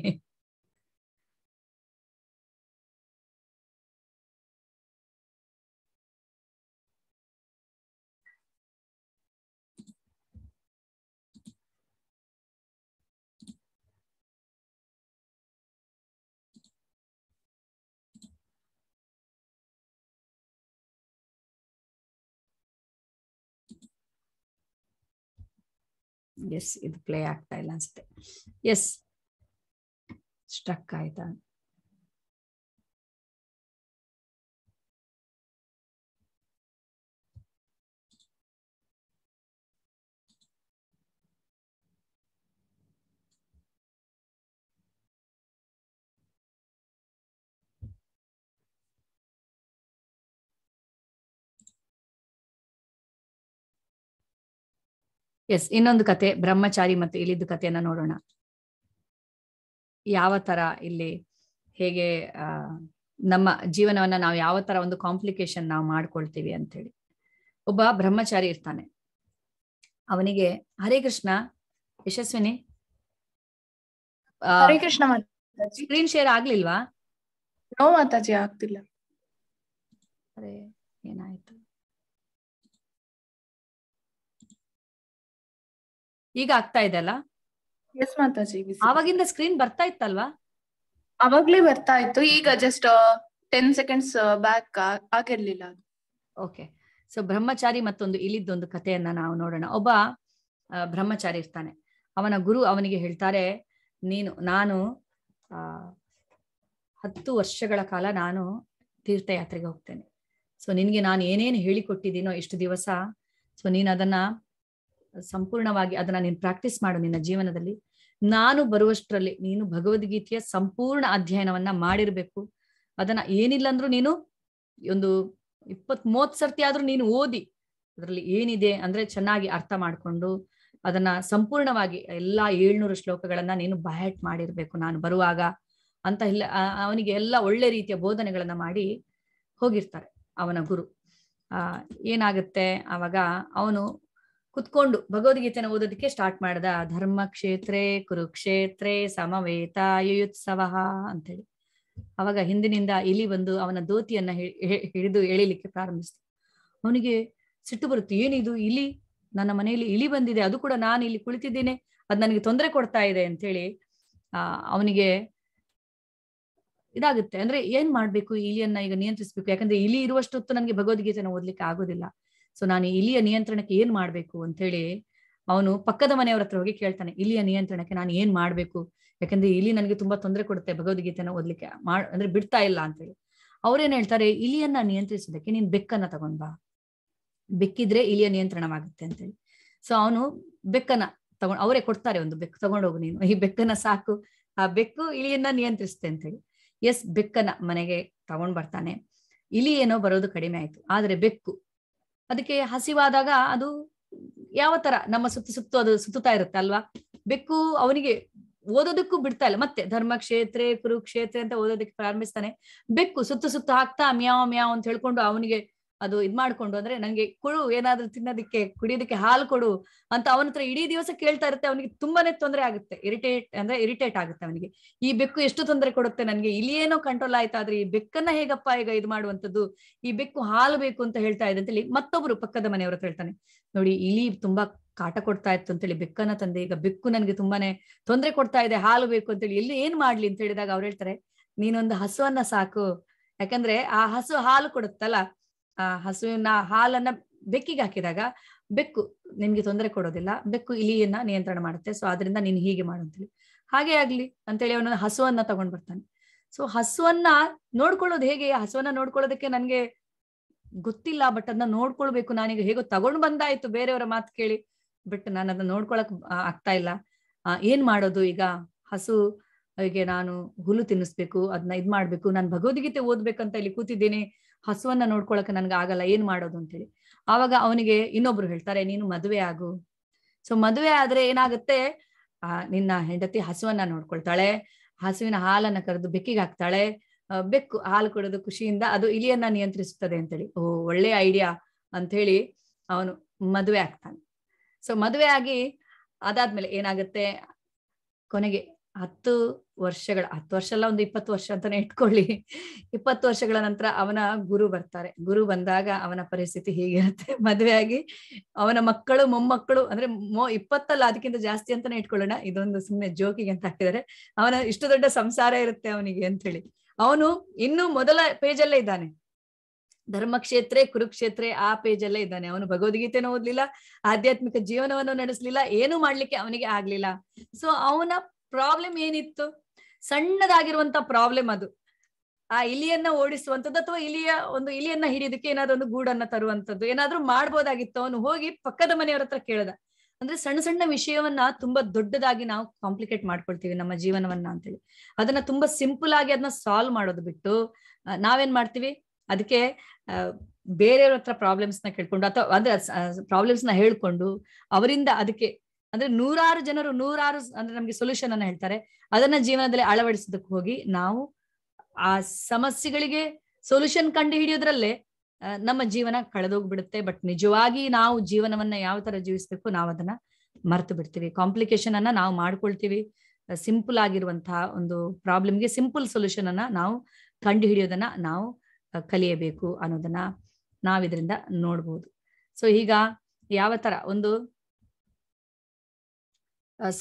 ಎಸ್ ಇದು ಪ್ಲೇ ಆಗ್ತಾ ಇಲ್ಲ ಅನ್ಸುತ್ತೆ ಎಸ್ ಸ್ಟ್ರಕ್ ಆಯ್ತಾ ಎಸ್ ಇನ್ನೊಂದು ಕತೆ ಬ್ರಹ್ಮಚಾರಿ ಮತ್ತು ಇಲಿದು ಕಥೆಯನ್ನ ನೋಡೋಣ ಯಾವ ತರ ಇಲ್ಲಿ ಹೇಗೆ ನಮ್ಮ ಜೀವನವನ್ನ ನಾವು ಯಾವ ತರ ಒಂದು ಕಾಂಪ್ಲಿಕೇಶನ್ ನಾವು ಮಾಡ್ಕೊಳ್ತೀವಿ ಅಂತ ಹೇಳಿ ಒಬ್ಬ ಬ್ರಹ್ಮಚಾರಿ ಇರ್ತಾನೆ ಅವನಿಗೆ ಹರೇ ಕೃಷ್ಣ ಯಶಸ್ವಿನಿ ಹರೇ ಕೃಷ್ಣ ಸ್ಕ್ರೀನ್ ಶೇರ್ ಆಗ್ಲಿಲ್ವಾ ನೋ ಮಾತಾಜಿ ಆಗ್ತಿಲ್ಲ ಅರೆ ಏನಾಯ್ತು ಈಗ ಆಗ್ತಾ ಇದೆ ಅಲ್ಲ ಎಸ್ ಮಾತಾಜಿ ಆವಾಗಿಂದ ಸ್ಕ್ರೀನ್ ಬರ್ತಾ ಇತ್ತಲ್ವಾ ಅವಾಗ್ಲೇ ಬರ್ತಾ ಇತ್ತು ಈಗ ಜಸ್ಟ್ ಟೆನ್ ಸೆಕೆಂಡ್ಸ್ ಬ್ಯಾಕ್ ಆಗಿರ್ಲಿಲ್ಲ ಓಕೆ ಸೊ ಬ್ರಹ್ಮಚಾರಿ ಮತ್ತೊಂದು ಇಲ್ಲಿದ್ದೊಂದು ಕಥೆಯನ್ನ ನಾವು ನೋಡೋಣ ಒಬ್ಬ ಬ್ರಹ್ಮಚಾರಿ ಇರ್ತಾನೆ ಅವನ ಗುರು ಅವನಿಗೆ ಹೇಳ್ತಾರೆ ನೀನು ನಾನು ಆ ಹತ್ತು ವರ್ಷಗಳ ಕಾಲ ನಾನು ತೀರ್ಥಯಾತ್ರೆಗೆ ಹೋಗ್ತೇನೆ ಸೊ ನಿನ್ಗೆ ನಾನು ಏನೇನು ಹೇಳಿಕೊಟ್ಟಿದ್ದೀನೋ ಇಷ್ಟು ದಿವಸ ಸೊ ನೀನು ಅದನ್ನ ಸಂಪೂರ್ಣವಾಗಿ ಅದನ್ನ ನೀನು ಪ್ರಾಕ್ಟೀಸ್ ಮಾಡು ನಿನ್ನ ಜೀವನದಲ್ಲಿ ನಾನು ಬರುವಷ್ಟರಲ್ಲಿ ನೀನು ಭಗವದ್ಗೀತೆಯ ಸಂಪೂರ್ಣ ಅಧ್ಯಯನವನ್ನ ಮಾಡಿರ್ಬೇಕು ಅದನ್ನ ಏನಿಲ್ಲ ಅಂದ್ರೂ ನೀನು ಒಂದು ಇಪ್ಪತ್ ಮೂವತ್ ಸರ್ತಿ ಆದ್ರೂ ನೀನು ಓದಿ ಅದರಲ್ಲಿ ಏನಿದೆ ಅಂದ್ರೆ ಚೆನ್ನಾಗಿ ಅರ್ಥ ಮಾಡ್ಕೊಂಡು ಅದನ್ನ ಸಂಪೂರ್ಣವಾಗಿ ಎಲ್ಲಾ ಏಳ್ನೂರು ಶ್ಲೋಕಗಳನ್ನ ನೀನು ಬಯಟ್ ಮಾಡಿರ್ಬೇಕು ನಾನು ಬರುವಾಗ ಅಂತ ಇಲ್ಲ ಅವನಿಗೆ ಎಲ್ಲಾ ಒಳ್ಳೆ ರೀತಿಯ ಬೋಧನೆಗಳನ್ನ ಮಾಡಿ ಹೋಗಿರ್ತಾರೆ ಅವನ ಗುರು ಆ ಏನಾಗುತ್ತೆ ಅವಾಗ ಅವನು ಕುತ್ಕೊಂಡು ಭಗವದ್ಗೀತೆನ ಓದೋದಕ್ಕೆ ಸ್ಟಾರ್ಟ್ ಮಾಡ್ದ ಧರ್ಮ ಕ್ಷೇತ್ರೇ ಕುರುಕ್ಷೇತ್ರೇ ಸಮವೇತ ಯುಯುತ್ಸವ ಅಂತೇಳಿ ಅವಾಗ ಹಿಂದಿನಿಂದ ಇಲಿ ಬಂದು ಅವನ ದೋತಿಯನ್ನ ಹಿಡಿದು ಎಳಿಲಿಕ್ಕೆ ಪ್ರಾರಂಭಿಸ್ತು ಅವನಿಗೆ ಸಿಟ್ಟು ಬರುತ್ತೆ ಏನಿದು ಇಲಿ ನನ್ನ ಮನೆಯಲ್ಲಿ ಇಲಿ ಬಂದಿದೆ ಅದು ಕೂಡ ನಾನು ಇಲ್ಲಿ ಕುಳಿತಿದ್ದೇನೆ ಅದು ನನಗೆ ತೊಂದರೆ ಕೊಡ್ತಾ ಇದೆ ಅಂತೇಳಿ ಆ ಅವನಿಗೆ ಇದಾಗುತ್ತೆ ಅಂದ್ರೆ ಏನ್ ಮಾಡ್ಬೇಕು ಇಲಿಯನ್ನ ಈಗ ನಿಯಂತ್ರಿಸ್ಬೇಕು ಯಾಕಂದ್ರೆ ಇಲಿ ಇರುವಷ್ಟೊತ್ತು ನನಗೆ ಭಗವದ್ಗೀತೆನ ಓದ್ಲಿಕ್ಕೆ ಆಗೋದಿಲ್ಲ ಸೊ ನಾನು ಇಲಿಯ ನಿಯಂತ್ರಣಕ್ಕೆ ಏನ್ ಮಾಡ್ಬೇಕು ಅಂತ ಹೇಳಿ ಅವನು ಪಕ್ಕದ ಮನೆಯವ್ರ ಹತ್ರ ಹೋಗಿ ಕೇಳ್ತಾನೆ ಇಲಿಯ ನಿಯಂತ್ರಣಕ್ಕೆ ನಾನು ಏನ್ ಮಾಡ್ಬೇಕು ಯಾಕಂದ್ರೆ ಇಲಿ ನನಗೆ ತುಂಬಾ ತೊಂದರೆ ಕೊಡುತ್ತೆ ಭಗವದ್ಗೀತೆನ ಓದ್ಲಿಕ್ಕೆ ಮಾಡ್ ಅಂದ್ರೆ ಬಿಡ್ತಾ ಇಲ್ಲ ಅಂತ ಹೇಳಿ ಅವ್ರೇನ್ ಹೇಳ್ತಾರೆ ಇಲಿಯನ್ನ ನಿಯಂತ್ರಿಸೋದಕ್ಕೆ ನೀನ್ ಬೆಕ್ಕನ್ನ ಬಾ ಬೆಕ್ಕಿದ್ರೆ ಇಲಿಯ ನಿಯಂತ್ರಣವಾಗುತ್ತೆ ಅಂತ ಹೇಳಿ ಸೊ ಅವನು ಬೆಕ್ಕನ್ನ ತಗೊಂಡ್ ಅವರೇ ಕೊಡ್ತಾರೆ ಒಂದು ಬೆಕ್ಕು ತಗೊಂಡೋಗು ನೀನು ಈ ಬೆಕ್ಕನ್ನ ಸಾಕು ಆ ಬೆಕ್ಕು ಇಲಿಯನ್ನ ನಿಯಂತ್ರಿಸುತ್ತೆ ಅಂತ ಹೇಳಿ ಎಸ್ ಬೆಕ್ಕನ್ನ ಮನೆಗೆ ತಗೊಂಡ್ ಬರ್ತಾನೆ ಇಲಿ ಏನೋ ಬರೋದು ಕಡಿಮೆ ಆಯ್ತು ಆದ್ರೆ ಬೆಕ್ಕು ಅದಕ್ಕೆ ಹಸಿವಾದಾಗ ಅದು ಯಾವ ತರ ನಮ್ಮ ಸುತ್ತ ಸುತ್ತು ಅದು ಸುತ್ತುತ್ತಾ ಇರುತ್ತೆ ಅಲ್ವಾ ಬೆಕ್ಕು ಅವನಿಗೆ ಓದೋದಕ್ಕೂ ಬಿಡ್ತಾ ಇಲ್ಲ ಮತ್ತೆ ಕ್ಷೇತ್ರ ಕುರುಕ್ಷೇತ್ರ ಅಂತ ಓದೋದಕ್ಕೆ ಪ್ರಾರಂಭಿಸ್ತಾನೆ ಬೆಕ್ಕು ಸುತ್ತ ಸುತ್ತ ಹಾಕ್ತಾ ಮ್ಯಾವ್ ಮ್ಯಾವ್ ಅಂತ ಹೇಳ್ಕೊಂಡು ಅವನಿಗೆ ಅದು ಇದ್ ಮಾಡ್ಕೊಂಡು ಅಂದ್ರೆ ನಂಗೆ ಕುಳು ಏನಾದ್ರೂ ತಿನ್ನೋದಕ್ಕೆ ಕುಡಿಯೋದಕ್ಕೆ ಹಾಲು ಕೊಡು ಅಂತ ಅವನ ಹತ್ರ ಇಡೀ ದಿವಸ ಕೇಳ್ತಾ ಇರುತ್ತೆ ಅವನಿಗೆ ತುಂಬಾನೇ ತೊಂದರೆ ಆಗುತ್ತೆ ಇರಿಟೇಟ್ ಅಂದ್ರೆ ಇರಿಟೇಟ್ ಆಗುತ್ತೆ ಅವನಿಗೆ ಈ ಬೆಕ್ಕು ಎಷ್ಟು ತೊಂದರೆ ಕೊಡುತ್ತೆ ನನ್ಗೆ ಇಲ್ಲಿ ಏನೋ ಕಂಟ್ರೋಲ್ ಆಯ್ತಾದ್ರೆ ಆದ್ರೆ ಈ ಬೆಕ್ಕನ್ನ ಹೇಗಪ್ಪ ಈಗ ಇದು ಮಾಡುವಂತದ್ದು ಈ ಬೆಕ್ಕು ಹಾಲು ಬೇಕು ಅಂತ ಹೇಳ್ತಾ ಇದೆ ಅಂತೇಳಿ ಮತ್ತೊಬ್ರು ಪಕ್ಕದ ಮನೆಯವ್ರ ಹೇಳ್ತಾನೆ ನೋಡಿ ಇಲಿ ತುಂಬಾ ಕಾಟ ಕೊಡ್ತಾ ಇತ್ತು ಅಂತೇಳಿ ಬೆಕ್ಕನ ತಂದೆ ಈಗ ಬೆಕ್ಕು ನನ್ಗೆ ತುಂಬಾನೇ ತೊಂದರೆ ಕೊಡ್ತಾ ಇದೆ ಹಾಲು ಬೇಕು ಅಂತೇಳಿ ಎಲ್ಲಿ ಏನ್ ಮಾಡ್ಲಿ ಅಂತ ಹೇಳಿದಾಗ ಅವ್ರು ಹೇಳ್ತಾರೆ ನೀನೊಂದು ಹಸುವನ್ನ ಸಾಕು ಯಾಕಂದ್ರೆ ಆ ಹಸು ಹಾಲು ಕೊಡುತ್ತಲ್ಲ ಆ ಹಸುವಿನ ಹಾಲನ್ನ ಬೆಕ್ಕಿಗೆ ಹಾಕಿದಾಗ ಬೆಕ್ಕು ನಿನ್ಗೆ ತೊಂದರೆ ಕೊಡೋದಿಲ್ಲ ಬೆಕ್ಕು ಇಲಿಯನ್ನ ನಿಯಂತ್ರಣ ಮಾಡುತ್ತೆ ಸೊ ಅದರಿಂದ ನೀನು ಹೀಗೆ ಮಾಡು ಹಾಗೆ ಆಗ್ಲಿ ಅಂತೇಳಿ ಅವನ ಹಸುವನ್ನ ತಗೊಂಡ್ ಬರ್ತಾನೆ ಸೊ ಹಸುವನ್ನ ನೋಡ್ಕೊಳ್ಳೋದು ಹೇಗೆ ಹಸುವನ್ನ ನೋಡ್ಕೊಳ್ಳೋದಕ್ಕೆ ನನ್ಗೆ ಗೊತ್ತಿಲ್ಲ ಬಟ್ ಅದನ್ನ ನೋಡ್ಕೊಳ್ಬೇಕು ನಾನೀಗ ಹೇಗೋ ತಗೊಂಡ್ ಬಂದಾಯ್ತು ಬೇರೆಯವರ ಮಾತು ಕೇಳಿ ಬಟ್ ನಾನು ಅದನ್ನ ನೋಡ್ಕೊಳಕ್ ಆಗ್ತಾ ಇಲ್ಲ ಏನ್ ಮಾಡೋದು ಈಗ ಹಸು ಹೀಗೆ ನಾನು ಹುಲ್ಲು ತಿನ್ನಿಸ್ಬೇಕು ಅದನ್ನ ಇದ್ ಮಾಡ್ಬೇಕು ನಾನು ಭಗವದ್ಗೀತೆ ಓದ್ಬೇಕಂತ ಇಲ್ಲಿ ಕೂತಿದ್ದೇನೆ ಹಸುವನ್ನ ನೋಡ್ಕೊಳಕ್ ನನ್ಗೆ ಆಗಲ್ಲ ಏನ್ ಮಾಡೋದು ಅಂತೇಳಿ ಆವಾಗ ಅವನಿಗೆ ಇನ್ನೊಬ್ರು ಹೇಳ್ತಾರೆ ನೀನು ಮದುವೆ ಆಗು ಸೊ ಮದುವೆ ಆದ್ರೆ ಏನಾಗುತ್ತೆ ಆ ನಿನ್ನ ಹೆಂಡತಿ ಹಸುವನ್ನ ನೋಡ್ಕೊಳ್ತಾಳೆ ಹಸುವಿನ ಹಾಲನ್ನ ಕರೆದು ಬೆಕ್ಕಿಗೆ ಹಾಕ್ತಾಳೆ ಬೆಕ್ಕು ಹಾಲು ಕೊಡೋದು ಖುಷಿಯಿಂದ ಅದು ಇಲಿಯನ್ನ ನಿಯಂತ್ರಿಸುತ್ತದೆ ಅಂತೇಳಿ ಓ ಒಳ್ಳೆ ಐಡಿಯಾ ಅಂತ ಹೇಳಿ ಅವನು ಮದುವೆ ಆಗ್ತಾನೆ ಸೊ ಮದುವೆ ಆಗಿ ಅದಾದ್ಮೇಲೆ ಏನಾಗುತ್ತೆ ಕೊನೆಗೆ ಹತ್ತು ವರ್ಷಗಳ ಹತ್ತು ವರ್ಷ ಅಲ್ಲ ಒಂದು ಇಪ್ಪತ್ತು ವರ್ಷ ಅಂತಾನೆ ಇಟ್ಕೊಳ್ಳಿ ಇಪ್ಪತ್ತು ವರ್ಷಗಳ ನಂತರ ಅವನ ಗುರು ಬರ್ತಾರೆ ಗುರು ಬಂದಾಗ ಅವನ ಪರಿಸ್ಥಿತಿ ಹೀಗಿರುತ್ತೆ ಮದ್ವೆ ಆಗಿ ಅವನ ಮಕ್ಕಳು ಮೊಮ್ಮಕ್ಕಳು ಅಂದ್ರೆ ಮೊ ಇಪ್ಪತ್ತಲ್ಲ ಅದಕ್ಕಿಂತ ಜಾಸ್ತಿ ಅಂತಾನೆ ಇಟ್ಕೊಳ್ಳೋಣ ಇದೊಂದು ಸುಮ್ಮನೆ ಜೋಕಿಗೆ ಅಂತ ಹಾಕಿದ್ದಾರೆ ಅವನ ಇಷ್ಟು ದೊಡ್ಡ ಸಂಸಾರ ಇರುತ್ತೆ ಅವನಿಗೆ ಅಂತ ಹೇಳಿ ಅವನು ಇನ್ನು ಮೊದಲ ಪೇಜಲ್ಲೇ ಇದ್ದಾನೆ ಧರ್ಮಕ್ಷೇತ್ರ ಕುರುಕ್ಷೇತ್ರ ಆ ಪೇಜ್ ಅಲ್ಲೇ ಇದ್ದಾನೆ ಅವನು ಭಗವದ್ಗೀತೆನೂ ಓದ್ಲಿಲ್ಲ ಆಧ್ಯಾತ್ಮಿಕ ಜೀವನವನ್ನು ನಡೆಸ್ಲಿಲ್ಲ ಏನು ಮಾಡ್ಲಿಕ್ಕೆ ಅವನಿಗೆ ಆಗ್ಲಿಲ್ಲ ಸೊ ಅವನ ಪ್ರಾಬ್ಲಮ್ ಏನಿತ್ತು ಸಣ್ಣದಾಗಿರುವಂತ ಪ್ರಾಬ್ಲಮ್ ಅದು ಆ ಇಲಿಯನ್ನ ಓಡಿಸುವಂತದ್ದು ಅಥವಾ ಇಲಿಯ ಒಂದು ಇಲಿಯನ್ನ ಹಿಡಿಯೋದಕ್ಕೆ ಏನಾದ್ರು ಒಂದು ಗೂಡನ್ನ ತರುವಂತದ್ದು ಏನಾದ್ರೂ ಮಾಡ್ಬೋದಾಗಿತ್ತು ಅವನು ಹೋಗಿ ಪಕ್ಕದ ಮನೆಯವ್ರ ಹತ್ರ ಕೇಳದ ಅಂದ್ರೆ ಸಣ್ಣ ಸಣ್ಣ ವಿಷಯವನ್ನ ತುಂಬಾ ದೊಡ್ಡದಾಗಿ ನಾವು ಕಾಂಪ್ಲಿಕೇಟ್ ಮಾಡ್ಕೊಳ್ತೀವಿ ನಮ್ಮ ಜೀವನವನ್ನ ಅಂತ ಹೇಳಿ ಅದನ್ನ ತುಂಬಾ ಸಿಂಪಲ್ ಆಗಿ ಅದನ್ನ ಸಾಲ್ವ್ ಮಾಡೋದು ಬಿಟ್ಟು ನಾವೇನ್ ಮಾಡ್ತೀವಿ ಅದಕ್ಕೆ ಬೇರೆಯವ್ರ ಹತ್ರ ಪ್ರಾಬ್ಲಮ್ಸ್ ನ ಕೇಳ್ಕೊಂಡು ಅಥವಾ ಅಂದ್ರೆ ಪ್ರಾಬ್ಲಮ್ಸ್ ನ ಹೇಳ್ಕೊಂಡು ಅವರಿಂದ ಅದಕ್ಕೆ ಅಂದ್ರೆ ನೂರಾರು ಜನರು ನೂರಾರು ಅಂದ್ರೆ ನಮ್ಗೆ ಸೊಲ್ಯೂಷನ್ ಅನ್ನ ಹೇಳ್ತಾರೆ ಅದನ್ನ ಜೀವನದಲ್ಲಿ ಅಳವಡಿಸೋದಕ್ಕೆ ಹೋಗಿ ನಾವು ಆ ಸಮಸ್ಯೆಗಳಿಗೆ ಸೊಲ್ಯೂಷನ್ ಕಂಡು ಹಿಡಿಯೋದ್ರಲ್ಲೇ ನಮ್ಮ ಜೀವನ ಕಳೆದೋಗ್ಬಿಡುತ್ತೆ ಬಟ್ ನಿಜವಾಗಿ ನಾವು ಜೀವನವನ್ನ ಯಾವ ತರ ಜೀವಿಸ್ಬೇಕು ನಾವು ಅದನ್ನ ಮರ್ತು ಬಿಡ್ತೀವಿ ಕಾಂಪ್ಲಿಕೇಶನ್ ಅನ್ನ ನಾವು ಮಾಡ್ಕೊಳ್ತೀವಿ ಸಿಂಪಲ್ ಆಗಿರುವಂತಹ ಒಂದು ಪ್ರಾಬ್ಲಮ್ಗೆ ಸಿಂಪಲ್ ಸೊಲ್ಯೂಷನ್ ಅನ್ನ ನಾವು ಕಂಡು ಹಿಡಿಯೋದನ್ನ ನಾವು ಕಲಿಯಬೇಕು ಅನ್ನೋದನ್ನ ನಾವಿದ್ರಿಂದ ನೋಡ್ಬೋದು ಸೊ ಈಗ ಯಾವ ತರ ಒಂದು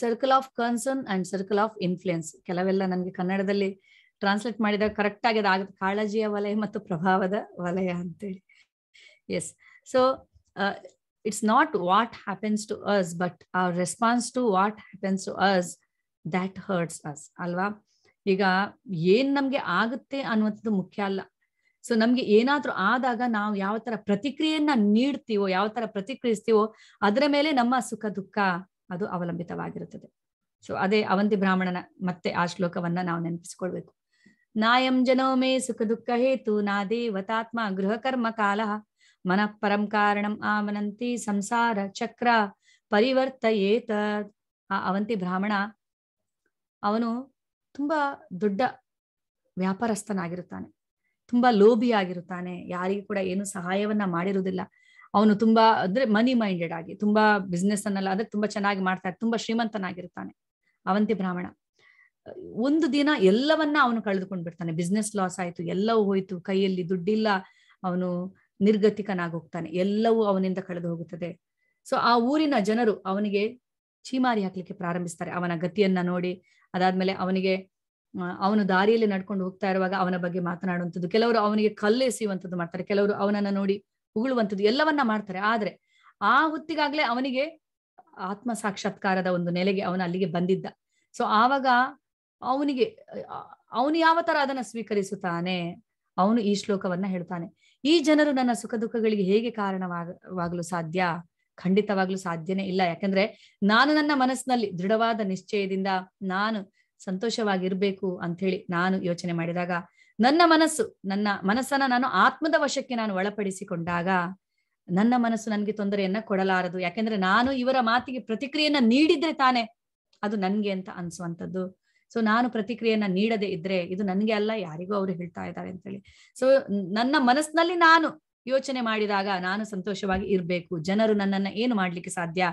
circle of concern and circle of influence ಕೆಲವೆಲ್ಲ ನನಗೆ ಕನ್ನಡದಲ್ಲಿ ಟ್ರಾನ್ಸ್ಲೇಟ್ ಮಾಡಿದಾಗ ಕರೆಕ್ಟ್ ಆಗಿ ಆಗ ಕಾಳಜಿಯ ವಲಯ ಮತ್ತು ಪ್ರಭಾವದ ವಲಯ ಅಂತೇಳಿ yes so it's not what happens to us but our response to what happens to us that hurts us ಅಲ್ವಾ ಈಗ ಏನ್ ನಮ್ಗೆ ಆಗುತ್ತೆ ಅನ್ನುವಂಥದ್ದು ಮುಖ್ಯ ಅಲ್ಲ ಸೊ ನಮ್ಗೆ ಏನಾದ್ರೂ ಆದಾಗ ನಾವು ಯಾವ ತರ ಪ್ರತಿಕ್ರಿಯೆಯನ್ನ ನೀಡ್ತೀವೋ ಯಾವ ತರ ಪ್ರತಿಕ್ರಿಯಿಸ್ತೀವೋ ಅದರ ಮೇಲೆ ನಮ್ಮ ಸುಖ ದುಃಖ ಅದು ಅವಲಂಬಿತವಾಗಿರುತ್ತದೆ ಸೊ ಅದೇ ಅವಂತಿ ಬ್ರಾಹ್ಮಣನ ಮತ್ತೆ ಆ ಶ್ಲೋಕವನ್ನ ನಾವು ನೆನಪಿಸಿಕೊಳ್ಬೇಕು ನಾಯಂ ಜನೋ ಮೇ ಸುಖ ದುಃಖ ಹೇತು ನಾ ದೇವತಾತ್ಮ ಗೃಹ ಕರ್ಮ ಕಾಲ ಮನಃ ಪರಂ ಕಾರಣಂ ಆಮನಂತಿ ಸಂಸಾರ ಚಕ್ರ ಪರಿವರ್ತ ಏತ ಆ ಅವಂತಿ ಬ್ರಾಹ್ಮಣ ಅವನು ತುಂಬಾ ದೊಡ್ಡ ವ್ಯಾಪಾರಸ್ಥನಾಗಿರುತ್ತಾನೆ ತುಂಬಾ ಲೋಭಿಯಾಗಿರುತ್ತಾನೆ ಯಾರಿಗೂ ಕೂಡ ಏನು ಸಹಾಯವನ್ನ ಮಾಡಿರುವುದಿಲ್ಲ ಅವನು ತುಂಬಾ ಅಂದ್ರೆ ಮನಿ ಮೈಂಡೆಡ್ ಆಗಿ ತುಂಬಾ ಬಿಸ್ನೆಸ್ ಅನ್ನೆಲ್ಲ ಅಂದ್ರೆ ತುಂಬಾ ಚೆನ್ನಾಗಿ ಮಾಡ್ತಾರೆ ತುಂಬಾ ಶ್ರೀಮಂತನಾಗಿರ್ತಾನೆ ಅವಂತಿ ಬ್ರಾಹ್ಮಣ ಒಂದು ದಿನ ಎಲ್ಲವನ್ನ ಅವನು ಕಳೆದುಕೊಂಡು ಬಿಡ್ತಾನೆ ಬಿಸ್ನೆಸ್ ಲಾಸ್ ಆಯ್ತು ಎಲ್ಲವೂ ಹೋಯ್ತು ಕೈಯಲ್ಲಿ ದುಡ್ಡಿಲ್ಲ ಅವನು ನಿರ್ಗತಿಕನಾಗಿ ಹೋಗ್ತಾನೆ ಎಲ್ಲವೂ ಅವನಿಂದ ಕಳೆದು ಹೋಗುತ್ತದೆ ಸೊ ಆ ಊರಿನ ಜನರು ಅವನಿಗೆ ಚೀಮಾರಿ ಹಾಕ್ಲಿಕ್ಕೆ ಪ್ರಾರಂಭಿಸ್ತಾರೆ ಅವನ ಗತಿಯನ್ನ ನೋಡಿ ಅದಾದ್ಮೇಲೆ ಅವನಿಗೆ ಅವನು ದಾರಿಯಲ್ಲಿ ನಡ್ಕೊಂಡು ಹೋಗ್ತಾ ಇರುವಾಗ ಅವನ ಬಗ್ಗೆ ಮಾತನಾಡುವಂಥದ್ದು ಕೆಲವರು ಅವನಿಗೆ ಕಲ್ಲೆಸೆಯುವಂಥದ್ದು ಮಾಡ್ತಾರೆ ಕೆಲವರು ಅವನನ್ನ ನೋಡಿ ಉಗುಳುವಂಥದ್ದು ಎಲ್ಲವನ್ನ ಮಾಡ್ತಾರೆ ಆದ್ರೆ ಆ ಹೊತ್ತಿಗಾಗ್ಲೇ ಅವನಿಗೆ ಆತ್ಮ ಸಾಕ್ಷಾತ್ಕಾರದ ಒಂದು ನೆಲೆಗೆ ಅವನ ಅಲ್ಲಿಗೆ ಬಂದಿದ್ದ ಸೊ ಆವಾಗ ಅವನಿಗೆ ಅವನು ಯಾವ ತರ ಅದನ್ನ ಸ್ವೀಕರಿಸುತ್ತಾನೆ ಅವನು ಈ ಶ್ಲೋಕವನ್ನ ಹೇಳ್ತಾನೆ ಈ ಜನರು ನನ್ನ ಸುಖ ದುಃಖಗಳಿಗೆ ಹೇಗೆ ವಾಗ್ಲು ಸಾಧ್ಯ ಖಂಡಿತವಾಗ್ಲೂ ಸಾಧ್ಯನೇ ಇಲ್ಲ ಯಾಕಂದ್ರೆ ನಾನು ನನ್ನ ಮನಸ್ಸಿನಲ್ಲಿ ದೃಢವಾದ ನಿಶ್ಚಯದಿಂದ ನಾನು ಸಂತೋಷವಾಗಿರ್ಬೇಕು ಅಂತ ಹೇಳಿ ನಾನು ಯೋಚನೆ ಮಾಡಿದಾಗ ನನ್ನ ಮನಸ್ಸು ನನ್ನ ಮನಸ್ಸನ್ನ ನಾನು ಆತ್ಮದ ವಶಕ್ಕೆ ನಾನು ಒಳಪಡಿಸಿಕೊಂಡಾಗ ನನ್ನ ಮನಸ್ಸು ನನಗೆ ತೊಂದರೆಯನ್ನ ಕೊಡಲಾರದು ಯಾಕೆಂದ್ರೆ ನಾನು ಇವರ ಮಾತಿಗೆ ಪ್ರತಿಕ್ರಿಯೆಯನ್ನ ನೀಡಿದ್ರೆ ತಾನೆ ಅದು ನನ್ಗೆ ಅಂತ ಅನ್ಸುವಂಥದ್ದು ಸೊ ನಾನು ಪ್ರತಿಕ್ರಿಯೆಯನ್ನ ನೀಡದೆ ಇದ್ರೆ ಇದು ನನ್ಗೆ ಅಲ್ಲ ಯಾರಿಗೂ ಅವರು ಹೇಳ್ತಾ ಇದ್ದಾರೆ ಅಂತ ಹೇಳಿ ಸೊ ನನ್ನ ಮನಸ್ಸಿನಲ್ಲಿ ನಾನು ಯೋಚನೆ ಮಾಡಿದಾಗ ನಾನು ಸಂತೋಷವಾಗಿ ಇರಬೇಕು ಜನರು ನನ್ನನ್ನ ಏನು ಮಾಡ್ಲಿಕ್ಕೆ ಸಾಧ್ಯ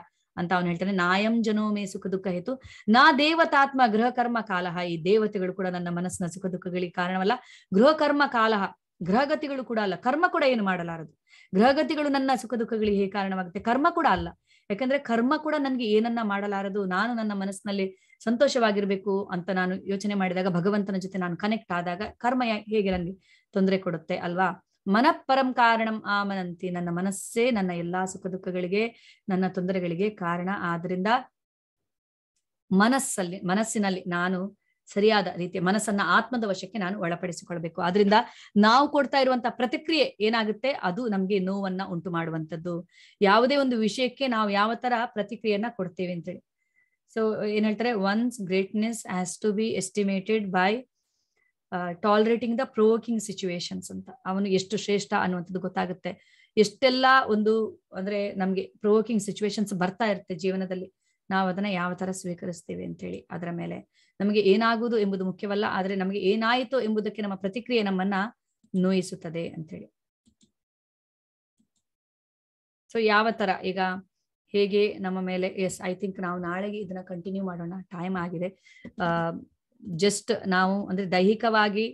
ಅಂತ ಅವ್ನು ಹೇಳ್ತಾನೆ ನಾಯಂ ಮೇ ಸುಖ ದುಃಖ ಹೇತು ನಾ ದೇವತಾತ್ಮ ಗೃಹ ಕರ್ಮ ಕಾಲಹ ಈ ದೇವತೆಗಳು ಕೂಡ ನನ್ನ ಮನಸ್ಸಿನ ಸುಖ ದುಃಖಗಳಿಗೆ ಕಾರಣವಲ್ಲ ಗೃಹ ಕರ್ಮ ಕಾಲಹ ಗ್ರಹಗತಿಗಳು ಕೂಡ ಅಲ್ಲ ಕರ್ಮ ಕೂಡ ಏನು ಮಾಡಲಾರದು ಗ್ರಹಗತಿಗಳು ನನ್ನ ಸುಖ ದುಃಖಗಳಿಗೆ ಹೇಗೆ ಕಾರಣವಾಗುತ್ತೆ ಕರ್ಮ ಕೂಡ ಅಲ್ಲ ಯಾಕಂದ್ರೆ ಕರ್ಮ ಕೂಡ ನನ್ಗೆ ಏನನ್ನ ಮಾಡಲಾರದು ನಾನು ನನ್ನ ಮನಸ್ಸಿನಲ್ಲಿ ಸಂತೋಷವಾಗಿರ್ಬೇಕು ಅಂತ ನಾನು ಯೋಚನೆ ಮಾಡಿದಾಗ ಭಗವಂತನ ಜೊತೆ ನಾನು ಕನೆಕ್ಟ್ ಆದಾಗ ಕರ್ಮ ಹೇಗೆ ನನ್ಗೆ ತೊಂದರೆ ಕೊಡುತ್ತೆ ಅಲ್ವಾ ಮನಃಪರಂ ಕಾರಣಂ ಆಮನಂತಿ ನನ್ನ ಮನಸ್ಸೇ ನನ್ನ ಎಲ್ಲಾ ಸುಖ ದುಃಖಗಳಿಗೆ ನನ್ನ ತೊಂದರೆಗಳಿಗೆ ಕಾರಣ ಆದ್ರಿಂದ ಮನಸ್ಸಲ್ಲಿ ಮನಸ್ಸಿನಲ್ಲಿ ನಾನು ಸರಿಯಾದ ರೀತಿಯ ಮನಸ್ಸನ್ನ ಆತ್ಮದ ವಶಕ್ಕೆ ನಾನು ಒಳಪಡಿಸಿಕೊಳ್ಬೇಕು ಆದ್ರಿಂದ ನಾವು ಕೊಡ್ತಾ ಇರುವಂತ ಪ್ರತಿಕ್ರಿಯೆ ಏನಾಗುತ್ತೆ ಅದು ನಮ್ಗೆ ನೋವನ್ನ ಉಂಟು ಮಾಡುವಂಥದ್ದು ಯಾವುದೇ ಒಂದು ವಿಷಯಕ್ಕೆ ನಾವು ಯಾವ ತರ ಪ್ರತಿಕ್ರಿಯೆಯನ್ನ ಕೊಡ್ತೇವೆ ಅಂತೇಳಿ ಸೊ ಏನ್ ಹೇಳ್ತಾರೆ one's greatness has to be estimated by tolerating the provoking situations ಅಂತ ಅವನು ಎಷ್ಟು ಶ್ರೇಷ್ಠ ಅನ್ನುವಂಥದ್ದು ಗೊತ್ತಾಗುತ್ತೆ ಎಷ್ಟೆಲ್ಲ ಒಂದು ಅಂದ್ರೆ ನಮ್ಗೆ ಪ್ರೊವೋಕಿಂಗ್ ಸಿಚುವೇಶನ್ಸ್ ಬರ್ತಾ ಇರುತ್ತೆ ಜೀವನದಲ್ಲಿ ನಾವು ಅದನ್ನ ಯಾವ ತರ ಸ್ವೀಕರಿಸ್ತೇವೆ ಅಂತ ಹೇಳಿ ಅದರ ಮೇಲೆ ನಮಗೆ ಏನಾಗುವುದು ಎಂಬುದು ಮುಖ್ಯವಲ್ಲ ಆದ್ರೆ ನಮಗೆ ಏನಾಯಿತು ಎಂಬುದಕ್ಕೆ ನಮ್ಮ ಪ್ರತಿಕ್ರಿಯೆ ನಮ್ಮನ್ನ ನೋಯಿಸುತ್ತದೆ ಅಂತ ಹೇಳಿ ಸೊ ಯಾವ ತರ ಈಗ ಹೇಗೆ ನಮ್ಮ ಮೇಲೆ ಎಸ್ ಐ ಥಿಂಕ್ ನಾವು ನಾಳೆಗೆ ಇದನ್ನ ಕಂಟಿನ್ಯೂ ಮಾಡೋಣ ಟೈಮ್ ಆಗಿದೆ ಜಸ್ಟ್ ನಾವು ಅಂದ್ರೆ ದೈಹಿಕವಾಗಿ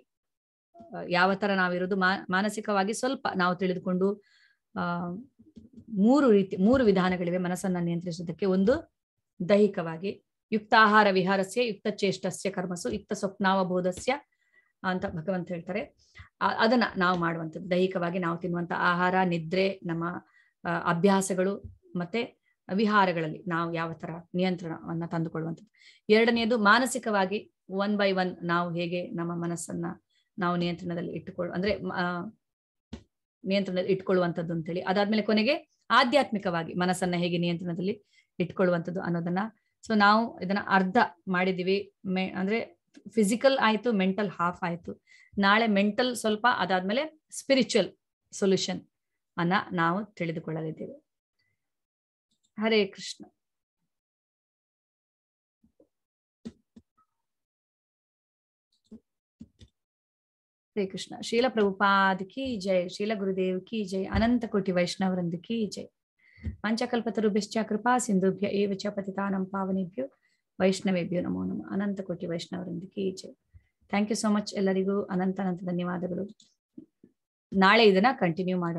ಯಾವ ತರ ನಾವಿರೋದು ಮಾನಸಿಕವಾಗಿ ಸ್ವಲ್ಪ ನಾವು ತಿಳಿದುಕೊಂಡು ಮೂರು ರೀತಿ ಮೂರು ವಿಧಾನಗಳಿವೆ ಮನಸ್ಸನ್ನ ನಿಯಂತ್ರಿಸೋದಕ್ಕೆ ಒಂದು ದೈಹಿಕವಾಗಿ ಯುಕ್ತ ಆಹಾರ ವಿಹಾರಸ್ಯ ಯುಕ್ತ ಚೇಷ್ಟಸ್ಯ ಕರ್ಮಸು ಯುಕ್ತ ಸ್ವಪ್ನಾವಬೋಧಸ್ಯ ಅಂತ ಭಗವಂತ ಹೇಳ್ತಾರೆ ಅದನ್ನ ನಾವು ಮಾಡುವಂಥದ್ದು ದೈಹಿಕವಾಗಿ ನಾವು ತಿನ್ನುವಂತ ಆಹಾರ ನಿದ್ರೆ ನಮ್ಮ ಅಭ್ಯಾಸಗಳು ಮತ್ತೆ ವಿಹಾರಗಳಲ್ಲಿ ನಾವು ಯಾವ ತರ ನಿಯಂತ್ರಣವನ್ನ ತಂದುಕೊಳ್ಳುವಂಥದ್ದು ಎರಡನೆಯದು ಮಾನಸಿಕವಾಗಿ ಒನ್ ಬೈ ಒನ್ ನಾವು ಹೇಗೆ ನಮ್ಮ ಮನಸ್ಸನ್ನ ನಾವು ನಿಯಂತ್ರಣದಲ್ಲಿ ಇಟ್ಟುಕೊಳ್ ಅಂದ್ರೆ ನಿಯಂತ್ರಣದಲ್ಲಿ ಇಟ್ಕೊಳ್ಳುವಂಥದ್ದು ಅಂತೇಳಿ ಅದಾದ್ಮೇಲೆ ಕೊನೆಗೆ ಆಧ್ಯಾತ್ಮಿಕವಾಗಿ ಮನಸ್ಸನ್ನ ಹೇಗೆ ನಿಯಂತ್ರಣದಲ್ಲಿ ಇಟ್ಕೊಳ್ಳುವಂಥದ್ದು ಅನ್ನೋದನ್ನ ಸೊ ನಾವು ಇದನ್ನ ಅರ್ಧ ಮಾಡಿದೀವಿ ಅಂದ್ರೆ ಫಿಸಿಕಲ್ ಆಯ್ತು ಮೆಂಟಲ್ ಹಾಫ್ ಆಯ್ತು ನಾಳೆ ಮೆಂಟಲ್ ಸ್ವಲ್ಪ ಅದಾದ್ಮೇಲೆ ಸ್ಪಿರಿಚುವಲ್ ಸೊಲ್ಯೂಷನ್ ಅನ್ನ ನಾವು ತಿಳಿದುಕೊಳ್ಳಲಿದ್ದೇವೆ ಹರೇ ಕೃಷ್ಣ ಶ್ರೀ ಕೃಷ್ಣ ಶೀಲ ಪ್ರಭುಪಾದ ಕಿ ಜೈ ಶೀಲ ಗುರುದೇವ್ ಕಿ ಜೈ ಅನಂತ ಕೋಟಿ ವೈಷ್ಣವರೊಂದಿಗೆ ಕಿ ಜೈ ಪಂಚ ಕಲ್ಪತರು ಕೃಪಾ ಸಿಂಧುಭ್ಯ ಏವ ಚ ಪತಿ ತಾನಂ ಪಾವನೆ ವೈಷ್ಣವೇಭ್ಯೋ ನಮೋ ನಮ ಅನಂತ ಕೋಟಿ ವೈಷ್ಣವರೊಂದಿಗೆ ಜಯ ಥ್ಯಾಂಕ್ ಯು ಸೊ ಮಚ್ ಎಲ್ಲರಿಗೂ ಅನಂತ ಅನಂತ ಧನ್ಯವಾದಗಳು ನಾಳೆ ಇದನ್ನ ಕಂಟಿನ್ಯೂ ಮಾಡ